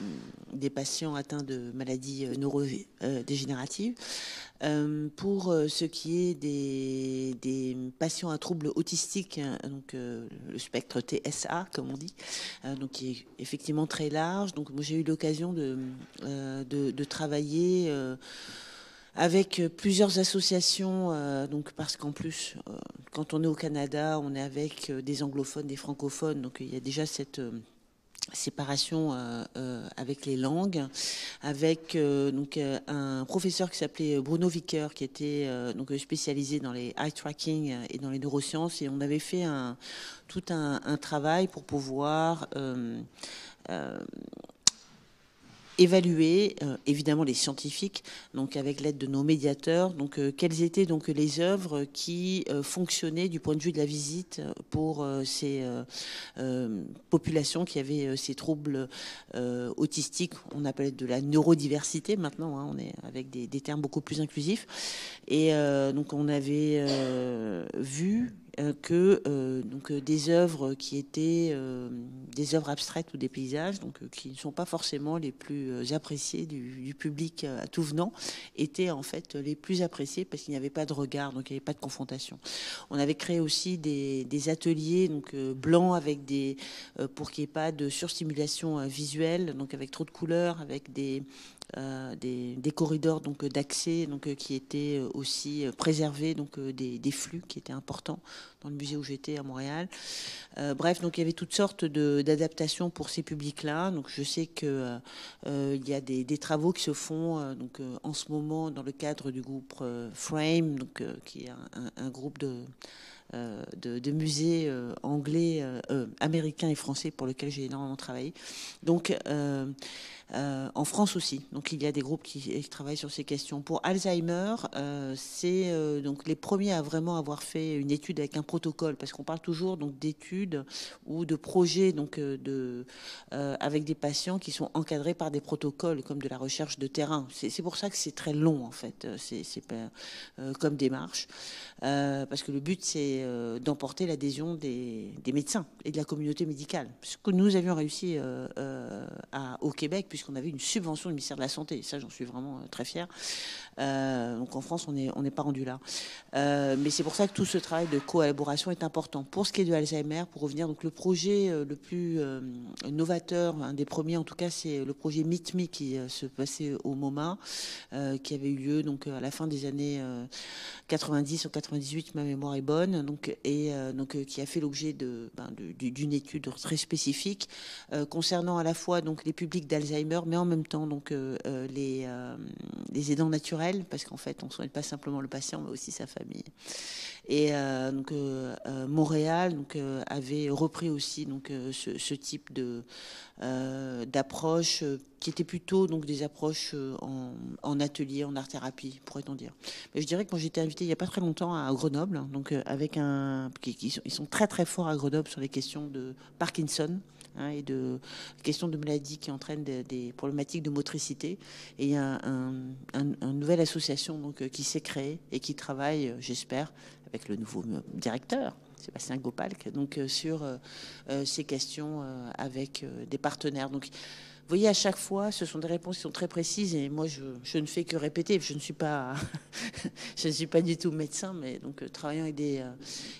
patients atteints de maladies neurodégénératives. pour ce qui est des, patients à troubles autistiques, hein, donc le spectre TSA, comme on dit, donc qui est effectivement très large. Donc, moi, j'ai eu l'occasion de, de, de, travailler avec euh, plusieurs associations, euh, donc parce qu'en plus, euh, quand on est au Canada, on est avec des anglophones, des francophones, donc il y a déjà cette séparation avec les langues, avec donc un professeur qui s'appelait Bruno Vicker, qui était donc spécialisé dans les eye tracking et dans les neurosciences, et on avait fait tout un, un travail pour pouvoir évaluer, euh, évidemment les scientifiques, donc avec l'aide de nos médiateurs, donc euh, quelles étaient donc les œuvres qui euh, fonctionnaient du point de vue de la visite pour ces populations qui avaient ces troubles autistiques, on appelle de la neurodiversité maintenant, hein, on est avec des, termes beaucoup plus inclusifs. Et donc on avait vu euh, que euh, donc, euh, des œuvres qui étaient des œuvres abstraites ou des paysages, donc, qui ne sont pas forcément les plus appréciés du, public à tout venant, étaient en fait les plus appréciés parce qu'il n'y avait pas de regard, donc il n'y avait pas de confrontation. On avait créé aussi des, des ateliers donc, blancs avec des, pour qu'il n'y ait pas de surstimulation visuelle, donc avec trop de couleurs, avec des, euh, des, corridors donc euh, d'accès donc euh, qui étaient aussi préservés donc des, flux qui étaient importants dans le musée où j'étais à Montréal. bref, donc il y avait toutes sortes d'adaptations pour ces publics-là. Donc je sais que il y a des, travaux qui se font donc en ce moment dans le cadre du groupe Frame, donc qui est un, groupe de musées anglais, américains et français pour lequel j'ai énormément travaillé. Donc, euh, en France aussi. Donc il y a des groupes qui, travaillent sur ces questions. Pour Alzheimer, euh, c'est euh, donc les premiers à vraiment avoir fait une étude avec un protocole, parce qu'on parle toujours donc d'études ou de projets donc de avec des patients qui sont encadrés par des protocoles comme de la recherche de terrain. C'est pour ça que c'est très long en fait. C'est comme démarche, parce que le but c'est d'emporter l'adhésion des, médecins et de la communauté médicale, ce que nous avions réussi au Québec. Puisque puisqu'on avait une subvention du ministère de la Santé. Et ça, j'en suis vraiment euh, très fier. Euh, donc en France, on n'est pas rendu là. Euh, mais c'est pour ça que tout ce travail de collaboration est important. Pour ce qui est de Alzheimer, pour revenir, donc le projet euh, le plus novateur, un des premiers en tout cas, c'est le projet Meet qui se passait au MoMA, qui avait eu lieu donc à la fin des années 90 ou 98, ma mémoire est bonne, donc et donc qui a fait l'objet de ben, d'une étude très spécifique concernant à la fois donc les publics d'Alzheimer, mais en même temps donc les les aidants naturels parce qu'en fait, on soigne pas simplement le patient, mais aussi sa famille. Et euh, donc, euh, euh, Montréal donc, avait repris aussi donc, ce, type d'approche qui était plutôt donc, des approches en, atelier, en art-thérapie, pourrait-on dire. Mais je dirais que quand j'étais invitée il n'y a pas très longtemps à Grenoble, donc, avec un, ils sont très très forts à Grenoble sur les questions de Parkinson. Hein, et de questions de maladies qui entraînent des, problématiques de motricité. Et il y a une nouvelle association donc, euh, qui s'est créée et qui travaille, euh, j'espère, avec le nouveau euh, directeur, Sébastien Gopalk, donc, sur ces questions avec des partenaires. Donc, vous voyez, à chaque fois, ce sont des réponses qui sont très précises et moi, je, ne fais que répéter. Je ne suis pas, je suis pas du tout médecin, mais donc euh, travaillant avec des euh,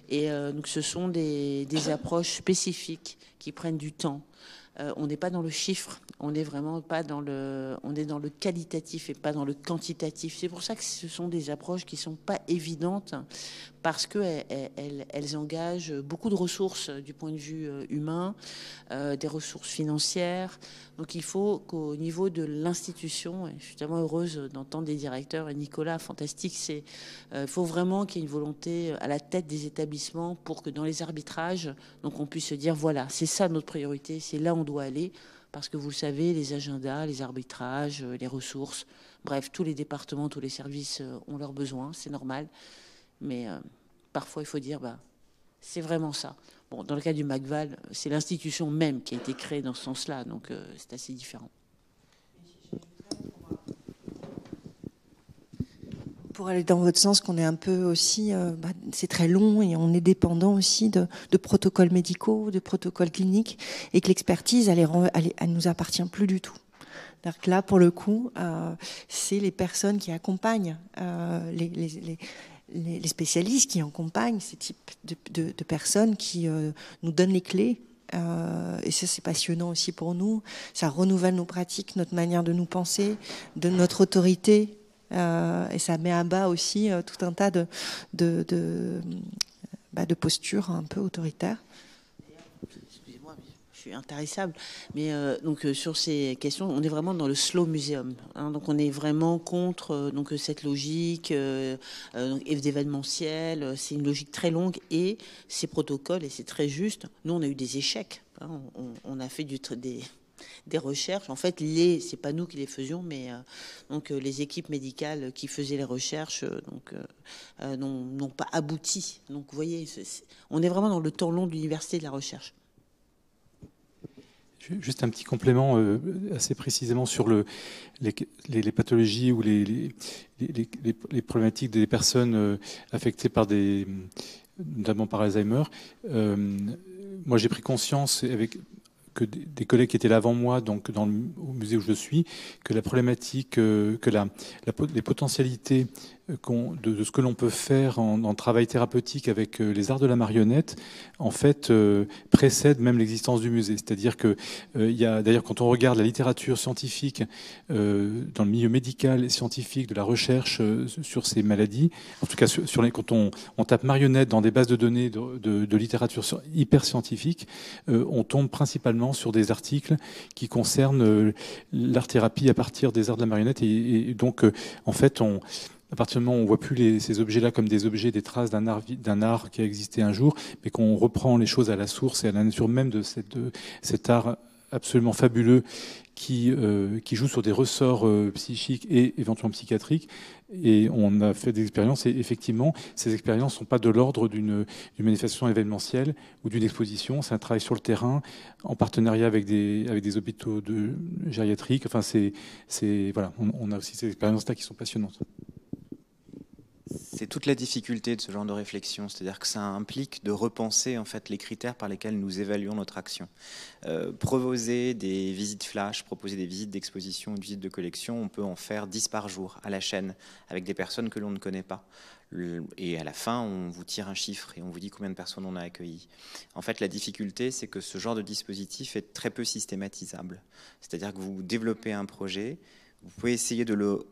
et euh, donc ce sont des, approches spécifiques qui prennent du temps. on n'est pas dans le chiffre, on n'est vraiment pas dans le, on est dans le qualitatif et pas dans le quantitatif. C'est pour ça que ce sont des approches qui sont pas évidentes parce que engagent beaucoup de ressources du point de vue humain, des ressources financières. Donc il faut qu'au niveau de l'institution, et je suis tellement heureuse d'entendre des directeurs, et Nicolas, fantastique, euh, il faut vraiment qu'il y ait une volonté euh, à la tête des établissements pour que dans les arbitrages, donc on puisse se dire voilà, c'est ça notre priorité, c'est là où on doit aller, parce que vous le savez, les agendas, les arbitrages, euh, les ressources, bref, tous les départements, tous les services ont leurs besoins, c'est normal, mais parfois il faut dire bah, c'est vraiment ça dans le cas du MacVal, c'est l'institution même qui a été créée dans ce sens-là, donc euh, c'est assez différent. Pour aller dans votre sens, qu'on est un peu aussi, euh, bah, c'est très long et on est dépendant aussi de, protocoles médicaux, de protocoles cliniques, et que l'expertise, elle, ne nous appartient plus du tout. là, pour le coup, euh, c'est les personnes qui accompagnent les, les, les, les, spécialistes qui accompagnent ces types de, personnes qui euh, nous donnent les clés. Euh, et ça, c'est passionnant aussi pour nous. Ça renouvelle nos pratiques, notre manière de nous penser, de notre autorité. Euh, et ça met à bas aussi tout un tas de, de, de bah, postures un peu autoritaires je suis intarissable. Mais euh, donc euh, sur ces questions, on est vraiment dans le slow museum. Hein. donc on est vraiment contre euh, donc cette logique d'événementiel. C'est une logique très longue et ces protocoles et c'est très juste. Nous on a eu des échecs. Hein. on, a fait des, recherches. En fait, les, c'est pas nous qui les faisions, mais donc les équipes médicales qui faisaient les recherches, donc n'ont pas abouti. Donc, vous voyez, on est vraiment dans le temps long de l'université de la recherche. Juste un petit complément euh, assez précisément sur les, pathologies ou les, problématiques des personnes euh, affectées par des, notamment par Alzheimer. Euh, moi, j'ai pris conscience avec que des collègues qui étaient là avant moi, donc dans le, au musée où je suis, que la problématique, que les potentialités euh, de, ce que l'on peut faire en, travail thérapeutique avec euh, les arts de la marionnette, en fait, euh, précède même l'existence du musée. C'est-à-dire que, il y a, d'ailleurs, quand on regarde la littérature scientifique dans le milieu médical et scientifique de la recherche sur ces maladies, en tout cas, sur, les, quand on, tape marionnette dans des bases de données de, littérature hyper scientifique, on tombe principalement sur des articles qui concernent l'art-thérapie à partir des arts de la marionnette. et donc, en fait, on à partir du moment où on ne voit plus ces objets-là comme des objets, des traces d'un art, d'un art qui a existé un jour, mais qu'on reprend les choses à la source et à la nature même de, cet art absolument fabuleux qui, euh, joue sur des ressorts euh, psychiques et éventuellement psychiatriques. Et on a fait des expériences, et effectivement, ces expériences ne sont pas de l'ordre d'une manifestation événementielle ou d'une exposition. C'est un travail sur le terrain, en partenariat avec des, avec des hôpitaux de gériatriques. Enfin, c'est voilà, on a aussi ces expériences-là qui sont passionnantes. C'est toute la difficulté de ce genre de réflexion, c'est-à-dire que ça implique de repenser en fait les critères par lesquels nous évaluons notre action. Euh, proposer des visites flash, proposer des visites d'exposition, une visite de collection, on peut en faire 10 par jour à la chaîne avec des personnes que l'on ne connaît pas. Et à la fin, on vous tire un chiffre et on vous dit combien de personnes on a accueillies. En fait, la difficulté, c'est que ce genre de dispositif est très peu systématisable. C'est-à-dire que vous développez un projet, vous pouvez essayer de le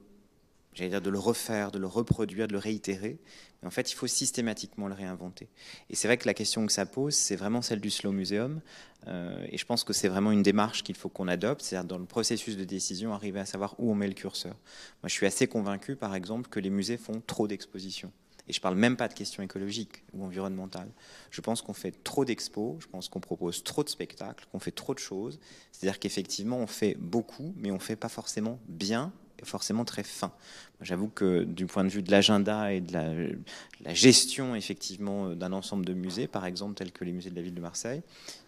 j'allais dire de le refaire, de le reproduire, de le réitérer. Mais en fait, il faut systématiquement le réinventer. Et c'est vrai que la question que ça pose, c'est vraiment celle du slow museum. Euh, et je pense que c'est vraiment une démarche qu'il faut qu'on adopte, c'est-à-dire dans le processus de décision, arriver à savoir où on met le curseur. Moi, je suis assez convaincu, par exemple, que les musées font trop d'expositions. Et je ne parle même pas de questions écologiques ou environnementales. Je pense qu'on fait trop d'expos, je pense qu'on propose trop de spectacles, qu'on fait trop de choses. C'est-à-dire qu'effectivement, on fait beaucoup, mais on ne fait pas forcément bien forcément très fin. J'avoue que du point de vue de l'agenda et de la, gestion effectivement euh, d'un ensemble de musées, par exemple tels que les musées de la ville de Marseille,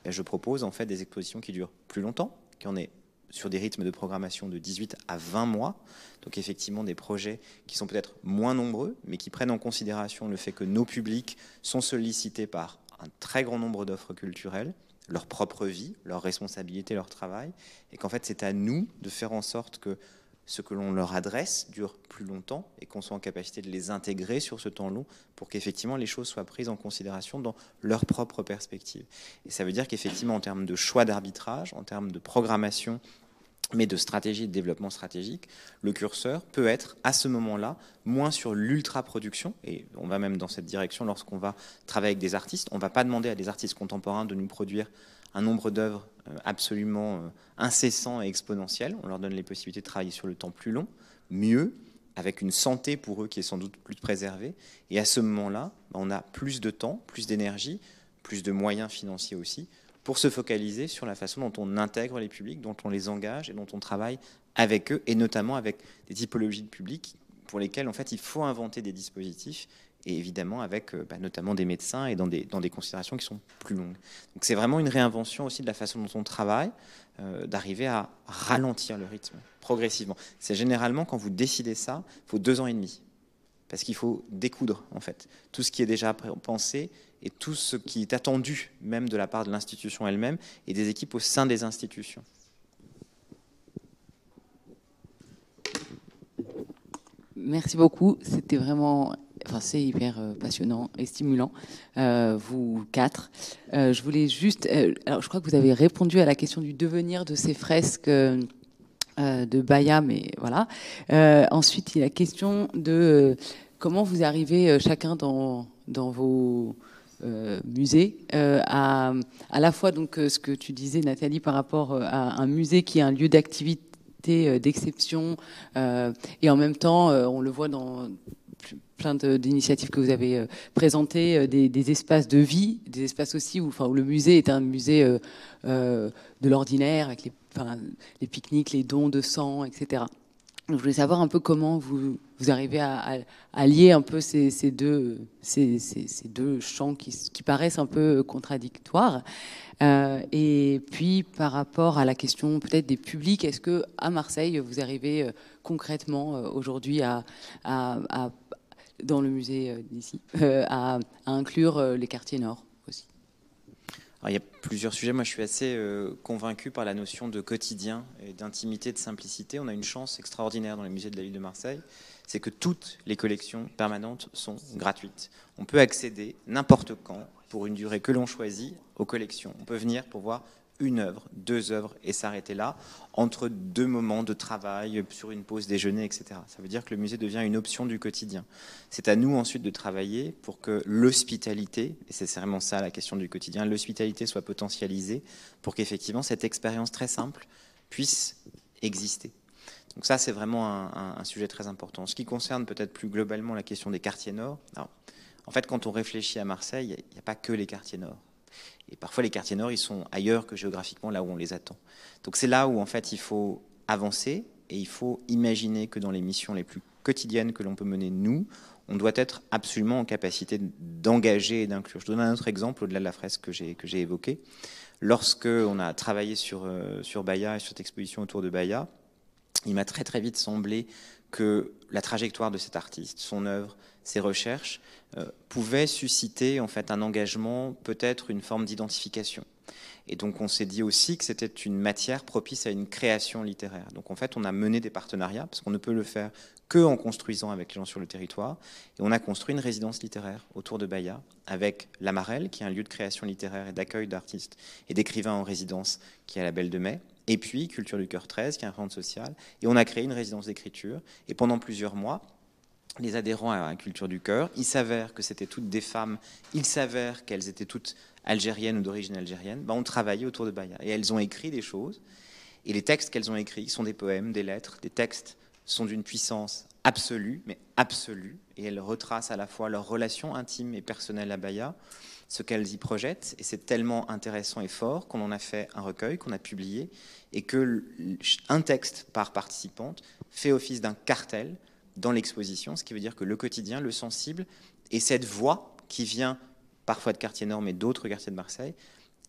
ben, je propose en fait des expositions qui durent plus longtemps, qui en est sur des rythmes de programmation de 18 à 20 mois. Donc effectivement des projets qui sont peut-être moins nombreux, mais qui prennent en considération le fait que nos publics sont sollicités par un très grand nombre d'offres culturelles, leur propre vie, leurs responsabilités, leur travail, et qu'en fait c'est à nous de faire en sorte que ce que l'on leur adresse dure plus longtemps et qu'on soit en capacité de les intégrer sur ce temps long pour qu'effectivement les choses soient prises en considération dans leur propre perspective. Et ça veut dire qu'effectivement en termes de choix d'arbitrage, en termes de programmation, mais de stratégie de développement stratégique, le curseur peut être à ce moment-là moins sur l'ultra-production, et on va même dans cette direction lorsqu'on va travailler avec des artistes, on ne va pas demander à des artistes contemporains de nous produire un nombre d'œuvres euh, absolument euh, incessant et exponentiel. On leur donne les possibilités de travailler sur le temps plus long, mieux, avec une santé pour eux qui est sans doute plus préservée. Et à ce moment-là, bah, on a plus de temps, plus d'énergie, plus de moyens financiers aussi, pour se focaliser sur la façon dont on intègre les publics, dont on les engage et dont on travaille avec eux, et notamment avec des typologies de publics pour lesquelles en fait il faut inventer des dispositifs et évidemment avec euh, bah, notamment des médecins et dans des, dans des considérations qui sont plus longues. Donc c'est vraiment une réinvention aussi de la façon dont on travaille, euh, d'arriver à ralentir le rythme progressivement. C'est généralement quand vous décidez ça, il faut deux ans et demi, parce qu'il faut découdre en fait tout ce qui est déjà pensé et tout ce qui est attendu même de la part de l'institution elle-même et des équipes au sein des institutions. Merci beaucoup, c'était vraiment Enfin, c'est hyper euh, passionnant et stimulant, euh, vous quatre. Euh, je voulais juste. alors, je crois que vous avez répondu à la question du devenir de ces fresques de Bayam mais voilà. ensuite, il y a la question de comment vous arrivez chacun dans, dans vos. musées, à, à la fois donc ce que tu disais Nathalie par rapport à un musée qui est un lieu d'activité d'exception et en même temps on le voit dans plein d'initiatives que vous avez euh, présentées, euh, des, espaces de vie, des espaces aussi où, enfin, où le musée est un musée euh, de l'ordinaire, avec les, les pique-niques, les dons de sang, etc. je voulais savoir un peu comment vous, vous arrivez à, lier un peu ces, deux, ces, deux champs qui, paraissent un peu contradictoires. et puis par rapport à la question peut-être des publics, est-ce que à Marseille vous arrivez concrètement aujourd'hui à dans le musée euh, d'ici, euh, à, inclure euh, les quartiers nord aussi Il y a plusieurs sujets. Moi, je suis assez convaincu par la notion de quotidien, et d'intimité, de simplicité. On a une chance extraordinaire dans les musées de la ville de Marseille, c'est que toutes les collections permanentes sont gratuites. On peut accéder n'importe quand, pour une durée que l'on choisit, aux collections. On peut venir pour voir une œuvre, deux œuvres et s'arrêter là, entre deux moments de travail, sur une pause déjeuner, etc. Ça veut dire que le musée devient une option du quotidien. C'est à nous ensuite de travailler pour que l'hospitalité, et c'est vraiment ça la question du quotidien, l'hospitalité soit potentialisée pour qu'effectivement cette expérience très simple puisse exister. Donc ça, c'est vraiment un, sujet très important. En ce qui concerne peut-être plus globalement la question des quartiers nord, en fait, quand on réfléchit à Marseille, il n'y a, a pas que les quartiers nord. Et parfois, les quartiers nord, ils sont ailleurs que géographiquement là où on les attend. Donc c'est là où, en fait, il faut avancer et il faut imaginer que dans les missions les plus quotidiennes que l'on peut mener, nous, on doit être absolument en capacité d'engager et d'inclure. Je donne un autre exemple au-delà de la fresque que j'ai évoquée. Lorsqu'on a travaillé sur, euh, sur Baïa et sur cette exposition autour de Baïa, il m'a très très vite semblé que la trajectoire de cet artiste, son œuvre, ces recherches euh, pouvaient susciter en fait un engagement, peut-être une forme d'identification. Et donc on s'est dit aussi que c'était une matière propice à une création littéraire. Donc en fait, on a mené des partenariats parce qu'on ne peut le faire que en construisant avec les gens sur le territoire. Et on a construit une résidence littéraire autour de Baïa, avec La qui est un lieu de création littéraire et d'accueil d'artistes et d'écrivains en résidence, qui est à la Belle de Mai. Et puis Culture du Cœur 13, qui est un centre social. Et on a créé une résidence d'écriture. Et pendant plusieurs mois, les adhérents à la culture du cœur. Il s'avère que c'était toutes des femmes, il s'avère qu'elles étaient toutes algériennes ou d'origine algérienne. Ben, on travaillait autour de Baïa. Et elles ont écrit des choses. Et les textes qu'elles ont écrits sont des poèmes, des lettres, des textes sont d'une puissance absolue, mais absolue. Et elles retracent à la fois leur relation intime et personnelle à Baïa, ce qu'elles y projettent. Et c'est tellement intéressant et fort qu'on en a fait un recueil, qu'on a publié, et que un texte par participante fait office d'un cartel dans l'exposition, ce qui veut dire que le quotidien, le sensible, et cette voix qui vient parfois de quartiers nord, mais d'autres quartiers de Marseille,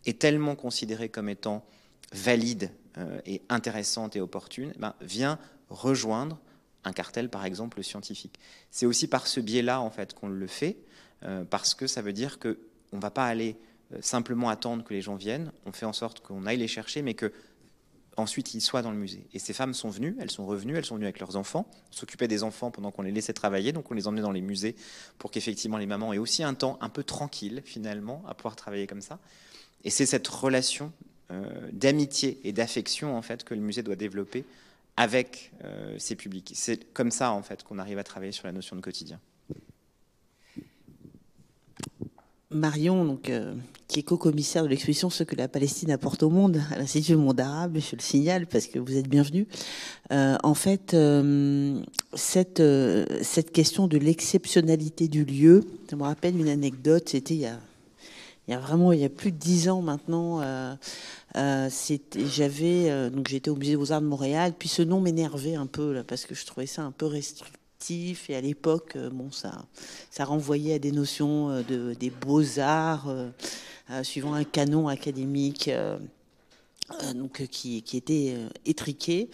est tellement considérée comme étant valide euh, et intéressante et opportune, ben, vient rejoindre un cartel, par exemple, scientifique. C'est aussi par ce biais-là, en fait, qu'on le fait, euh, parce que ça veut dire qu'on ne va pas aller euh, simplement attendre que les gens viennent, on fait en sorte qu'on aille les chercher, mais que ensuite ils soient dans le musée. Et ces femmes sont venues, elles sont revenues, elles sont venues avec leurs enfants, s'occupaient des enfants pendant qu'on les laissait travailler, donc on les emmenait dans les musées pour qu'effectivement les mamans aient aussi un temps un peu tranquille finalement à pouvoir travailler comme ça. Et c'est cette relation euh, d'amitié et d'affection en fait que le musée doit développer avec euh, ses publics. C'est comme ça en fait qu'on arrive à travailler sur la notion de quotidien. Marion, donc, euh, qui est co-commissaire de l'exposition Ce que la Palestine apporte au monde à l'Institut Monde Arabe, je le signale parce que vous êtes bienvenue. Euh, en fait, euh, cette, question de l'exceptionnalité du lieu, ça me rappelle une anecdote, c'était il y a vraiment il y plus de dix ans maintenant j'avais donc j'étais au musée des beaux arts de Montréal puis ce nom m'énervait un peu parce que je trouvais ça un peu restrictif et à l'époque, euh, bon, ça, ça renvoyait à des notions euh, de, des beaux-arts, euh, suivant un canon académique donc, qui, était étriqué.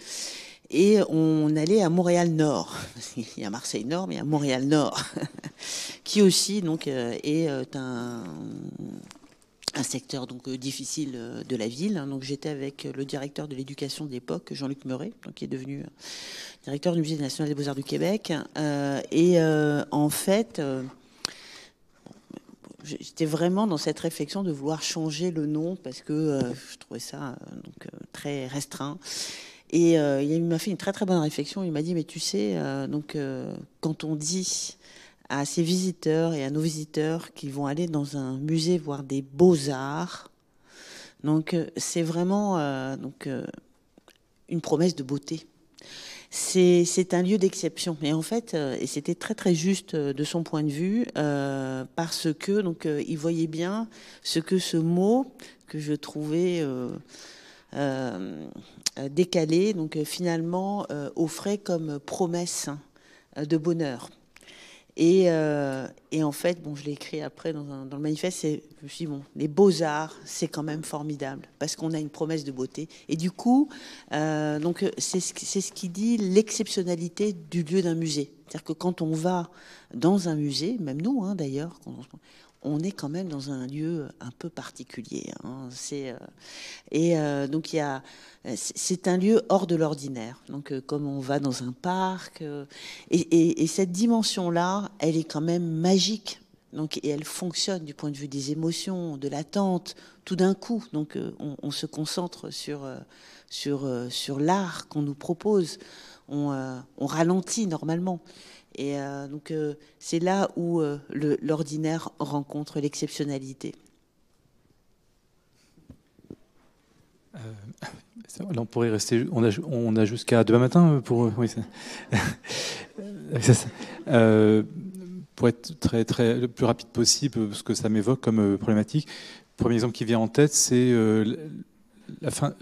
Et on allait à Montréal-Nord. Il y a Marseille-Nord, mais il y a Montréal-Nord, qui aussi donc, est un, un secteur donc euh, difficile euh, de la ville. Hein. Donc j'étais avec euh, le directeur de l'éducation d'époque, Jean-Luc Meuret, donc, qui est devenu directeur du Musée national des beaux-arts du Québec. et en fait, j'étais vraiment dans cette réflexion de vouloir changer le nom parce que je trouvais ça donc, très restreint. Et il m'a fait une très très bonne réflexion. Il m'a dit mais tu sais donc quand on dit à ses visiteurs et à nos visiteurs qui vont aller dans un musée voir des beaux-arts. Donc euh, c'est vraiment euh, donc, euh, une promesse de beauté. C'est un lieu d'exception. Mais en fait, et c'était très très juste de son point de vue, parce que donc il voyait bien ce que ce mot que je trouvais décalé, donc finalement offrait comme promesse hein, de bonheur. Euh, et, en fait, bon, je l'ai écrit après dans, le manifeste, je me suis bon, les beaux-arts, c'est quand même formidable, parce qu'on a une promesse de beauté. Et du coup, euh, donc c'est ce, qui dit l'exceptionnalité du lieu d'un musée. C'est-à-dire que quand on va dans un musée, même nous hein, d'ailleurs, on est quand même dans un lieu un peu particulier. Hein. C'est euh, et euh, donc il y a, c'est un lieu hors de l'ordinaire. Donc euh, comme on va dans un parc, et, cette dimension-là, elle est quand même magique. Donc et elle fonctionne du point de vue des émotions, de l'attente, tout d'un coup. Donc on, se concentre sur sur sur l'art qu'on nous propose. on ralentit normalement. Et euh, donc euh, c'est là où euh, l'ordinaire rencontre l'exceptionnalité. on pourrait rester. On a, on a jusqu'à demain matin pour. pour être très, très, le plus rapide possible, parce que ça m'évoque comme problématique. premier exemple qui vient en tête, c'est la fin,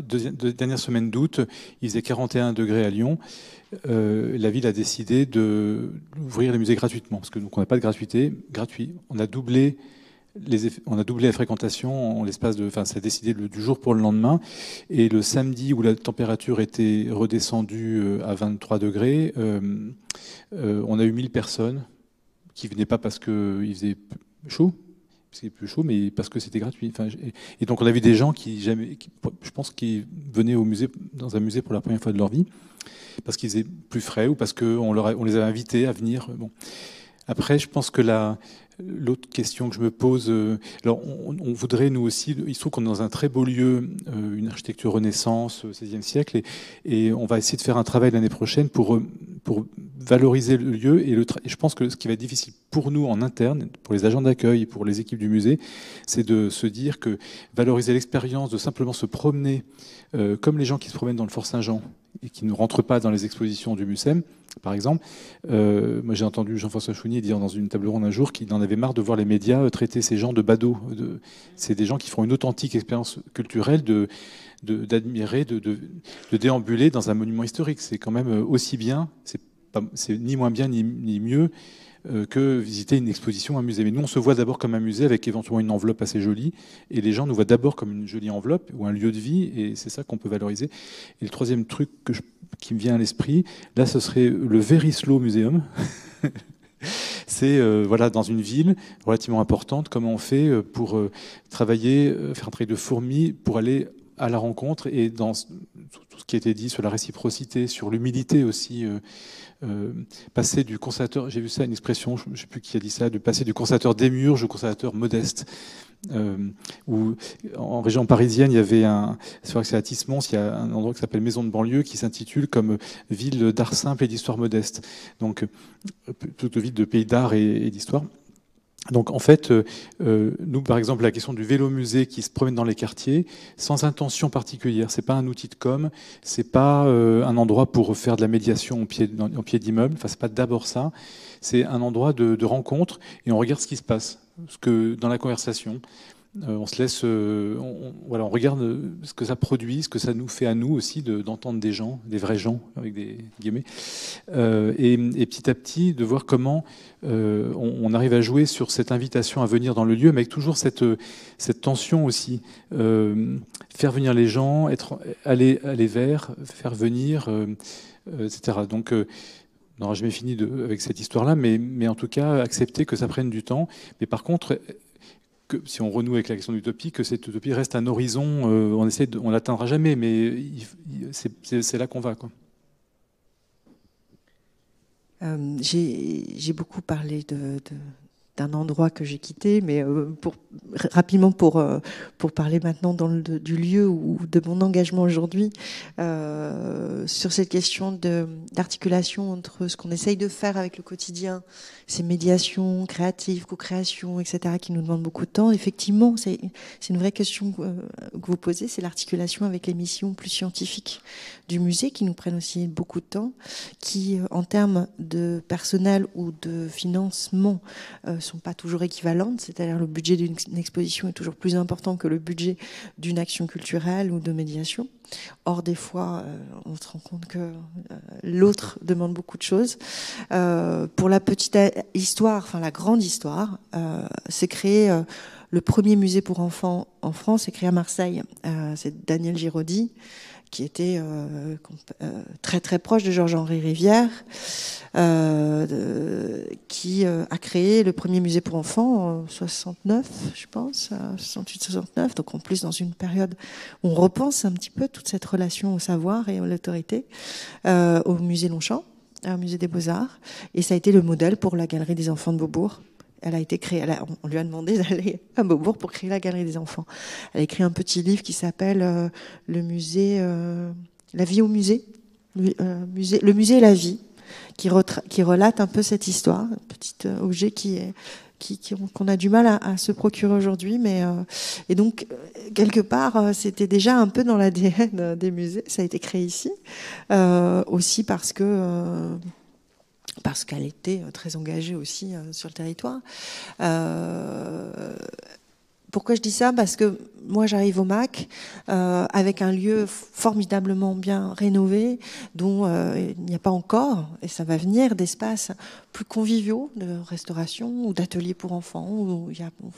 dernière semaine d'août, il faisait 41 degrés à Lyon. Euh, la ville a décidé d'ouvrir les musées gratuitement, parce que donc on n'a pas de gratuité, gratuit. On a doublé la fréquentation en l'espace de, enfin, ça a décidé du jour pour le lendemain. Et le samedi où la température était redescendue euh, à 23 degrés, euh, on a eu 1000 personnes qui venaient pas parce qu'il faisait chaud, c'est plus chaud, mais parce que c'était gratuit. et donc on a vu des gens qui jamais, je pense, qui venaient au musée, dans un musée pour la première fois de leur vie, parce qu'ils étaient plus frais ou parce qu'on on les avait invités à venir. Bon. Après, je pense que la, L'autre question que je me pose, euh, alors on, voudrait nous aussi, il se trouve qu'on est dans un très beau lieu, euh, une architecture Renaissance, 16e euh, siècle, et, on va essayer de faire un travail l'année prochaine pour, valoriser le lieu. Et, je pense que ce qui va être difficile pour nous en interne, pour les agents d'accueil, pour les équipes du musée, c'est de se dire que valoriser l'expérience de simplement se promener, comme les gens qui se promènent dans le Fort Saint-Jean, et qui ne rentrent pas dans les expositions du MUSEM, par exemple. Euh, moi, j'ai entendu Jean-François Chounier dire dans une table ronde un jour qu'il en avait marre de voir les médias euh, traiter ces gens de badauds. De... C'est des gens qui font une authentique expérience culturelle de d'admirer, de, déambuler dans un monument historique. C'est quand même euh, aussi bien, c'est ni moins bien ni, ni mieux, euh, que visiter une exposition, un musée. Mais nous, on se voit d'abord comme un musée avec éventuellement une enveloppe assez jolie, et les gens nous voient d'abord comme une jolie enveloppe ou un lieu de vie, et c'est ça qu'on peut valoriser. Et le troisième truc qui me vient à l'esprit, là, ce serait le Very Slow Museum. c'est euh, voilà dans une ville relativement importante comment on fait euh, pour travailler, faire un travail de fourmi pour aller à la rencontre et dans tout ce qui a été dit sur la réciprocité, sur l'humilité aussi euh, passer du conservateur, j'ai vu ça une expression, je sais plus qui a dit ça, de passer du conservateur murs au conservateur modeste. Euh, en région parisienne, il y avait un, c'est c'est à il y a un endroit qui s'appelle Maison de banlieue qui s'intitule comme ville d'art simple et d'histoire modeste. Donc, plutôt euh, ville de pays d'art et d'histoire. Donc en fait, euh, euh, nous par exemple la question du vélo musée qui se promène dans les quartiers sans intention particulière. C'est pas un outil de com, c'est pas euh, un endroit pour faire de la médiation au pied, pied d'immeuble. Enfin c'est pas d'abord ça. C'est un endroit de, de rencontre et on regarde ce qui se passe, ce que dans la conversation, euh, on se laisse, euh, voilà, on regarde euh, ce que ça produit, ce que ça nous fait à nous aussi d'entendre des gens, des vrais gens avec des guillemets, et, petit à petit de voir comment on, arrive à jouer sur cette invitation à venir dans le lieu, mais avec toujours cette cette tension aussi, faire venir les gens, être aller aller vers, faire venir, etc. Donc on n'aura jamais fini de, avec cette histoire-là, mais, mais en tout cas, accepter que ça prenne du temps. Mais par contre, que si on renoue avec la question d'utopie, que cette utopie reste un horizon, euh, on essaie l'atteindra jamais, mais c'est là qu'on va. Euh, j'ai beaucoup parlé de, d'un endroit que j'ai quitté, mais euh, pour, rapidement pour, euh, pour parler maintenant dans le, du lieu ou de mon engagement aujourd'hui euh, sur cette question d'articulation entre ce qu'on essaye de faire avec le quotidien, ces médiations créatives, co créations etc., qui nous demandent beaucoup de temps. Effectivement, c'est une vraie question euh, que vous posez, c'est l'articulation avec les missions plus scientifiques du musée qui nous prennent aussi beaucoup de temps, qui euh, en termes de personnel ou de financement euh, sont pas toujours équivalentes, c'est-à-dire le budget d'une exposition est toujours plus important que le budget d'une action culturelle ou de médiation. Or, des fois, euh, on se rend compte que l'autre demande beaucoup de choses. pour la petite histoire, enfin la grande histoire, c'est créé le premier musée pour enfants en France, est créé à Marseille. c'est Daniel Giraudy qui était euh, euh, très très proche de Georges-Henri Rivière, euh, qui a créé le premier musée pour enfants en 69, je pense, 68-69, donc en plus dans une période où on repense un petit peu toute cette relation au savoir et à l'autorité au musée Longchamp, au musée des beaux-arts, et ça a été le modèle pour la galerie des enfants de Beaubourg. Elle a été créée, on lui a demandé d'aller à Beaubourg pour créer la Galerie des Enfants. Elle a écrit un petit livre qui s'appelle euh, Le musée, euh, La vie au musée, le, euh, musée, le musée et la vie, qui, qui, relate un peu cette histoire, un petit objet qui est qu'on a du mal à, à se procurer aujourd'hui, mais et donc quelque part c'était déjà un peu dans l'ADN des musées. Ça a été créé ici aussi parce que parce qu'elle était euh, très engagée aussi euh, sur le territoire. Euh, pourquoi je dis ça Parce que moi, j'arrive au MAC euh, avec un lieu formidablement bien rénové, dont euh, il n'y a pas encore, et ça va venir, d'espaces plus conviviaux de restauration ou d'ateliers pour enfants, où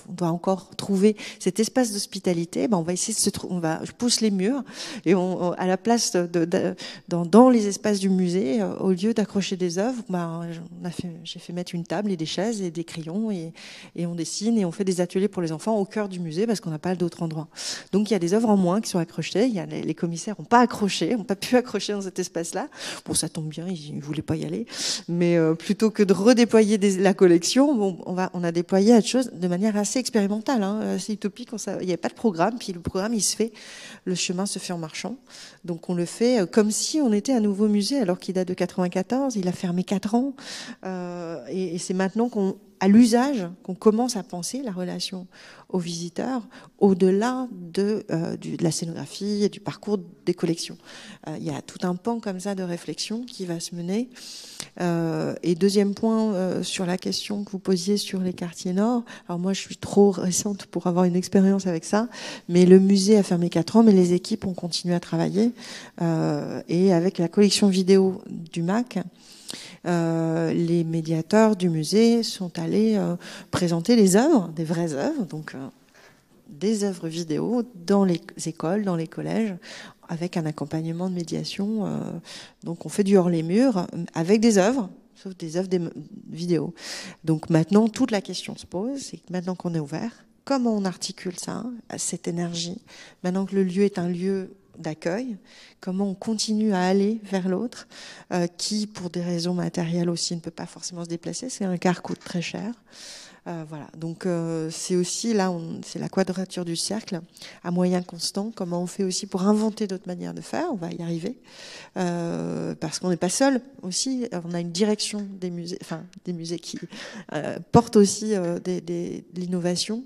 on doit encore trouver cet espace d'hospitalité. Ben, on va essayer de se on je pousse les murs, et on, à la place, de, dans, les espaces du musée, euh, au lieu d'accrocher des œuvres, ben, j'ai fait mettre une table et des chaises et des crayons, et, et on dessine, et on fait des ateliers pour les enfants au cœur du musée parce qu'on n'a pas d'autre endroits. Donc il y a des œuvres en moins qui sont accrochées. Il y a les, commissaires n'ont pas accroché, n'ont pas pu accrocher dans cet espace-là. Bon, ça tombe bien, ils ne voulaient pas y aller. Mais euh, plutôt que de redéployer la collection, bon, on, va, on a déployé autre chose de manière assez expérimentale, hein, assez utopique. il n'y avait pas de programme, puis le programme, il se fait, le chemin se fait en marchant. Donc on le fait euh, comme si on était un nouveau musée, alors qu'il date de 94, il a fermé 4 ans. Euh, et, et c'est maintenant qu'on à l'usage qu'on commence à penser la relation aux visiteurs au-delà de, euh, la scénographie et du parcours des collections. Euh, il y a tout un pan comme ça de réflexion qui va se mener. Euh, et deuxième point sur la question que vous posiez sur les quartiers nord. Alors moi, je suis trop récente pour avoir une expérience avec ça, mais le musée a fermé quatre ans, mais les équipes ont continué à travailler. et avec la collection vidéo du MAC, euh, les médiateurs du musée sont allés euh, présenter les œuvres, des vraies œuvres, donc euh, des œuvres vidéo dans les écoles, dans les collèges, avec un accompagnement de médiation. donc on fait du hors les murs avec des œuvres sauf des œuvres des vidéo. Donc maintenant, toute la question se pose, c'est que maintenant qu'on est ouvert, comment on articule ça, cette énergie, maintenant que le lieu est un lieu d'accueil, comment on continue à aller vers l'autre, euh, qui, pour des raisons matérielles aussi, ne peut pas forcément se déplacer. C'est un car coûte très cher. Euh, voilà. Donc euh, c'est aussi là, c'est la quadrature du cercle à moyen constant. Comment on fait aussi pour inventer d'autres manières de faire On va y arriver parce qu'on n'est pas seul aussi. On a une direction des musées, enfin des musées qui portent aussi des, de l'innovation.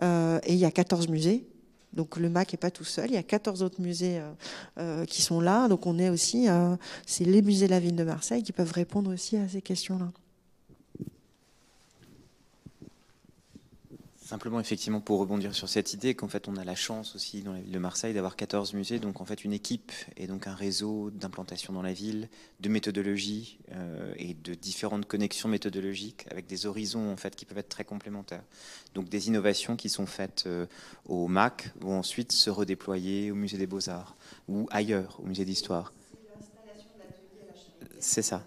et il y a 14 musées donc le MAC n'est pas tout seul, il y a 14 autres musées euh, euh, qui sont là. Donc on est aussi, euh, c'est les musées de la ville de Marseille qui peuvent répondre aussi à ces questions-là. Simplement, effectivement, pour rebondir sur cette idée, qu'en fait, on a la chance aussi dans la ville de Marseille d'avoir 14 musées, donc en fait une équipe et donc un réseau d'implantation dans la ville, de méthodologie euh, et de différentes connexions méthodologiques avec des horizons en fait qui peuvent être très complémentaires. Donc des innovations qui sont faites euh, au MAC vont ensuite se redéployer au musée des Beaux-Arts ou ailleurs, au musée d'histoire. C'est ça.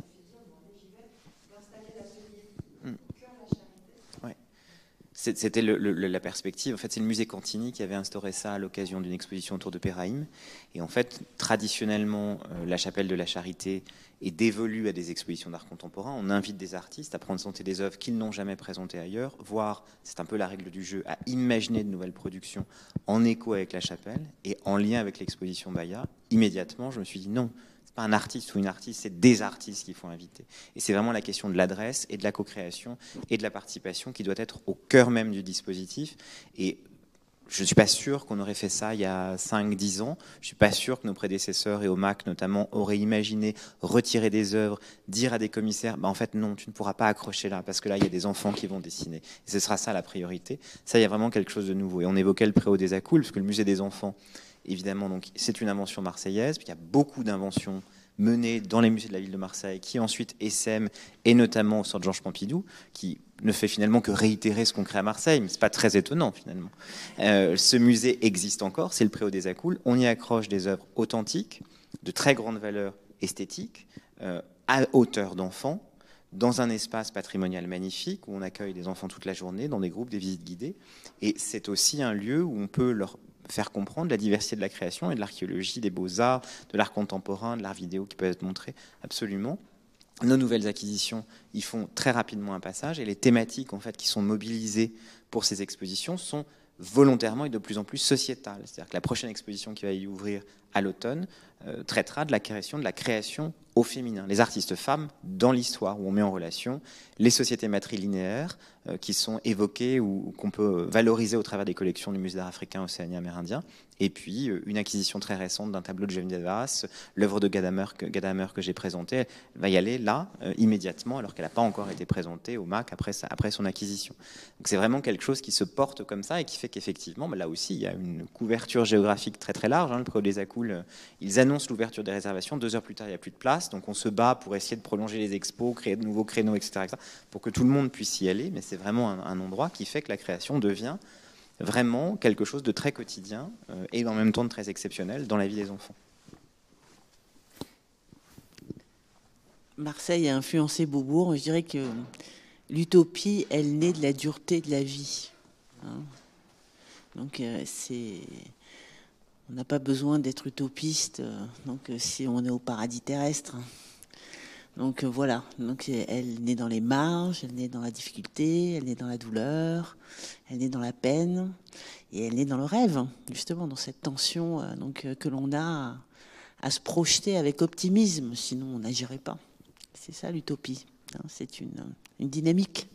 C'était la perspective. En fait, c'est le musée Cantini qui avait instauré ça à l'occasion d'une exposition autour de Péraïm. Et en fait, traditionnellement, euh, la chapelle de la Charité est dévolue à des expositions d'art contemporain. On invite des artistes à prendre santé des œuvres qu'ils n'ont jamais présentées ailleurs, voire, c'est un peu la règle du jeu, à imaginer de nouvelles productions en écho avec la chapelle et en lien avec l'exposition Baya. Immédiatement, je me suis dit non, pas un artiste ou une artiste, c'est des artistes qu'il faut inviter. Et c'est vraiment la question de l'adresse et de la co-création et de la participation qui doit être au cœur même du dispositif. Et je ne suis pas sûr qu'on aurait fait ça il y a 5-10 ans. Je ne suis pas sûr que nos prédécesseurs et OMAC notamment auraient imaginé retirer des œuvres, dire à des commissaires bah En fait, non, tu ne pourras pas accrocher là, parce que là, il y a des enfants qui vont dessiner. ce sera ça la priorité. Ça, il y a vraiment quelque chose de nouveau. Et on évoquait le préau des Acoules, parce que le musée des enfants Évidemment, donc c'est une invention marseillaise. il y a beaucoup d'inventions menées dans les musées de la ville de Marseille, qui ensuite SM et notamment au de Georges Pompidou, qui ne fait finalement que réitérer ce qu'on crée à Marseille, mais c'est pas très étonnant finalement. Euh, ce musée existe encore, c'est le Préau des Accoules. On y accroche des œuvres authentiques, de très grande valeur esthétique, euh, à hauteur d'enfants, dans un espace patrimonial magnifique où on accueille des enfants toute la journée dans des groupes, des visites guidées. Et c'est aussi un lieu où on peut leur faire comprendre la diversité de la création et de l'archéologie, des beaux-arts, de l'art contemporain, de l'art vidéo qui peut être montré, absolument. Nos nouvelles acquisitions y font très rapidement un passage et les thématiques en fait, qui sont mobilisées pour ces expositions sont volontairement et de plus en plus sociétales. C'est-à-dire que la prochaine exposition qui va y ouvrir à l'automne euh, traitera de la de la création au féminin, les artistes femmes dans l'histoire, où on met en relation les sociétés matrilinéaires euh, qui sont évoquées ou, qu'on peut euh, valoriser au travers des collections du Musée d'art africain, océanien, amérindien, et puis une acquisition très récente d'un tableau de Jevin Devas, l'œuvre de Gadamer que, que j'ai présentée, va y aller là, immédiatement, alors qu'elle n'a pas encore été présentée au MAC après, après son acquisition. Donc c'est vraiment quelque chose qui se porte comme ça et qui fait qu'effectivement, bah, là aussi, il y a une couverture géographique très très large. Hein. le Pro des Acoules, ils annoncent l'ouverture des réservations. Deux heures plus tard, il n'y a plus de place. Donc on se bat pour essayer de prolonger les expos, créer de nouveaux créneaux, etc. pour que tout le monde puisse y aller. Mais c'est vraiment un, endroit qui fait que la création devient vraiment quelque chose de très quotidien euh, et en même temps de très exceptionnel dans la vie des enfants. Marseille a influencé Beaubourg. Je dirais que l'utopie, elle naît de la dureté de la vie. Hein. Donc euh, c'est on n'a pas besoin d'être utopiste, euh, donc euh, si on est au paradis terrestre. Donc euh, voilà, donc elle naît dans les marges, elle naît dans la difficulté, elle naît dans la douleur, elle naît dans la peine et elle naît dans le rêve, justement dans cette tension donc que l'on a à se projeter avec optimisme, sinon on n'agirait pas. C'est ça l'utopie, hein. c'est une dynamique.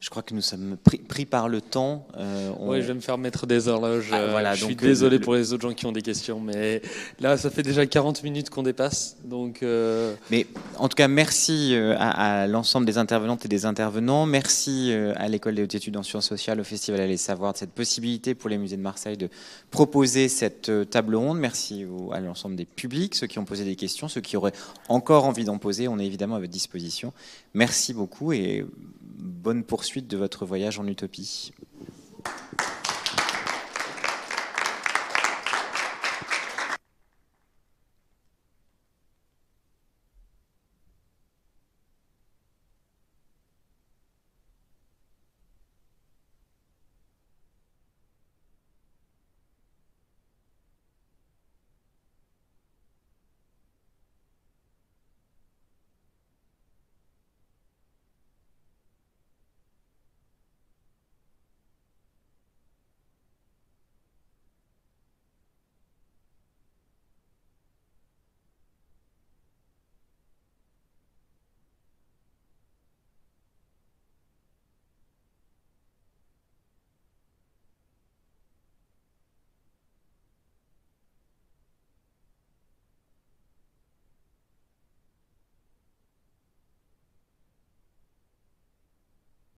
Je crois que nous sommes pris, par le temps. Euh, oui, je vais me faire mettre des horloges. Ah, euh, je suis euh, désolé pour les autres gens qui ont des questions, mais là, ça fait déjà 40 minutes qu'on dépasse. Donc, Mais en tout cas, merci à, l'ensemble des intervenantes et des intervenants. Merci à l'École des hautes études en sciences sociales, au Festival Aller Savoir, de cette possibilité pour les musées de Marseille de proposer cette table ronde. Merci à l'ensemble des publics, ceux qui ont posé des questions, ceux qui auraient encore envie d'en poser. On est évidemment à votre disposition. Merci beaucoup et bonne poursuite de votre voyage en utopie.